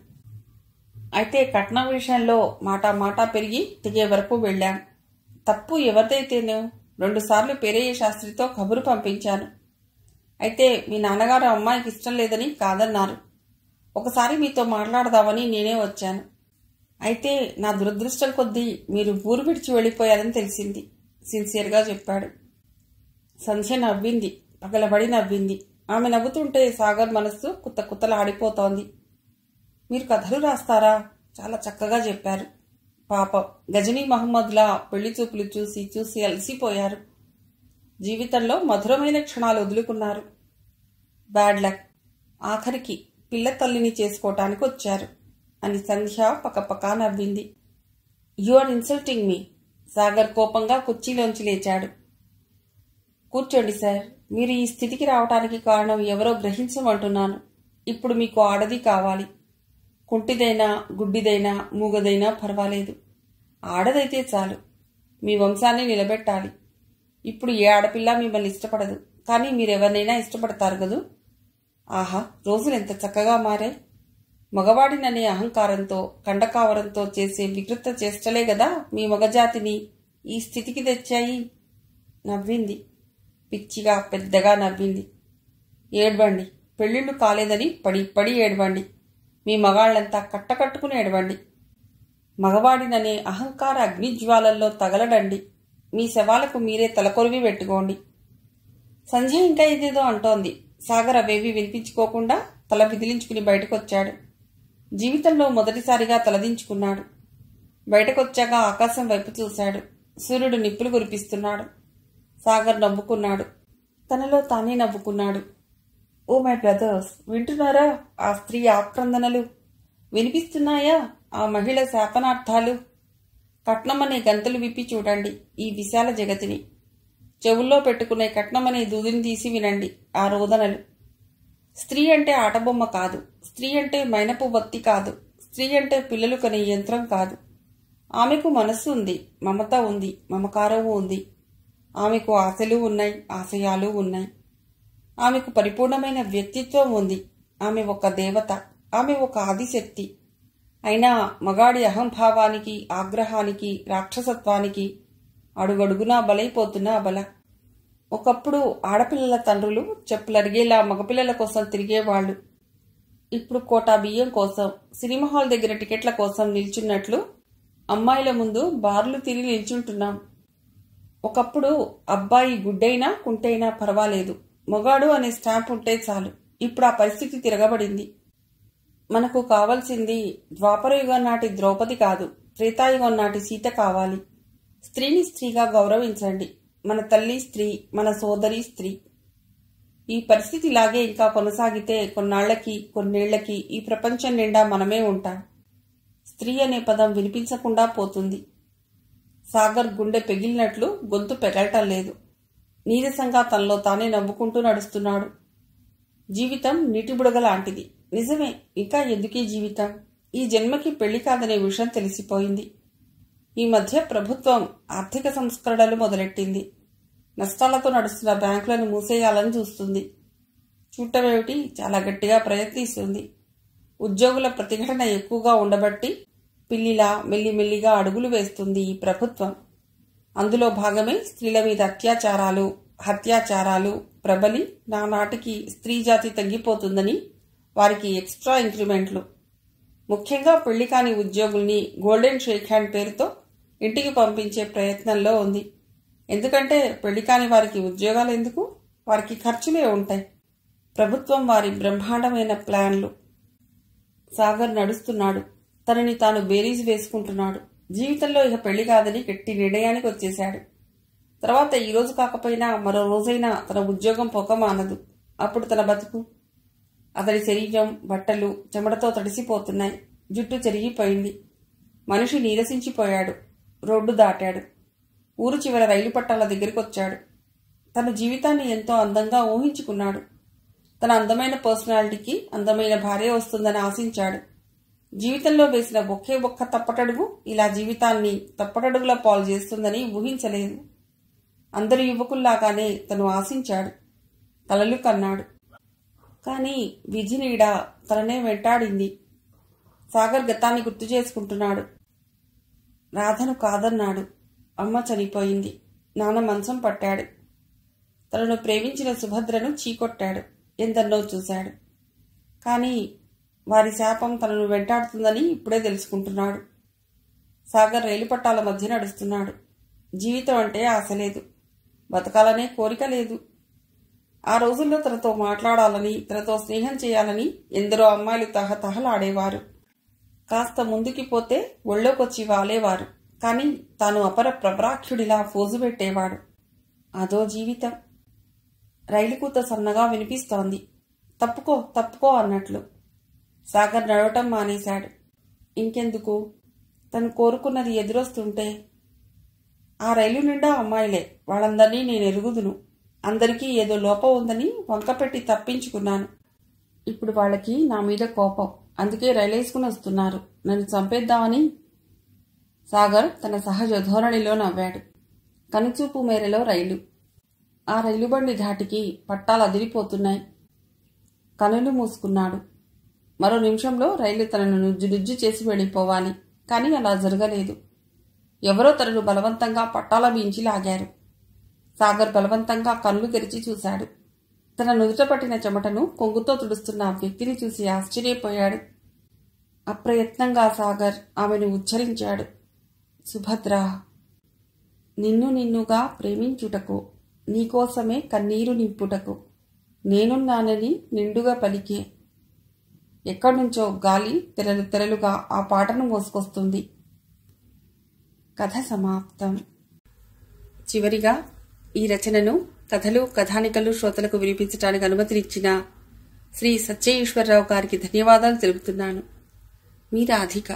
అయితే కట్నం విషయంలో మాట మాట పెరిగి తెగే వరకు వెళ్ళాం తప్పు ఎవరిదైతేనో రెండుసార్లు పేరయ్య శాస్త్రితో కబురు పంపించాను అయితే మీ నాన్నగారు అమ్మాయికి ఇష్టం లేదని కాదన్నారు ఒకసారి మీతో మాట్లాడదామని నేనే వచ్చాను అయితే నా దురదృష్టం కొద్దీ మీరు ఊరు విడిచి వెళ్ళిపోయారని తెలిసింది సిన్సియర్గా చెప్పాడు సంధ్య నవ్వింది పగలబడి నవ్వింది ఆమె నవ్వుతుంటే సాగర్ మనస్సు కుత్త కుత్తలు ఆడిపోతోంది మీరు కథలు రాస్తారా చాలా చక్కగా చెప్పారు పాపం గజనీ మహమ్మద్లా పెళ్లి చూపులు చూసి చూసి అలసిపోయారు జీవితంలో మధురమైన క్షణాలు వదులుకున్నారు బ్యాడ్ లక్ ఆఖరికి పిల్ల తల్లిని చేసుకోవటానికి వచ్చారు అని సంధ్య పక్కపక్క నవ్వింది you are insulting me Sagar కోపంగా కుర్చీలోంచి లేచాడు కూర్చోండి సార్ మీరు ఈ స్థితికి రావటానికి కారణం ఎవరో గ్రహించమంటున్నాను ఇప్పుడు మీకు ఆడది కావాలి కుంటిదైనా గుడ్డిదైనా మూగదైనా పర్వాలేదు ఆడదైతే చాలు మీ వంశాన్ని నిలబెట్టాలి ఇప్పుడు ఏ ఆడపిల్ల మిమ్మల్ని ఇష్టపడదు కానీ మీరెవరినైనా ఇష్టపడతారు కదూ ఆహా రోజులు ఎంత చక్కగా మారాయి మగవాడిననే అహంకారంతో కండకావరంతో చేసే వికృత చేష్టలే గదా మీ మగజాతిని ఈ స్థితికి తెచ్చాయి నవ్వింది పిచ్చిగా పెద్దగా నవ్వింది ఏడ్వండి పెళ్ళిళ్ళు కాలేదని పడి పడి ఏడవండి మీ మగాళ్ళంతా కట్టకట్టుకుని ఏడవండి మగవాడిననే అహంకార అగ్నిజ్వాలల్లో తగలడండి మీ శవాలకు మీరే తలకొరివి పెట్టుకోండి సంజయ్ ఇంకా ఇదేదో అంటోంది సాగర్ అవేవి వినిపించుకోకుండా తల విదిలించుకుని బయటకొచ్చాడు జీవితంలో మొదటిసారిగా తలదించుకున్నాడు బయటకొచ్చాక ఆకాశం వైపు చూశాడు సూర్యుడు నిప్పులు కురిపిస్తున్నాడు సాగర్ నవ్వుకున్నాడు తనలో తానే నవ్వుకున్నాడు ఓ మై బ్రదర్స్ వింటున్నారా ఆ స్త్రీ ఆక్రందనలు వినిపిస్తున్నాయా ఆ మహిళ శాపనార్థాలు కట్నమనే గంతలు విప్పి చూడండి ఈ విశాల జగతిని చెవుల్లో పెట్టుకునే కట్నమనే దూదిని తీసి వినండి ఆ రోదనలు స్త్రీ అంటే ఆటబొమ్మ కాదు స్త్రీ అంటే మైనపు వత్తి కాదు స్త్రీ అంటే పిల్లలు కనే యంత్రం కాదు ఆమెకు మనస్సు ఉంది మమత ఉంది మమకారము ఉంది ఆమెకు ఆశలు ఉన్నాయి ఆశయాలు ఉన్నాయి ఆమెకు పరిపూర్ణమైన వ్యక్తిత్వం ఉంది ఆమె ఒక దేవత ఆమె ఒక ఆదిశక్తి అయినా మగాడి అహంభావానికి ఆగ్రహానికి రాక్షసత్వానికి అడుగడుగునా బలైపోతున్నా బల ఒకప్పుడు ఆడపిల్లల తండ్రులు చెప్పులరిగేలా మగపిల్లల కోసం తిరిగేవాళ్లు ఇప్పుడు కోటా బియ్యం కోసం సినిమా హాల్ దగ్గర టికెట్ల కోసం నిల్చున్నట్లు అమ్మాయిల ముందు బార్లు తిరిగి నిల్చుంటున్నాం ఒకప్పుడు అబ్బాయి గుడ్డైనా కుంటైనా పర్వాలేదు మొగాడు అనే స్టాంప్ ఉంటే చాలు ఇప్పుడు ఆ పరిస్థితి తిరగబడింది మనకు కావలసింది ద్వాపరయుగం నాటి ద్రౌపది కాదు త్రేతాయుగం నాటి సీత కావాలి స్త్రీని స్త్రీగా గౌరవించండి మన తల్లి స్త్రీ మన సోదరి స్త్రీ ఈ పరిస్థితి లాగే ఇంకా కొనసాగితే కొన్నాళ్లకి కొన్నేళ్లకి ఈ ప్రపంచం నిండా మనమే ఉంటాం స్త్రీ అనే పదం వినిపించకుండా పోతుంది సాగర్ గుండె పెగిలినట్లు గొంతు పెగలటం లేదు నీరసంగా తనలో తానే నవ్వుకుంటూ నడుస్తున్నాడు జీవితం నీటిబుడగ లాంటిది నిజమే ఇంకా ఎందుకీ జీవితం ఈ జన్మకి పెళ్లి కాదనే విషయం తెలిసిపోయింది ఈ మధ్య ప్రభుత్వం ఆర్థిక సంస్కరణలు మొదలెట్టింది నష్టాలతో నడుస్తున్న బ్యాంకులను మూసేయాలని చూస్తుంది చూడటమేమిటి చాలా గట్టిగా ప్రయత్నిస్తుంది ఉద్యోగుల ప్రతిఘటన ఎక్కువగా ఉండబట్టి పిల్లిలా మెల్లిమెల్లిగా అడుగులు వేస్తుంది ఈ ప్రభుత్వం అందులో భాగమే స్త్రీల మీద అత్యాచారాలు హత్యాచారాలు ప్రబలి నానాటికి స్త్రీ జాతి తగ్గిపోతుందని వారికి ఎక్స్ట్రా ఇంక్రిమెంట్లు ముఖ్యంగా పెళ్లి కాని ఉద్యోగుల్ని గోల్డెన్ షేక్ హ్యాండ్ పేరుతో ఇంటికి పంపించే ప్రయత్నంలో ఉంది ఎందుకంటే పెళ్లి కాని వారికి ఉద్యోగాలు ఎందుకు వారికి ఖర్చులే ఉంటాయి ప్రభుత్వం వారి బ్రహ్మాండమైన ప్లాన్లు సాగర్ నడుస్తున్నాడు తనని తాను బేరీజ్ వేసుకుంటున్నాడు జీవితంలో ఇక పెళ్లి కాదని గట్టి నిర్ణయానికి వచ్చేశాడు తర్వాత ఈ రోజు కాకపోయినా మరో రోజైనా తన ఉద్యోగం పొగ మానదు అప్పుడు తన బతుకు అతడి శరీరం బట్టలు చెమడతో తడిసిపోతున్నాయి జుట్టు చెరిగిపోయింది మనిషి నీరసించిపోయాడు రోడ్డు దాటాడు ఊరు చివర రైలు పట్టాల దగ్గరికి వచ్చాడు తన జీవితాన్ని ఎంతో అందంగా ఊహించుకున్నాడు తన అందమైన పర్సనాలిటీకి అందమైన భార్య వస్తుందని ఆశించాడు జీవితంలో వేసిన ఒకే ఒక్క తప్పటడుగు ఇలా జీవితాన్ని తప్పటడుగుల పాలు చేస్తుందని ఊహించలేదు అందరు యువకుల్లాగానే తను ఆశించాడు తలలు కన్నాడు కానీ విజినీడ తననే వెంటాడింది సాగర్ గతాన్ని గుర్తు చేసుకుంటున్నాడు రాధను కాదన్నాడు అమ్మ చనిపోయింది నాన్న మంచం పట్టాడు తనను ప్రేమించిన సుభద్రను చీకొట్టాడు ఎందరినో చూశాడు కానీ వారి శాపం తనను వెంటాడుతుందని ఇప్పుడే తెలుసుకుంటున్నాడు సాగర్ రైలు పట్టాల మధ్య నడుస్తున్నాడు జీవితం అంటే ఆశ లేదు బతకాలనే కోరిక లేదు ఆ రోజుల్లో తనతో మాట్లాడాలని తనతో స్నేహం చేయాలని ఎందరో అమ్మాయిలు తహతహలాడేవారు కాస్త ముందుకి పోతే ఒళ్ళోకొచ్చి వాలేవారు కానీ తాను అపర ప్రభరాక్షుడిలా ఫోజు పెట్టేవాడు అదో జీవితం రైలుకూత సన్నగా వినిపిస్తోంది తప్పుకో తప్పుకో అన్నట్లు సాగర్ నడవటం మానేశాడు ఇంకెందుకు తను కోరుకున్నది ఎదురొస్తుంటే ఆ రైలు నిండా అమ్మాయిలే వాళ్ళందరినీ నేను ఎరుగుదును అందరికీ ఏదో లోపం ఉందని వంకపెట్టి తప్పించుకున్నాను ఇప్పుడు వాళ్ళకి నా మీద కోపం అందుకే రైలేసుకుని వస్తున్నారు నన్ను చంపేద్దామని సాగర్ తన సహజ ధోరణిలో నవ్వాడు కనుచూపు మేరలో రైలు ఆ రైలు బండి ధాటికి పట్టాలు అదిరిపోతున్నాయి కనులు మూసుకున్నాడు మరో నిమిషంలో రైలు తనను నుజ్జు నుజ్జు చేసి వెళ్ళిపోవాలి కానీ అలా జరగలేదు ఎవరో తనను బలవంతంగా పట్టాల బీంచి లాగారు సాగర్ బలవంతంగా కన్నులు తెరిచి చూశాడు తన నుదుట పట్టిన చెమటను కొంగుతో తుడుస్తున్న వ్యక్తిని చూసి ఆశ్చర్యపోయాడు అప్రయత్నంగా సాగర్ ఆమెను ఉచ్చరించాడు సుభద్ర నిన్ను నిన్నుగా ప్రేమించుటకు నీకోసమే కన్నీరు నింపుటకు నేనున్నానని నిండుగా పలికే నుంచో గాలి తెరలు తెరలుగా ఆ పాటను మోసుకొస్తుంది కథ సమాప్తం చివరిగా ఈ రచనను కథలు కథానికలు శ్రోతలకు వినిపించడానికి అనుమతినిచ్చిన శ్రీ సత్యేశ్వరరావు గారికి ధన్యవాదాలు తెలుపుతున్నాను మీరాధిక